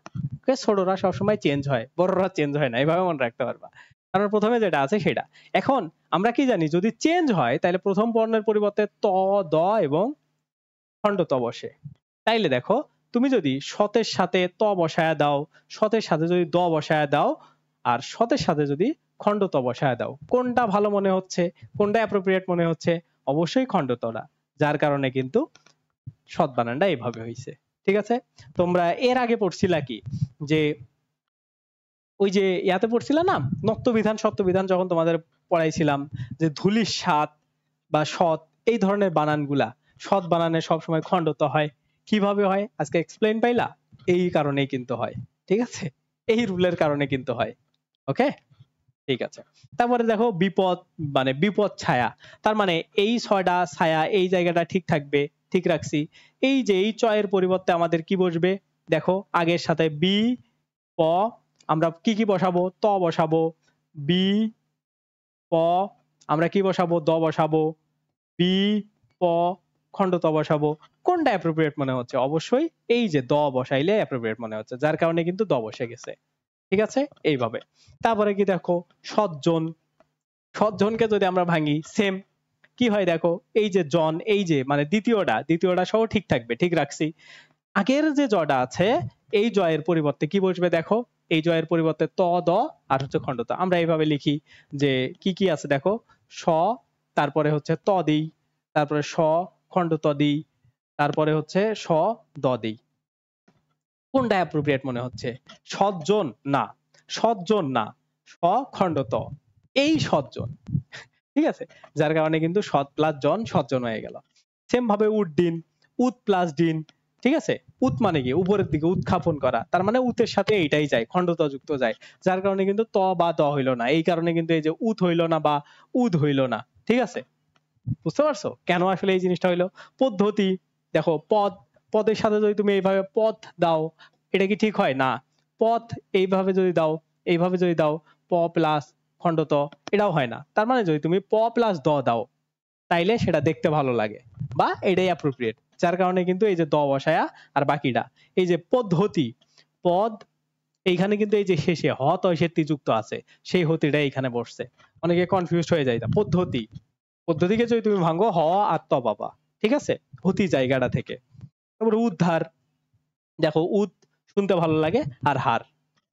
ওকে ছোটরা সবসময় চেঞ্জ হয় বড়রা চেঞ্জ হয় না এভাবে মনে রাখতে পারবা কারণ প্রথমে যেটা আছে সেটা এখন আমরা কি জানি যদি চেঞ্জ হয় তাহলে প্রথম বর্ণের পরিবর্তে ত দ এবং খণ্ড ত বসে তাইলে দেখো তুমি যদি সতের সাথে ত বসায় দাও সতের সাথে যদি দ বসায় দাও আর সতের সাথে যদি খণ্ড ত বসায় দাও কোনটা ভালো মনে হচ্ছে কোনটা অ্যাপ্রোপ্রিয়েট মনে হচ্ছে অবশ্যই খণ্ড তরা যার কারণে কিন্তু সৎ বানানটা এইভাবে হয়েছে ঠিক আছে তোমরা এর আগে পড়ছিলা কি যে ওই যে ইয়াতে পড়ছিলা না নত্যবিধান সত্যবিধান যখন তোমাদের পড়াইছিলাম যে ধুলির সাত বা সৎ এই ধরনের বানানগুলা সৎ বানানে সবসময় খণ্ডত হয় কিভাবে হয় আজকে এক্সপ্লেন পাইলা এই কারণেই কিন্তু হয় ঠিক আছে এই রুলের কারণে কিন্তু হয় ওকে ঠিক আছে তারপরে দেখো বিপদ মানে বিপদ ছায়া তার মানে এই ছয়টা ছায়া এই জায়গাটা ঠিক থাকবে ঠিক রাখছি এই যে এই চয়ের পরিবর্তে আমাদের কি বসবে দেখো আগের সাথে বি প আমরা কি কি বসাবো ত বসাবো বি প আমরা কি বসাবো দ বসাবো বি প ত বসাবো কোনটা অ্যাপ্রোপ্রিয়েট মনে হচ্ছে অবশ্যই এই যে দ বসাইলে অ্যাপ্রোপ্রিয়েট মনে হচ্ছে যার কারণে কিন্তু দ বসে গেছে ঠিক আছে এইভাবে তারপরে কি দেখো সজ্জন সজ্জনকে যদি আমরা ভাঙি সেম কি হয় দেখো এই যে জন এই যে মানে দ্বিতীয়টা দ্বিতীয়টা সহ ঠিক থাকবে ঠিক রাখছি আগের যে জটা আছে এই জয়ের পরিবর্তে কি বসবে দেখো এই জয়ের পরিবর্তে ত দ আর হচ্ছে খণ্ড আমরা এইভাবে লিখি যে কি কি আছে দেখো স তারপরে হচ্ছে ত দি তারপরে স খণ্ড ত দি তারপরে হচ্ছে স দ দি কোনটা অ্যাপ্রোপ্রিয়েট মনে হচ্ছে সজ্জন না সজ্জন না স খণ্ড ত এই সজ্জন ঠিক আছে যার কারণে কিন্তু সৎ প্লাস জন সজ্জন হয়ে গেল সেম ভাবে উট উদ্দিন উত প্লাস ডিন ঠিক আছে উত মানে কি উপরের দিকে উৎক্ষাপন করা তার মানে উতের সাথে এইটাই যায় খণ্ডতা যুক্ত যায় যার কারণে কিন্তু ত বা দ হইল না এই কারণে কিন্তু এই যে উত হইল না বা উদ হইল না ঠিক আছে বুঝতে পারছো কেন আসলে এই জিনিসটা হইলো পদ্ধতি দেখো পদ পদের সাথে যদি তুমি এইভাবে পথ দাও এটা কি ঠিক হয় না পথ এইভাবে যদি দাও এইভাবে যদি দাও প প্লাস খণ্ড এটাও হয় না তার মানে যদি তুমি প প্লাস দ দাও তাইলে সেটা দেখতে ভালো লাগে বা এটাই অ্যাপ্রোপ্রিয়েট যার কারণে কিন্তু এই যে দ বসায়া আর বাকিটা এই যে পদ্ধতি পদ এইখানে কিন্তু এই যে শেষে হ তয়সেতি যুক্ত আছে সেই হতিটা এইখানে বসছে অনেকে কনফিউজ হয়ে যায় পদ্ধতি পদ্ধতিকে যদি তুমি ভাঙো হ আর ত বাবা ঠিক আছে হতি জায়গাটা থেকে তারপর উদ্ধার দেখো উদ শুনতে ভালো লাগে আর হার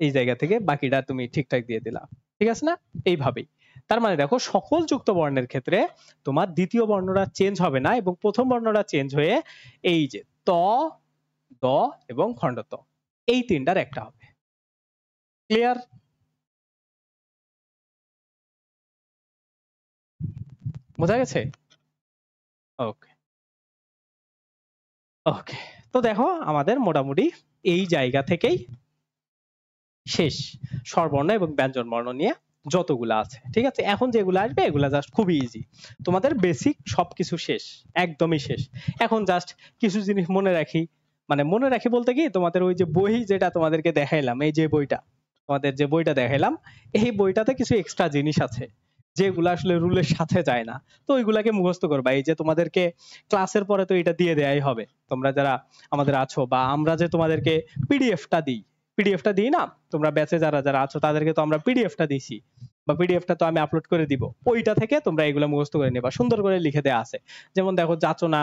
এই জায়গা থেকে বাকিটা তুমি ঠিকঠাক দিয়ে দিলা ঠিক আছে না এইভাবেই তার মানে দেখো সকল যুক্ত বর্ণের ক্ষেত্রে তোমার দ্বিতীয় বর্ণটা চেঞ্জ হবে না এবং প্রথম বর্ণটা চেঞ্জ হয়ে এই যে ত দ এবং ত এই তিনটার একটা হবে ক্লিয়ার বোঝা গেছে ওকে ওকে তো দেখো আমাদের মোটামুটি এই জায়গা থেকেই শেষ স্বরবর্ণ এবং ব্যঞ্জন বর্ণ নিয়ে যতগুলো আছে ঠিক আছে এখন যেগুলো আসবে এগুলো জাস্ট খুবই ইজি তোমাদের বেসিক সবকিছু শেষ একদমই শেষ এখন জাস্ট কিছু জিনিস মনে রাখি মানে মনে রাখি বলতে কি তোমাদের ওই যে বই যেটা তোমাদেরকে দেখাইলাম এই যে বইটা তোমাদের যে বইটা দেখাইলাম এই বইটাতে কিছু এক্সট্রা জিনিস আছে যেগুলো আসলে রুলের সাথে যায় না তো ওইগুলাকে মুখস্থ করবা এই যে তোমাদেরকে ক্লাসের পরে তো এটা দিয়ে দেয়াই হবে তোমরা যারা আমাদের আছো বা আমরা যে তোমাদেরকে পিডিএফটা দিই পিডিএফটা দিই না তোমরা ব্যাচে যারা যারা আছো তাদেরকে তো আমরা পিডিএফটা দিছি বা পিডিএফটা তো আমি আপলোড করে দিব ওইটা থেকে তোমরা এগুলো মুখস্থ করে নেবা সুন্দর করে লিখে দেয়া আছে যেমন দেখো যাচনা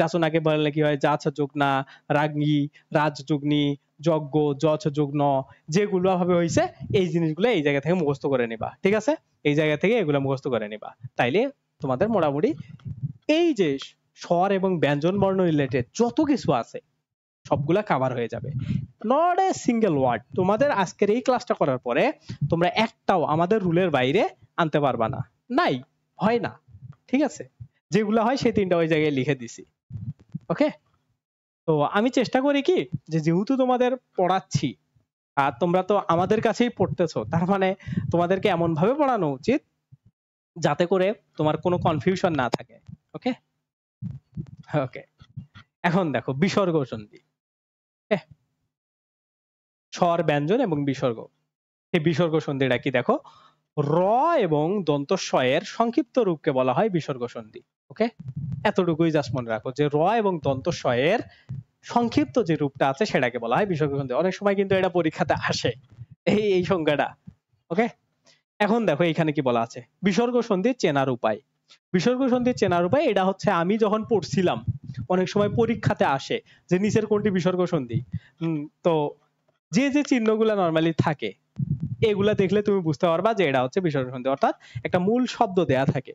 যাচনাকে বললে কি হয় যাচ যোগনা রাগনি রাজযোগনি যজ্ঞ যচ যোগ্ন যেগুলো ভাবে হয়েছে এই জিনিসগুলো এই জায়গা থেকে মুখস্থ করে নিবা ঠিক আছে এই জায়গা থেকে এগুলো মুখস্থ করে নিবা তাইলে তোমাদের মোটামুটি এই যে স্বর এবং ব্যঞ্জন বর্ণ রিলেটেড যত কিছু আছে সবগুলা কাভার হয়ে যাবে নট এ সিঙ্গেল ওয়ার্ড তোমাদের আজকের এই ক্লাসটা করার পরে তোমরা একটাও আমাদের রুলের বাইরে আনতে পারবা না নাই হয় না ঠিক আছে যেগুলো হয় সেই তিনটা ওই জায়গায় লিখে দিছি ওকে তো আমি চেষ্টা করি কি যে যেহেতু তোমাদের পড়াচ্ছি আর তোমরা তো আমাদের কাছেই পড়তেছো তার মানে তোমাদেরকে এমন ভাবে পড়ানো উচিত যাতে করে তোমার কোনো কনফিউশন না থাকে ওকে ওকে এখন দেখো বিসর্গ সন্ধি হ্যাঁ। স্বর ব্যঞ্জন এবং বিসর্গ এই বিসর্গ সন্ধিটা কি দেখো র এবং দন্ত এর সংক্ষিপ্ত রূপকে বলা হয় বিসর্গ সন্ধি ওকে এতটুকুই জাস্ট মনে রাখো যে র এবং দন্ত এর সংক্ষিপ্ত যে রূপটা আছে সেটাকে বলা হয় বিসর্গ সন্ধি অনেক সময় কিন্তু এটা পরীক্ষাতে আসে এই এই সংজ্ঞাটা ওকে এখন দেখো এখানে কি বলা আছে বিসর্গ সন্ধির চেনার উপায় বিসর্গ সন্ধির চেনার উপায় এটা হচ্ছে আমি যখন পড়ছিলাম অনেক সময় পরীক্ষাতে আসে যে নিচের কোনটি বিসর্গ সন্ধি তো যে যে চিহ্নগুলো নরমালি থাকে এগুলা দেখলে তুমি বুঝতে পারবা যে এটা হচ্ছে বিসর্গ সন্ধি অর্থাৎ একটা মূল শব্দ দেয়া থাকে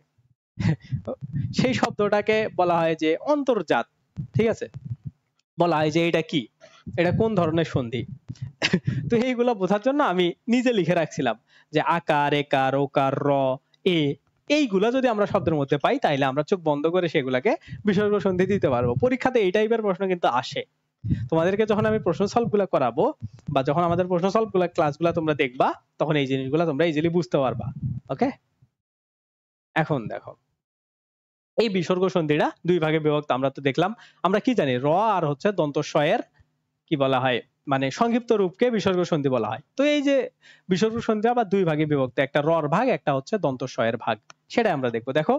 সেই শব্দটাকে বলা হয় যে অন্তর্জাত ঠিক আছে বলা হয় যে এটা কি এটা কোন ধরনের সন্ধি তো এইগুলো বোঝার জন্য আমি নিজে লিখে রাখছিলাম যে আকার একার ওকার র এ এইগুলা যদি আমরা শব্দের মধ্যে পাই তাহলে আমরা চোখ বন্ধ করে সেগুলাকে বিসর্গ সন্ধি দিতে পারবো পরীক্ষাতে এই টাইপের প্রশ্ন কিন্তু আসে তোমাদেরকে যখন আমি প্রশ্ন সলভ গুলা করাবো বা যখন আমাদের প্রশ্ন সলভ গুলা ক্লাস গুলা তোমরা দেখবা তখন এই জিনিসগুলা তোমরা ইজিলি বুঝতে পারবা ওকে এখন দেখো এই বিসর্গ সন্ধিটা দুই ভাগে বিভক্ত আমরা তো দেখলাম আমরা কি জানি র আর হচ্ছে দন্ত কি বলা হয় মানে সংক্ষিপ্ত রূপকে বিসর্গ সন্ধি বলা হয় তো এই যে বিসর্গ সন্ধি আবার দুই ভাগে বিভক্ত একটা রর ভাগ একটা হচ্ছে দন্তস্বয়ের ভাগ সেটা আমরা দেখবো দেখো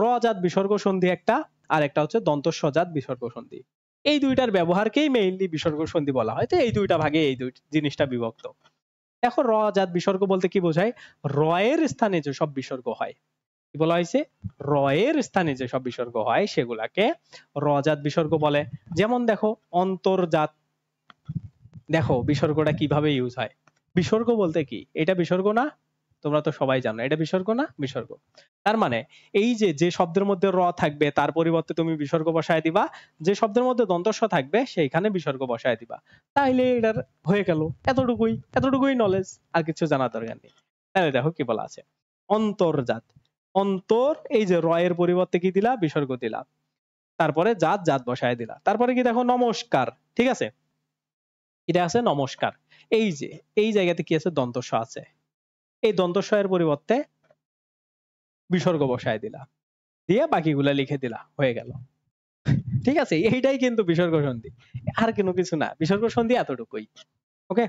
র জাত বিসর্গ সন্ধি একটা আর একটা হচ্ছে দন্তস্বজাত বিসর্গ সন্ধি এই দুইটার ব্যবহারকেই মেইনলি বিসর্গ সন্ধি বলা হয় তো এই দুইটা ভাগে এই দুই জিনিসটা বিভক্ত দেখো র জাত বিসর্গ বলতে কি বোঝায় রয়ের স্থানে যে সব বিসর্গ হয় কি বলা হয়েছে রয়ের স্থানে যে সব বিসর্গ হয় সেগুলাকে রজাত বিসর্গ বলে যেমন দেখো অন্তর্জাত দেখো বিসর্গটা কিভাবে ইউজ হয় বিসর্গ বলতে কি এটা বিসর্গ না তোমরা তো সবাই জানো এটা বিসর্গ না বিসর্গ তার মানে এই যে যে শব্দের মধ্যে র থাকবে তার পরিবর্তে তুমি বিসর্গ বসায় দিবা যে শব্দের মধ্যে দন্তস্ব থাকবে সেইখানে বিসর্গ বসায় দিবা তাইলে এটার হয়ে গেল এতটুকুই এতটুকুই নলেজ আর কিছু জানা দরকার নেই তাহলে দেখো কি বলা আছে অন্তর্জাত অন্তর এই যে র এর পরিবর্তে কি দিলা বিসর্গ দিলা তারপরে জাত জাত বসায় দিলা তারপরে কি দেখো নমস্কার ঠিক আছে এটা আছে নমস্কার এই যে এই জায়গাতে কি আছে দন্তস্ব আছে এই দন্তস্ব এর পরিবর্তে বিসর্গ বসায় দিলা দিয়ে বাকিগুলা লিখে দিলা হয়ে গেল ঠিক আছে এইটাই কিন্তু বিসর্গ সন্ধি আর কোনো কিছু না বিসর্গ সন্ধি এতটুকুই ওকে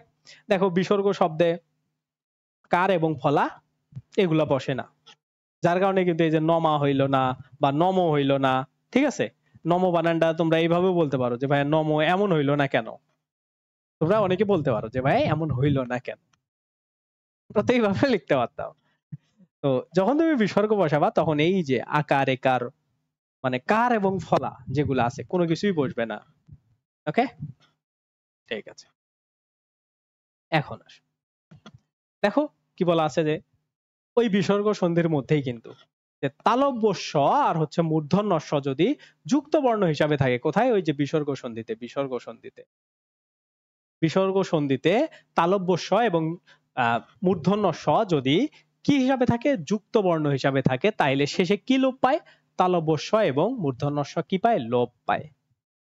দেখো বিসর্গ শব্দে কার এবং ফলা এগুলা বসে না যার কারণে কিন্তু এই যে নমা হইল না বা নম হইল না ঠিক আছে নম বানানটা তোমরা এইভাবে বলতে পারো যে ভাইয়া নম এমন হইল না কেন তোমরা অনেকে বলতে পারো যে ভাই এমন হইলো না কেন তোমরা তো এইভাবে লিখতে পারতাম তো যখন তুমি বিসর্গ বসাবা তখন এই যে আকার একার মানে কার এবং ফলা যেগুলো আছে কোনো কিছুই বসবে না ওকে ঠিক আছে এখন আস দেখো কি বলা আছে যে ওই বিসর্গ সন্ধির মধ্যেই কিন্তু যে তালব্য স আর হচ্ছে মূর্ধন্য স যদি যুক্ত বর্ণ হিসাবে থাকে কোথায় ওই যে বিসর্গ সন্ধিতে বিসর্গ সন্ধিতে বিসর্গ সন্ধিতে তালব্য স এবং মূর্ধন্য স যদি কি হিসাবে থাকে যুক্ত বর্ণ হিসাবে থাকে তাইলে শেষে কি লোপ পায় তালব্য স এবং মূর্ধন্য স কি পায় লোপ পায়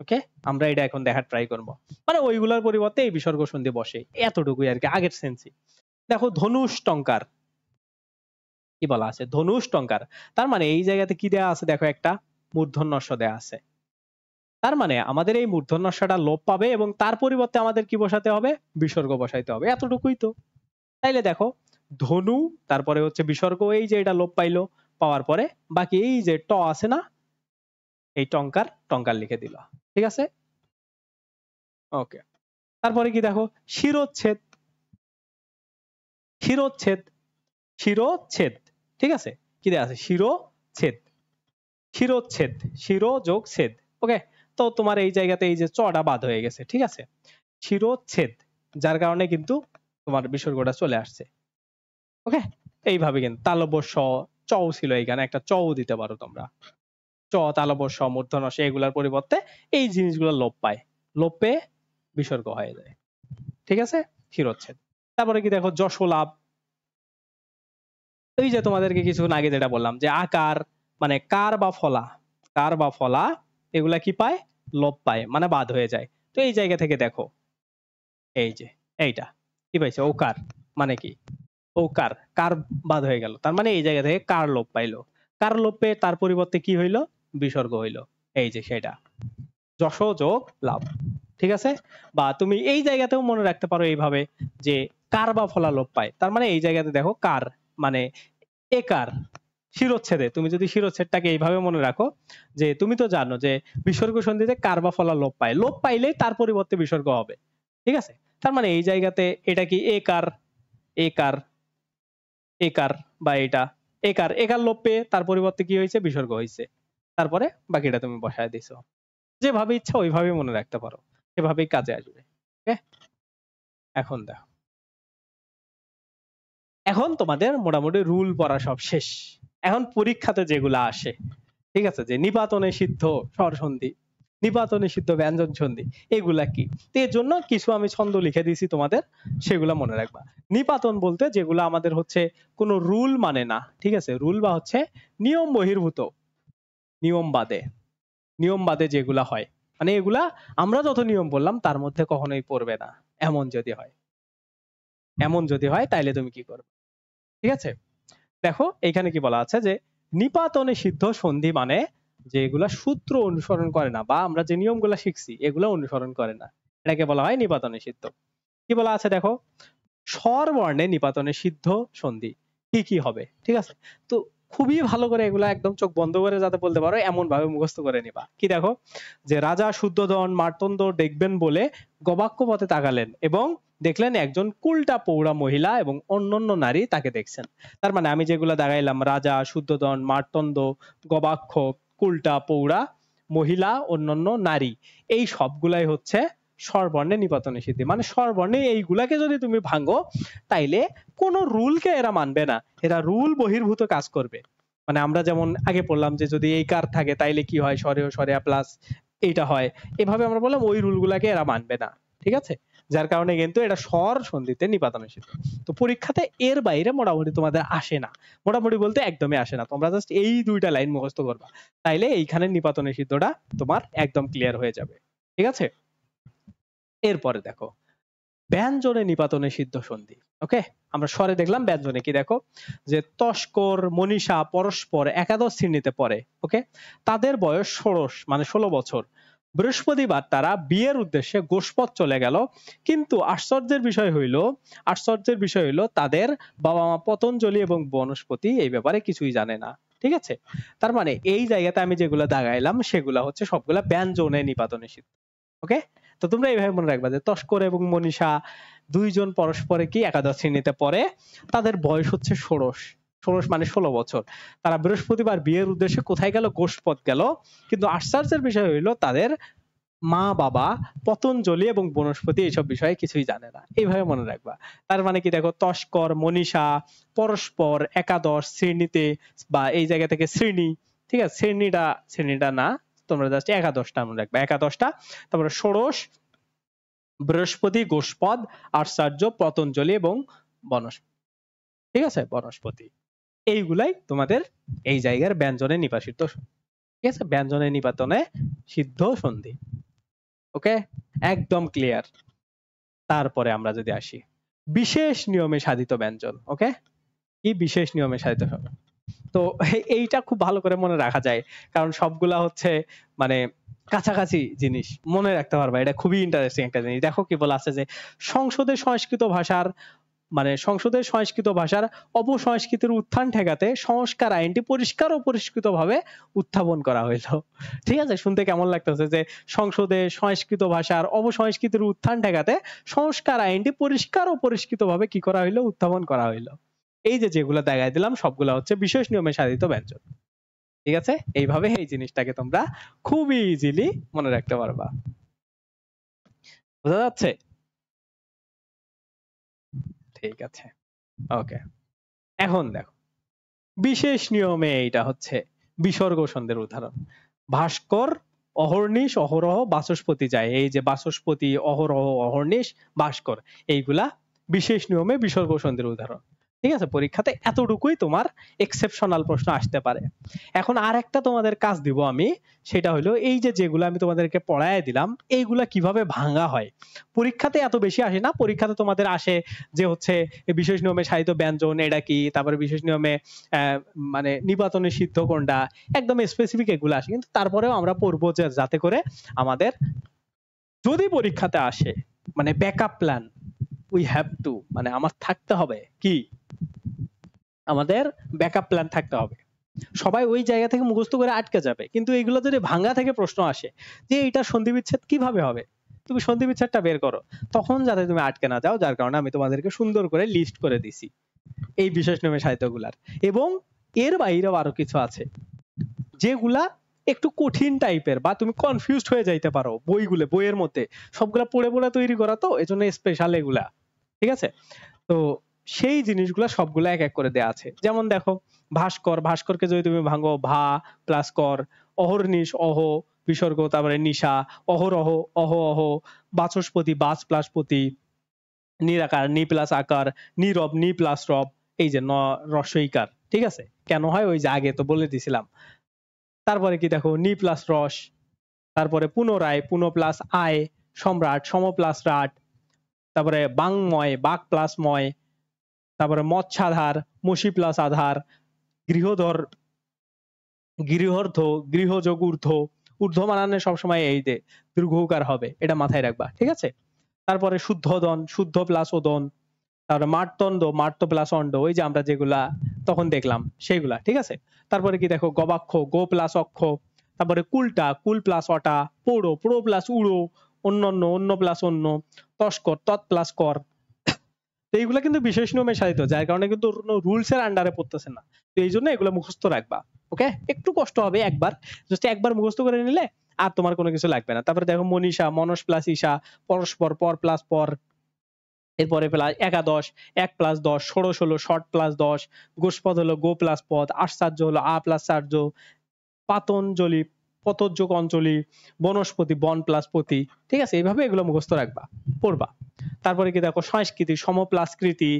ওকে আমরা এটা এখন দেখার ট্রাই করব মানে ওইগুলোর পরিবর্তে এই বিসর্গ সন্ধি বসে এতটুকুই আর কি আগের সেন্সি দেখো ধনুষ টঙ্কার কি বলা আছে ধনুষ টঙ্কার তার মানে এই জায়গাতে কি দেয়া আছে দেখো একটা মূর্ধন্য স দেয়া আছে তার মানে আমাদের এই মূর্ধন্যস্বটা লোপ পাবে এবং তার পরিবর্তে আমাদের কি বসাতে হবে বিসর্গ বসাইতে হবে এতটুকুই তো তাইলে দেখো ধনু তারপরে হচ্ছে বিসর্গ এই যে এটা লোপ পাইলো পাওয়ার পরে বাকি এই যে ট আছে না এই টঙ্কার টঙ্কার লিখে দিল ঠিক আছে ওকে তারপরে কি দেখো শিরোচ্ছেদ শিরোচ্ছেদ শিরোচ্ছেদ ঠিক আছে কি দেয়া আছে শিরোচ্ছেদ শিরোচ্ছেদ শিরো যোগ ছেদ ওকে তো তোমার এই জায়গাতে এই যে চটা বাদ হয়ে গেছে ঠিক আছে শিরোচ্ছেদ যার কারণে কিন্তু তোমার বিসর্গটা চলে আসছে ওকে এইভাবে কিন্তু তালব্য স চও ছিল এইখানে একটা চও দিতে পারো তোমরা চ তালব্য স মূর্ধন্য স এগুলার পরিবর্তে এই জিনিসগুলো লোপ পায় লোপ পেয়ে বিসর্গ হয়ে যায় ঠিক আছে শিরোচ্ছেদ তারপরে কি দেখো যশোলাভ এই যে তোমাদেরকে কিছুক্ষণ আগে যেটা বললাম যে আকার মানে কার বা ফলা কার বা ফলা এগুলা কি পায় লোপ পায় মানে বাদ হয়ে যায় তো এই জায়গা থেকে দেখো এই যে এইটা কি পাইছে ও কার মানে কি ওকার কার বাদ হয়ে গেল তার মানে এই জায়গা থেকে কার লোপ পাইলো কার লোপ পেয়ে তার পরিবর্তে কি হইলো বিসর্গ হইলো এই যে সেটা যশ যোগ লাভ ঠিক আছে বা তুমি এই জায়গাতেও মনে রাখতে পারো এইভাবে যে কার বা ফলা লোপ পায় তার মানে এই জায়গাতে দেখো কার মানে এ কার শিরোচ্ছেদে তুমি যদি শিরোচ্ছেদটাকে এইভাবে মনে রাখো যে তুমি তো জানো যে বিসর্গ সন্ধিতে কার বা ফলা লোপ পায় লোপ পাইলে তার পরিবর্তে বিসর্গ হবে ঠিক আছে তার মানে এই জায়গাতে এটা কি এ কার এ কার এ কার বা এটা এ কার এ কার লোপ পেয়ে তার পরিবর্তে কি হয়েছে বিসর্গ হয়েছে তারপরে বাকিটা তুমি বসায় দিছো যেভাবে ইচ্ছা ওইভাবে মনে রাখতে পারো সেভাবেই কাজে আসবে এখন দেখো এখন তোমাদের মোটামুটি রুল পড়া সব শেষ এখন পরীক্ষাতে যেগুলো আসে ঠিক আছে যে নিপাতনে সিদ্ধ স্বরসন্ধি নিপাতনে সিদ্ধ ব্যঞ্জন সন্ধি এগুলা কি এর জন্য কিছু আমি ছন্দ লিখে দিয়েছি তোমাদের সেগুলা মনে রাখবা নিপাতন বলতে যেগুলো আমাদের হচ্ছে কোনো রুল মানে না ঠিক আছে রুল বা হচ্ছে নিয়ম বহির্ভূত নিয়ম বাদে নিয়ম বাদে যেগুলা হয় মানে এগুলা আমরা যত নিয়ম বললাম তার মধ্যে কখনোই পড়বে না এমন যদি হয় এমন যদি হয় তাইলে তুমি কি করবে ঠিক আছে দেখো এখানে কি বলা আছে যে নিপাতনে সিদ্ধ সন্ধি মানে যে এগুলা সূত্র অনুসরণ করে না বা আমরা যে নিয়মগুলা শিখছি এগুলো অনুসরণ করে না এটাকে বলা হয় নিপাতনে সিদ্ধ কি বলা আছে দেখো স্বরবর্ণে নিপাতনে সিদ্ধ সন্ধি কি কি হবে ঠিক আছে তো খুবই ভালো করে এগুলা একদম চোখ বন্ধ করে যাতে বলতে পারো এমন ভাবে মুখস্থ করে নিবা কি দেখো যে রাজা শুদ্ধধন মার্তন্ড দেখবেন বলে গবাক্য পথে তাকালেন এবং দেখলেন একজন কুলটা পৌরা মহিলা এবং অন্যান্য নারী তাকে দেখছেন তার মানে আমি যেগুলো দাঁড়াইলাম রাজা শুদ্ধদন মার্তন্ড গবাক্ষ কুলটা পৌরা মহিলা অন্যান্য নারী এই সবগুলাই হচ্ছে সর্বর্ণে নিপাত নিষিদ্ধি মানে সর্বর্ণে এইগুলাকে যদি তুমি ভাঙো তাইলে কোনো রুলকে এরা মানবে না এরা রুল বহির্ভূত কাজ করবে মানে আমরা যেমন আগে পড়লাম যে যদি এই কার থাকে তাইলে কি হয় সরেও সরে প্লাস এটা হয় এভাবে আমরা বললাম ওই রুলগুলাকে এরা মানবে না ঠিক আছে যার কারণে কিন্তু এটা স্বর সন্ধিতে নিপাতন নিপাতানুসিত তো পরীক্ষাতে এর বাইরে মোটামুটি তোমাদের আসে না মোটামুটি বলতে একদমই আসে না তোমরা জাস্ট এই দুইটা লাইন মুখস্থ করবা তাইলে এইখানে নিপাতন নিপাতনিষিদ্ধটা তোমার একদম ক্লিয়ার হয়ে যাবে ঠিক আছে এরপরে দেখো ব্যঞ্জনে নিপাতনে সিদ্ধ সন্ধি ওকে আমরা স্বরে দেখলাম ব্যঞ্জনে কি দেখো যে তস্কর মনীষা পরস্পর একাদশ শ্রেণীতে পড়ে ওকে তাদের বয়স ষোড়শ মানে ষোলো বছর বৃহস্পতিবার তারা বিয়ের উদ্দেশ্যে গোষ্পথ চলে গেল কিন্তু আশ্চর্যের বিষয় হইল আশ্চর্যের বিষয় হইল তাদের বাবা মা পতঞ্জলি এবং বনস্পতি এই ব্যাপারে কিছুই জানে না ঠিক আছে তার মানে এই জায়গাতে আমি যেগুলো দাগাইলাম সেগুলা হচ্ছে সবগুলা ব্যঞ্জনে নিপাত নিষিদ্ধ ওকে তো তোমরা এইভাবে মনে রাখবা যে তস্কর এবং মনীষা দুইজন পরস্পরে কি একাদশ শ্রেণীতে পড়ে তাদের বয়স হচ্ছে ষোড়শ ষোলো মানে ষোলো বছর তারা বৃহস্পতিবার বিয়ের উদ্দেশ্যে কোথায় গেল গোষ্ঠপথ গেল কিন্তু আশ্চর্যের বিষয় হইল তাদের মা বাবা পতঞ্জলি এবং বনস্পতি এইসব বিষয়ে কিছুই জানে না এইভাবে মনে রাখবা তার মানে কি দেখো তস্কর মনীষা পরস্পর একাদশ শ্রেণীতে বা এই জায়গা থেকে শ্রেণী ঠিক আছে শ্রেণীটা শ্রেণীটা না তোমরা জাস্ট একাদশটা মনে রাখবা একাদশটা তারপরে ষোড়শ বৃহস্পতি গোষ্পদ আশ্চর্য পতঞ্জলি এবং বনস্পতি ঠিক আছে বনস্পতি এইগুলাই তোমাদের এই জায়গার ব্যঞ্জনে নিপাসিত ঠিক আছে ব্যঞ্জনে নিপাতনে সিদ্ধ সন্ধি ওকে একদম ক্লিয়ার তারপরে আমরা যদি আসি বিশেষ নিয়মে সাধিত ব্যঞ্জন ওকে কি বিশেষ নিয়মে সাধিত হবে তো এইটা খুব ভালো করে মনে রাখা যায় কারণ সবগুলা হচ্ছে মানে কাছাকাছি জিনিস মনে রাখতে পারবা এটা খুবই ইন্টারেস্টিং একটা জিনিস দেখো কি বলা আছে যে সংসদে সংস্কৃত ভাষার মানে সংসদে সংস্কৃত ভাষার অপসংস্কৃতির উত্থান ঠেকাতে সংস্কার আইনটি পরিষ্কার ও পরিষ্কৃত ভাবে উত্থাপন করা হইল ঠিক আছে শুনতে কেমন লাগতেছে যে সংসদে সংস্কৃত ভাষার অপসংস্কৃতির উত্থান ঠেকাতে সংস্কার আইনটি পরিষ্কার ও পরিষ্কৃত ভাবে কি করা হইল উত্থাপন করা হইল এই যে যেগুলো দেখাই দিলাম সবগুলো হচ্ছে বিশেষ নিয়মে সাধিত ব্যঞ্জন ঠিক আছে এইভাবে এই জিনিসটাকে তোমরা খুবই ইজিলি মনে রাখতে পারবা বোঝা যাচ্ছে ঠিক আছে ওকে এখন দেখো বিশেষ নিয়মে এটা হচ্ছে বিসর্গ সন্ধের উদাহরণ ভাস্কর অহর্নিশ অহরহ বাচস্পতি যায় এই যে বাচস্পতি অহরহ অহর্নিশ ভাস্কর এইগুলা বিশেষ নিয়মে বিসর্গ সন্ধের উদাহরণ ঠিক আছে পরীক্ষাতে এতটুকুই তোমার এক্সেপশনাল প্রশ্ন আসতে পারে এখন আর একটা তোমাদের কাজ দিব আমি সেটা হলো এই যে যেগুলো আমি তোমাদেরকে পড়ায় দিলাম এইগুলা কিভাবে ভাঙা হয় পরীক্ষাতে এত বেশি আসে না পরীক্ষাতে তোমাদের আসে যে হচ্ছে বিশেষ নিয়মে সাহিত্য ব্যঞ্জন এটা কি তারপরে বিশেষ নিয়মে মানে নিবাতনের সিদ্ধ কোনটা একদম স্পেসিফিক এগুলো আসে কিন্তু তারপরেও আমরা পড়বো যে যাতে করে আমাদের যদি পরীক্ষাতে আসে মানে backup plan we have to মানে আমার থাকতে হবে কি আমাদের ব্যাকআপ প্ল্যান থাকতে হবে সবাই ওই জায়গা থেকে মুখস্থ করে আটকে যাবে কিন্তু এগুলো যদি ভাঙা থেকে প্রশ্ন আসে যে এটা সন্ধি বিচ্ছেদ কিভাবে হবে তুমি সন্ধি বিচ্ছেদটা বের করো তখন যাতে তুমি আটকে না যাও যার কারণে আমি তোমাদেরকে সুন্দর করে লিস্ট করে দিছি এই বিশেষ নিয়মের সাহিত্যগুলার এবং এর বাইরেও আরো কিছু আছে যেগুলা একটু কঠিন টাইপের বা তুমি কনফিউজড হয়ে যাইতে পারো বইগুলো বইয়ের মধ্যে সবগুলা পড়ে পড়ে তৈরি করা তো এজন্য স্পেশাল এগুলা ঠিক আছে তো সেই জিনিসগুলো সবগুলো এক এক করে দেয়া আছে যেমন দেখো ভাস্কর ভাস্করকে যদি তুমি ভাঙো ভা প্লাস কর অহর্নিশ অহ বিসর্গ তারপরে নিশা অহরহ অহ অহ বাচস্পতি বাস প্লাস পতি নিরাকার নি প্লাস আকার নিরব নি প্লাস রব এই যে ন রসইকার ঠিক আছে কেন হয় ওই যে আগে তো বলে দিছিলাম তারপরে কি দেখো নি প্লাস রস তারপরে পুনরায় পুন প্লাস আয় সম্রাট সম প্লাস রাট তারপরে বাংময় বাক প্লাস ময় তারপরে মৎস্যাধার মসি প্লাস আধার গৃহধর গৃহর্ধ গৃহযোগ ঊর্ধ্ব ঊর্ধ্ব মানানে সবসময় এই দে দীর্ঘকার হবে এটা মাথায় রাখবা ঠিক আছে তারপরে শুদ্ধদন শুদ্ধ প্লাস ওদন তারপরে মার্তন্দ মার্ত প্লাস অন্ড ওই যে আমরা যেগুলা তখন দেখলাম সেইগুলা ঠিক আছে তারপরে কি দেখো গবাক্ষ গো প্লাস অক্ষ তারপরে কুলটা কুল প্লাস অটা পোড়ো পোড়ো প্লাস উড়ো অন্যান্য অন্য প্লাস অন্য তস্কর তৎ প্লাস কর এইগুলা কিন্তু বিশেষ নিয়মে সাধিত যার কারণে কিন্তু রুলস এর আন্ডারে পড়তেছে না তো এই জন্য এগুলো মুখস্থ রাখবা ওকে একটু কষ্ট হবে একবার জাস্ট একবার মুখস্থ করে নিলে আর তোমার কোনো কিছু লাগবে না তারপরে দেখো মনীষা মনস প্লাস ঈশা পরস্পর পর প্লাস পর এরপরে প্লাস একাদশ এক প্লাস দশ ষোড়শ হলো ষট প্লাস দশ গোষ্পদ হলো গো প্লাস পদ আশ্চর্য হলো আ প্লাস চার্য পাতঞ্জলি পতযোগ অঞ্চলি বনস্পতি বন প্লাস পতি ঠিক আছে এইভাবে এগুলো মুখস্থ রাখবা পড়বা তারপরে কি দেখো সংস্কৃতি সম প্লাসকৃতি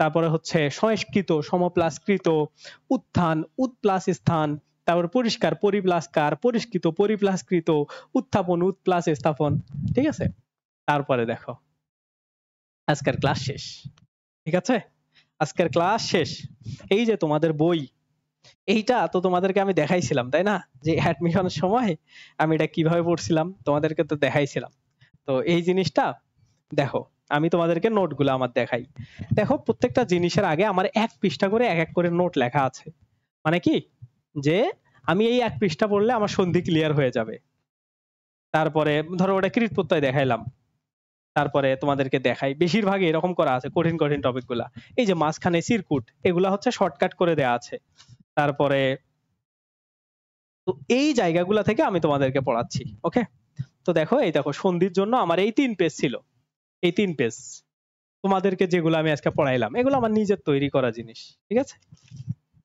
তারপরে হচ্ছে সংস্কৃত সম প্লাসকৃত উত্থান উৎ প্লাস স্থান তারপর পরিষ্কার পরিপ্লাসকার পরিষ্কৃত পরিপ্লাসকৃত উত্থাপন উৎ প্লাস স্থাপন ঠিক আছে তারপরে দেখো আজকের ক্লাস শেষ ঠিক আছে আজকের ক্লাস শেষ এই যে তোমাদের বই এইটা তো তোমাদেরকে আমি দেখাইছিলাম তাই না যে অ্যাডমিশনের সময় আমি এটা কিভাবে পড়ছিলাম তোমাদেরকে তো দেখাইছিলাম তো এই জিনিসটা দেখো আমি তোমাদেরকে নোটগুলো আমার দেখাই দেখো প্রত্যেকটা জিনিসের আগে আমার এক পৃষ্ঠা করে এক এক করে নোট লেখা আছে মানে কি যে আমি এই এক পৃষ্ঠা পড়লে আমার সন্ধি ক্লিয়ার হয়ে যাবে তারপরে ধরো ওটা কৃত প্রত্যয় দেখাইলাম তারপরে তোমাদেরকে দেখাই বেশিরভাগ এরকম করা আছে কঠিন কঠিন টপিক গুলা এই যে মাঝখানে সিরকুট এগুলা হচ্ছে শর্টকাট করে দেয়া আছে তারপরে তো এই জায়গাগুলো থেকে আমি তোমাদেরকে পড়াচ্ছি ওকে তো দেখো এই দেখো সন্ধির জন্য আমার এই তিন পেজ ছিল এই তিন পেজ তোমাদেরকে যেগুলো আমি আজকে পড়াইলাম এগুলো আমার নিজের তৈরি করা জিনিস ঠিক আছে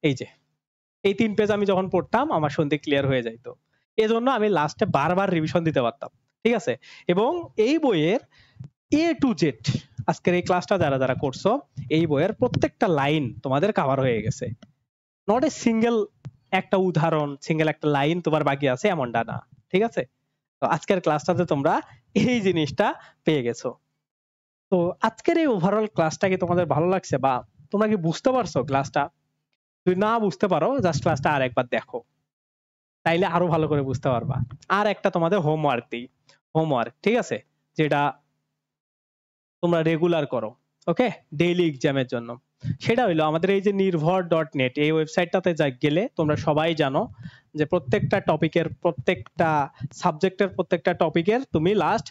এই যে এই তিন পেজ আমি যখন পড়তাম আমার সন্ধি ক্লিয়ার হয়ে যাইত এজন্য আমি লাস্টে বারবার রিভিশন দিতে পারতাম ঠিক আছে এবং এই বইয়ের এ টু জেড আজকের এই ক্লাসটা যারা যারা করছো এই বইয়ের প্রত্যেকটা লাইন তোমাদের কাভার হয়ে গেছে নট এ সিঙ্গেল একটা উদাহরণ সিঙ্গেল একটা লাইন তোমার বাকি আছে এমনটা না ঠিক আছে তো আজকের ক্লাসটাতে তোমরা এই জিনিসটা পেয়ে গেছো তো আজকের এই ওভারঅল ক্লাসটা কি তোমাদের ভালো লাগছে বা তোমরা কি বুঝতে পারছো ক্লাসটা তুমি না বুঝতে পারো জাস্ট ক্লাসটা আর একবার দেখো তাইলে আরো ভালো করে বুঝতে পারবা আর একটা তোমাদের হোমওয়ার্ক দিই হোমওয়ার্ক ঠিক আছে যেটা তোমরা রেগুলার করো ওকে ডেইলি এক্সামের জন্য সেটা হইলো আমাদের এই যে নির্ভর ডট নেট এই ওয়েবসাইটটাতে যা গেলে তোমরা সবাই জানো যে প্রত্যেকটা টপিকের প্রত্যেকটা সাবজেক্টের প্রত্যেকটা টপিকের তুমি লাস্ট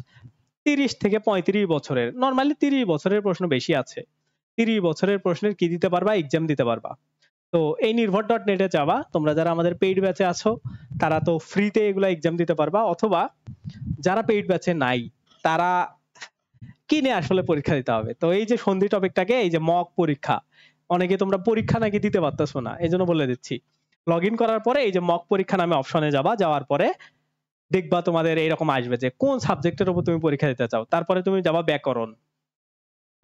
তিরিশ থেকে পঁয়ত্রিশ বছরের নর্মালি তিরিশ বছরের প্রশ্ন বেশি আছে তিরিশ বছরের প্রশ্নের কি দিতে পারবা এক্সাম দিতে পারবা তো এই নির্ভর ডট নেটে যাওয়া তোমরা যারা আমাদের পেইড ব্যাচে আছো তারা তো ফ্রিতে এগুলো এক্সাম দিতে পারবা অথবা যারা পেইড ব্যাচে নাই তারা কি নিয়ে আসলে পরীক্ষা দিতে হবে তো এই যে সন্ধি টপিকটাকে এই যে মক পরীক্ষা অনেকে তোমরা পরীক্ষা নাকি দিতে পারতেছো না এই জন্য বলে দিচ্ছি লগ ইন করার পরে এই যে মক পরীক্ষা নামে অপশনে যাবা যাওয়ার পরে দেখবা তোমাদের এইরকম আসবে যে কোন সাবজেক্টের উপর তুমি পরীক্ষা দিতে চাও তারপরে তুমি যাবা ব্যাকরণ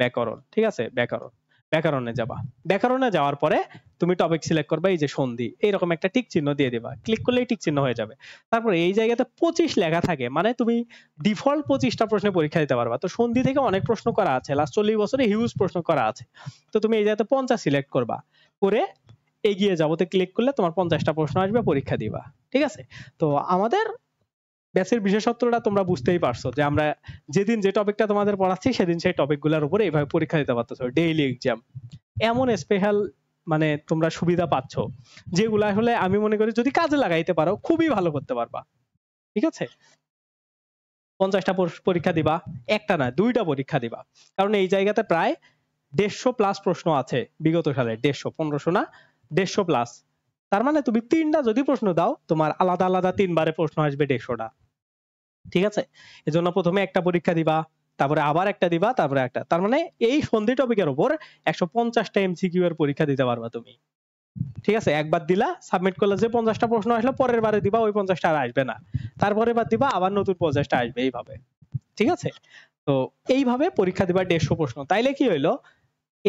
ব্যাকরণ ঠিক আছে ব্যাকরণ ব্যাকরণে যাবা ব্যাকরণে যাওয়ার পরে তুমি টপিক সিলেক্ট করবা এই যে সন্ধি এইরকম একটা টিক চিহ্ন দিয়ে দিবা ক্লিক করলেই টিক চিহ্ন হয়ে যাবে তারপর এই জায়গাতে পঁচিশ লেখা থাকে মানে তুমি ডিফল্ট পঁচিশটা প্রশ্নে পরীক্ষা দিতে পারবা তো সন্ধি থেকে অনেক প্রশ্ন করা আছে লাস্ট চল্লিশ বছরে হিউজ প্রশ্ন করা আছে তো তুমি এই জায়গাতে পঞ্চাশ সিলেক্ট করবা করে এগিয়ে যাবো যাবতে ক্লিক করলে তোমার পঞ্চাশটা প্রশ্ন আসবে পরীক্ষা দিবা ঠিক আছে তো আমাদের ব্যাচের বিশেষত্বটা তোমরা বুঝতেই পারছো যে আমরা যেদিন যে টপিকটা তোমাদের পড়াচ্ছি সেদিন সেই টপিকগুলোর উপরে এইভাবে পরীক্ষা দিতে পারতেছো ডেইলি এক্সাম এমন স্পেশাল মানে তোমরা সুবিধা পাচ্ছ যেগুলা হলে আমি মনে করি যদি কাজে লাগাইতে পারো খুবই ভালো করতে পারবা ঠিক আছে পঞ্চাশটা পরীক্ষা দিবা একটা না দুইটা পরীক্ষা দিবা কারণ এই জায়গাতে প্রায় দেড়শো প্লাস প্রশ্ন আছে বিগত সালে দেড়শো পনেরোশো না দেড়শো প্লাস তার মানে তুমি তিনটা যদি প্রশ্ন দাও তোমার আলাদা আলাদা তিনবারে প্রশ্ন আসবে দেড়শোটা ঠিক আছে এজন্য প্রথমে একটা পরীক্ষা দিবা তারপরে আবার একটা দিবা তারপরে একটা তার মানে এই সন্ধি টপিকের উপর একশো পঞ্চাশটা এমসিকিউ এর পরীক্ষা দিতে পারবা তুমি ঠিক আছে একবার দিলা সাবমিট করলে যে পঞ্চাশটা প্রশ্ন আসলো পরের বারে দিবা ওই পঞ্চাশটা আর আসবে না তারপরে বার দিবা আবার নতুন পঞ্চাশটা আসবে এইভাবে ঠিক আছে তো এইভাবে পরীক্ষা দিবা দেড়শো প্রশ্ন তাইলে কি হইলো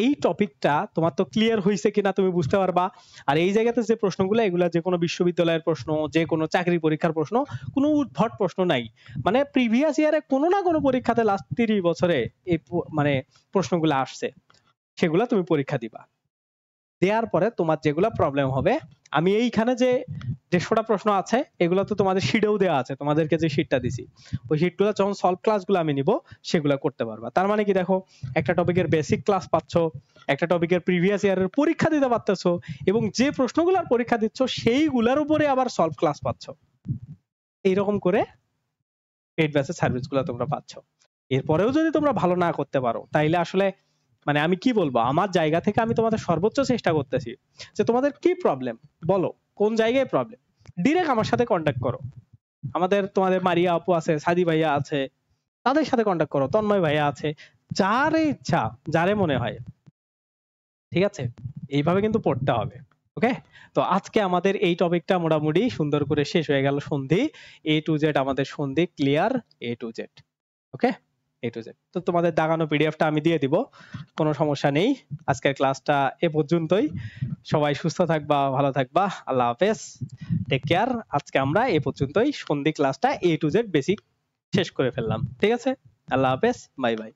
এই টপিকটা তোমার তো ক্লিয়ার হয়েছে কিনা তুমি বুঝতে পারবা আর এই জায়গাতে যে প্রশ্নগুলো এগুলা যে কোনো বিশ্ববিদ্যালয়ের প্রশ্ন যে কোনো চাকরি পরীক্ষার প্রশ্ন কোনো উদ্ভট প্রশ্ন নাই মানে প্রিভিয়াস ইয়ারে কোনো না কোনো পরীক্ষাতে লাস্ট তিরিশ বছরে এই মানে প্রশ্নগুলো আসছে সেগুলা তুমি পরীক্ষা দিবা দেওয়ার পরে তোমার যেগুলো প্রবলেম হবে আমি এইখানে যে দেড়শোটা প্রশ্ন আছে এগুলো তো তোমাদের শিটেও দেওয়া আছে তোমাদেরকে যে শিটটা দিছি ওই শিটগুলো যখন সলভ ক্লাসগুলো আমি নিব সেগুলো করতে পারবা তার মানে কি দেখো একটা টপিকের বেসিক ক্লাস পাচ্ছ একটা টপিকের প্রিভিয়াস ইয়ারের পরীক্ষা দিতে পারতেছো এবং যে প্রশ্নগুলোর পরীক্ষা দিচ্ছ সেইগুলোর উপরে আবার সলভ ক্লাস পাচ্ছ এইরকম করে পেড ব্যাচের সার্ভিসগুলো তোমরা পাচ্ছ এরপরেও যদি তোমরা ভালো না করতে পারো তাইলে আসলে মানে আমি কি বলবো আমার জায়গা থেকে আমি তোমাদের সর্বোচ্চ চেষ্টা করতেছি যে তোমাদের কি প্রবলেম বলো কোন জায়গায় প্রবলেম ডিরেক্ট আমার সাথে কন্ট্যাক্ট করো আমাদের তোমাদের মারিয়া আপু আছে সাদি ভাইয়া আছে তাদের সাথে কন্ট্যাক্ট করো তন্ময় ভাইয়া আছে যারে ইচ্ছা যারে মনে হয় ঠিক আছে এইভাবে কিন্তু পড়তে হবে ওকে তো আজকে আমাদের এই টপিকটা মোটামুটি সুন্দর করে শেষ হয়ে গেল সন্ধি এ টু জেড আমাদের সন্ধি clear A to Z okay A to Z তো তোমাদের দাগানো পিডিএফটা আমি দিয়ে দিব কোনো সমস্যা নেই আজকের ক্লাসটা এ পর্যন্তই সবাই সুস্থ থাকবা ভালো থাকবা আল্লাহ হাফেজ টেক কেয়ার আজকে আমরা এ পর্যন্তই সন্ধি ক্লাসটা এ টু জেড বেসিক শেষ করে ফেললাম ঠিক আছে আল্লাহ হাফেজ বাই বাই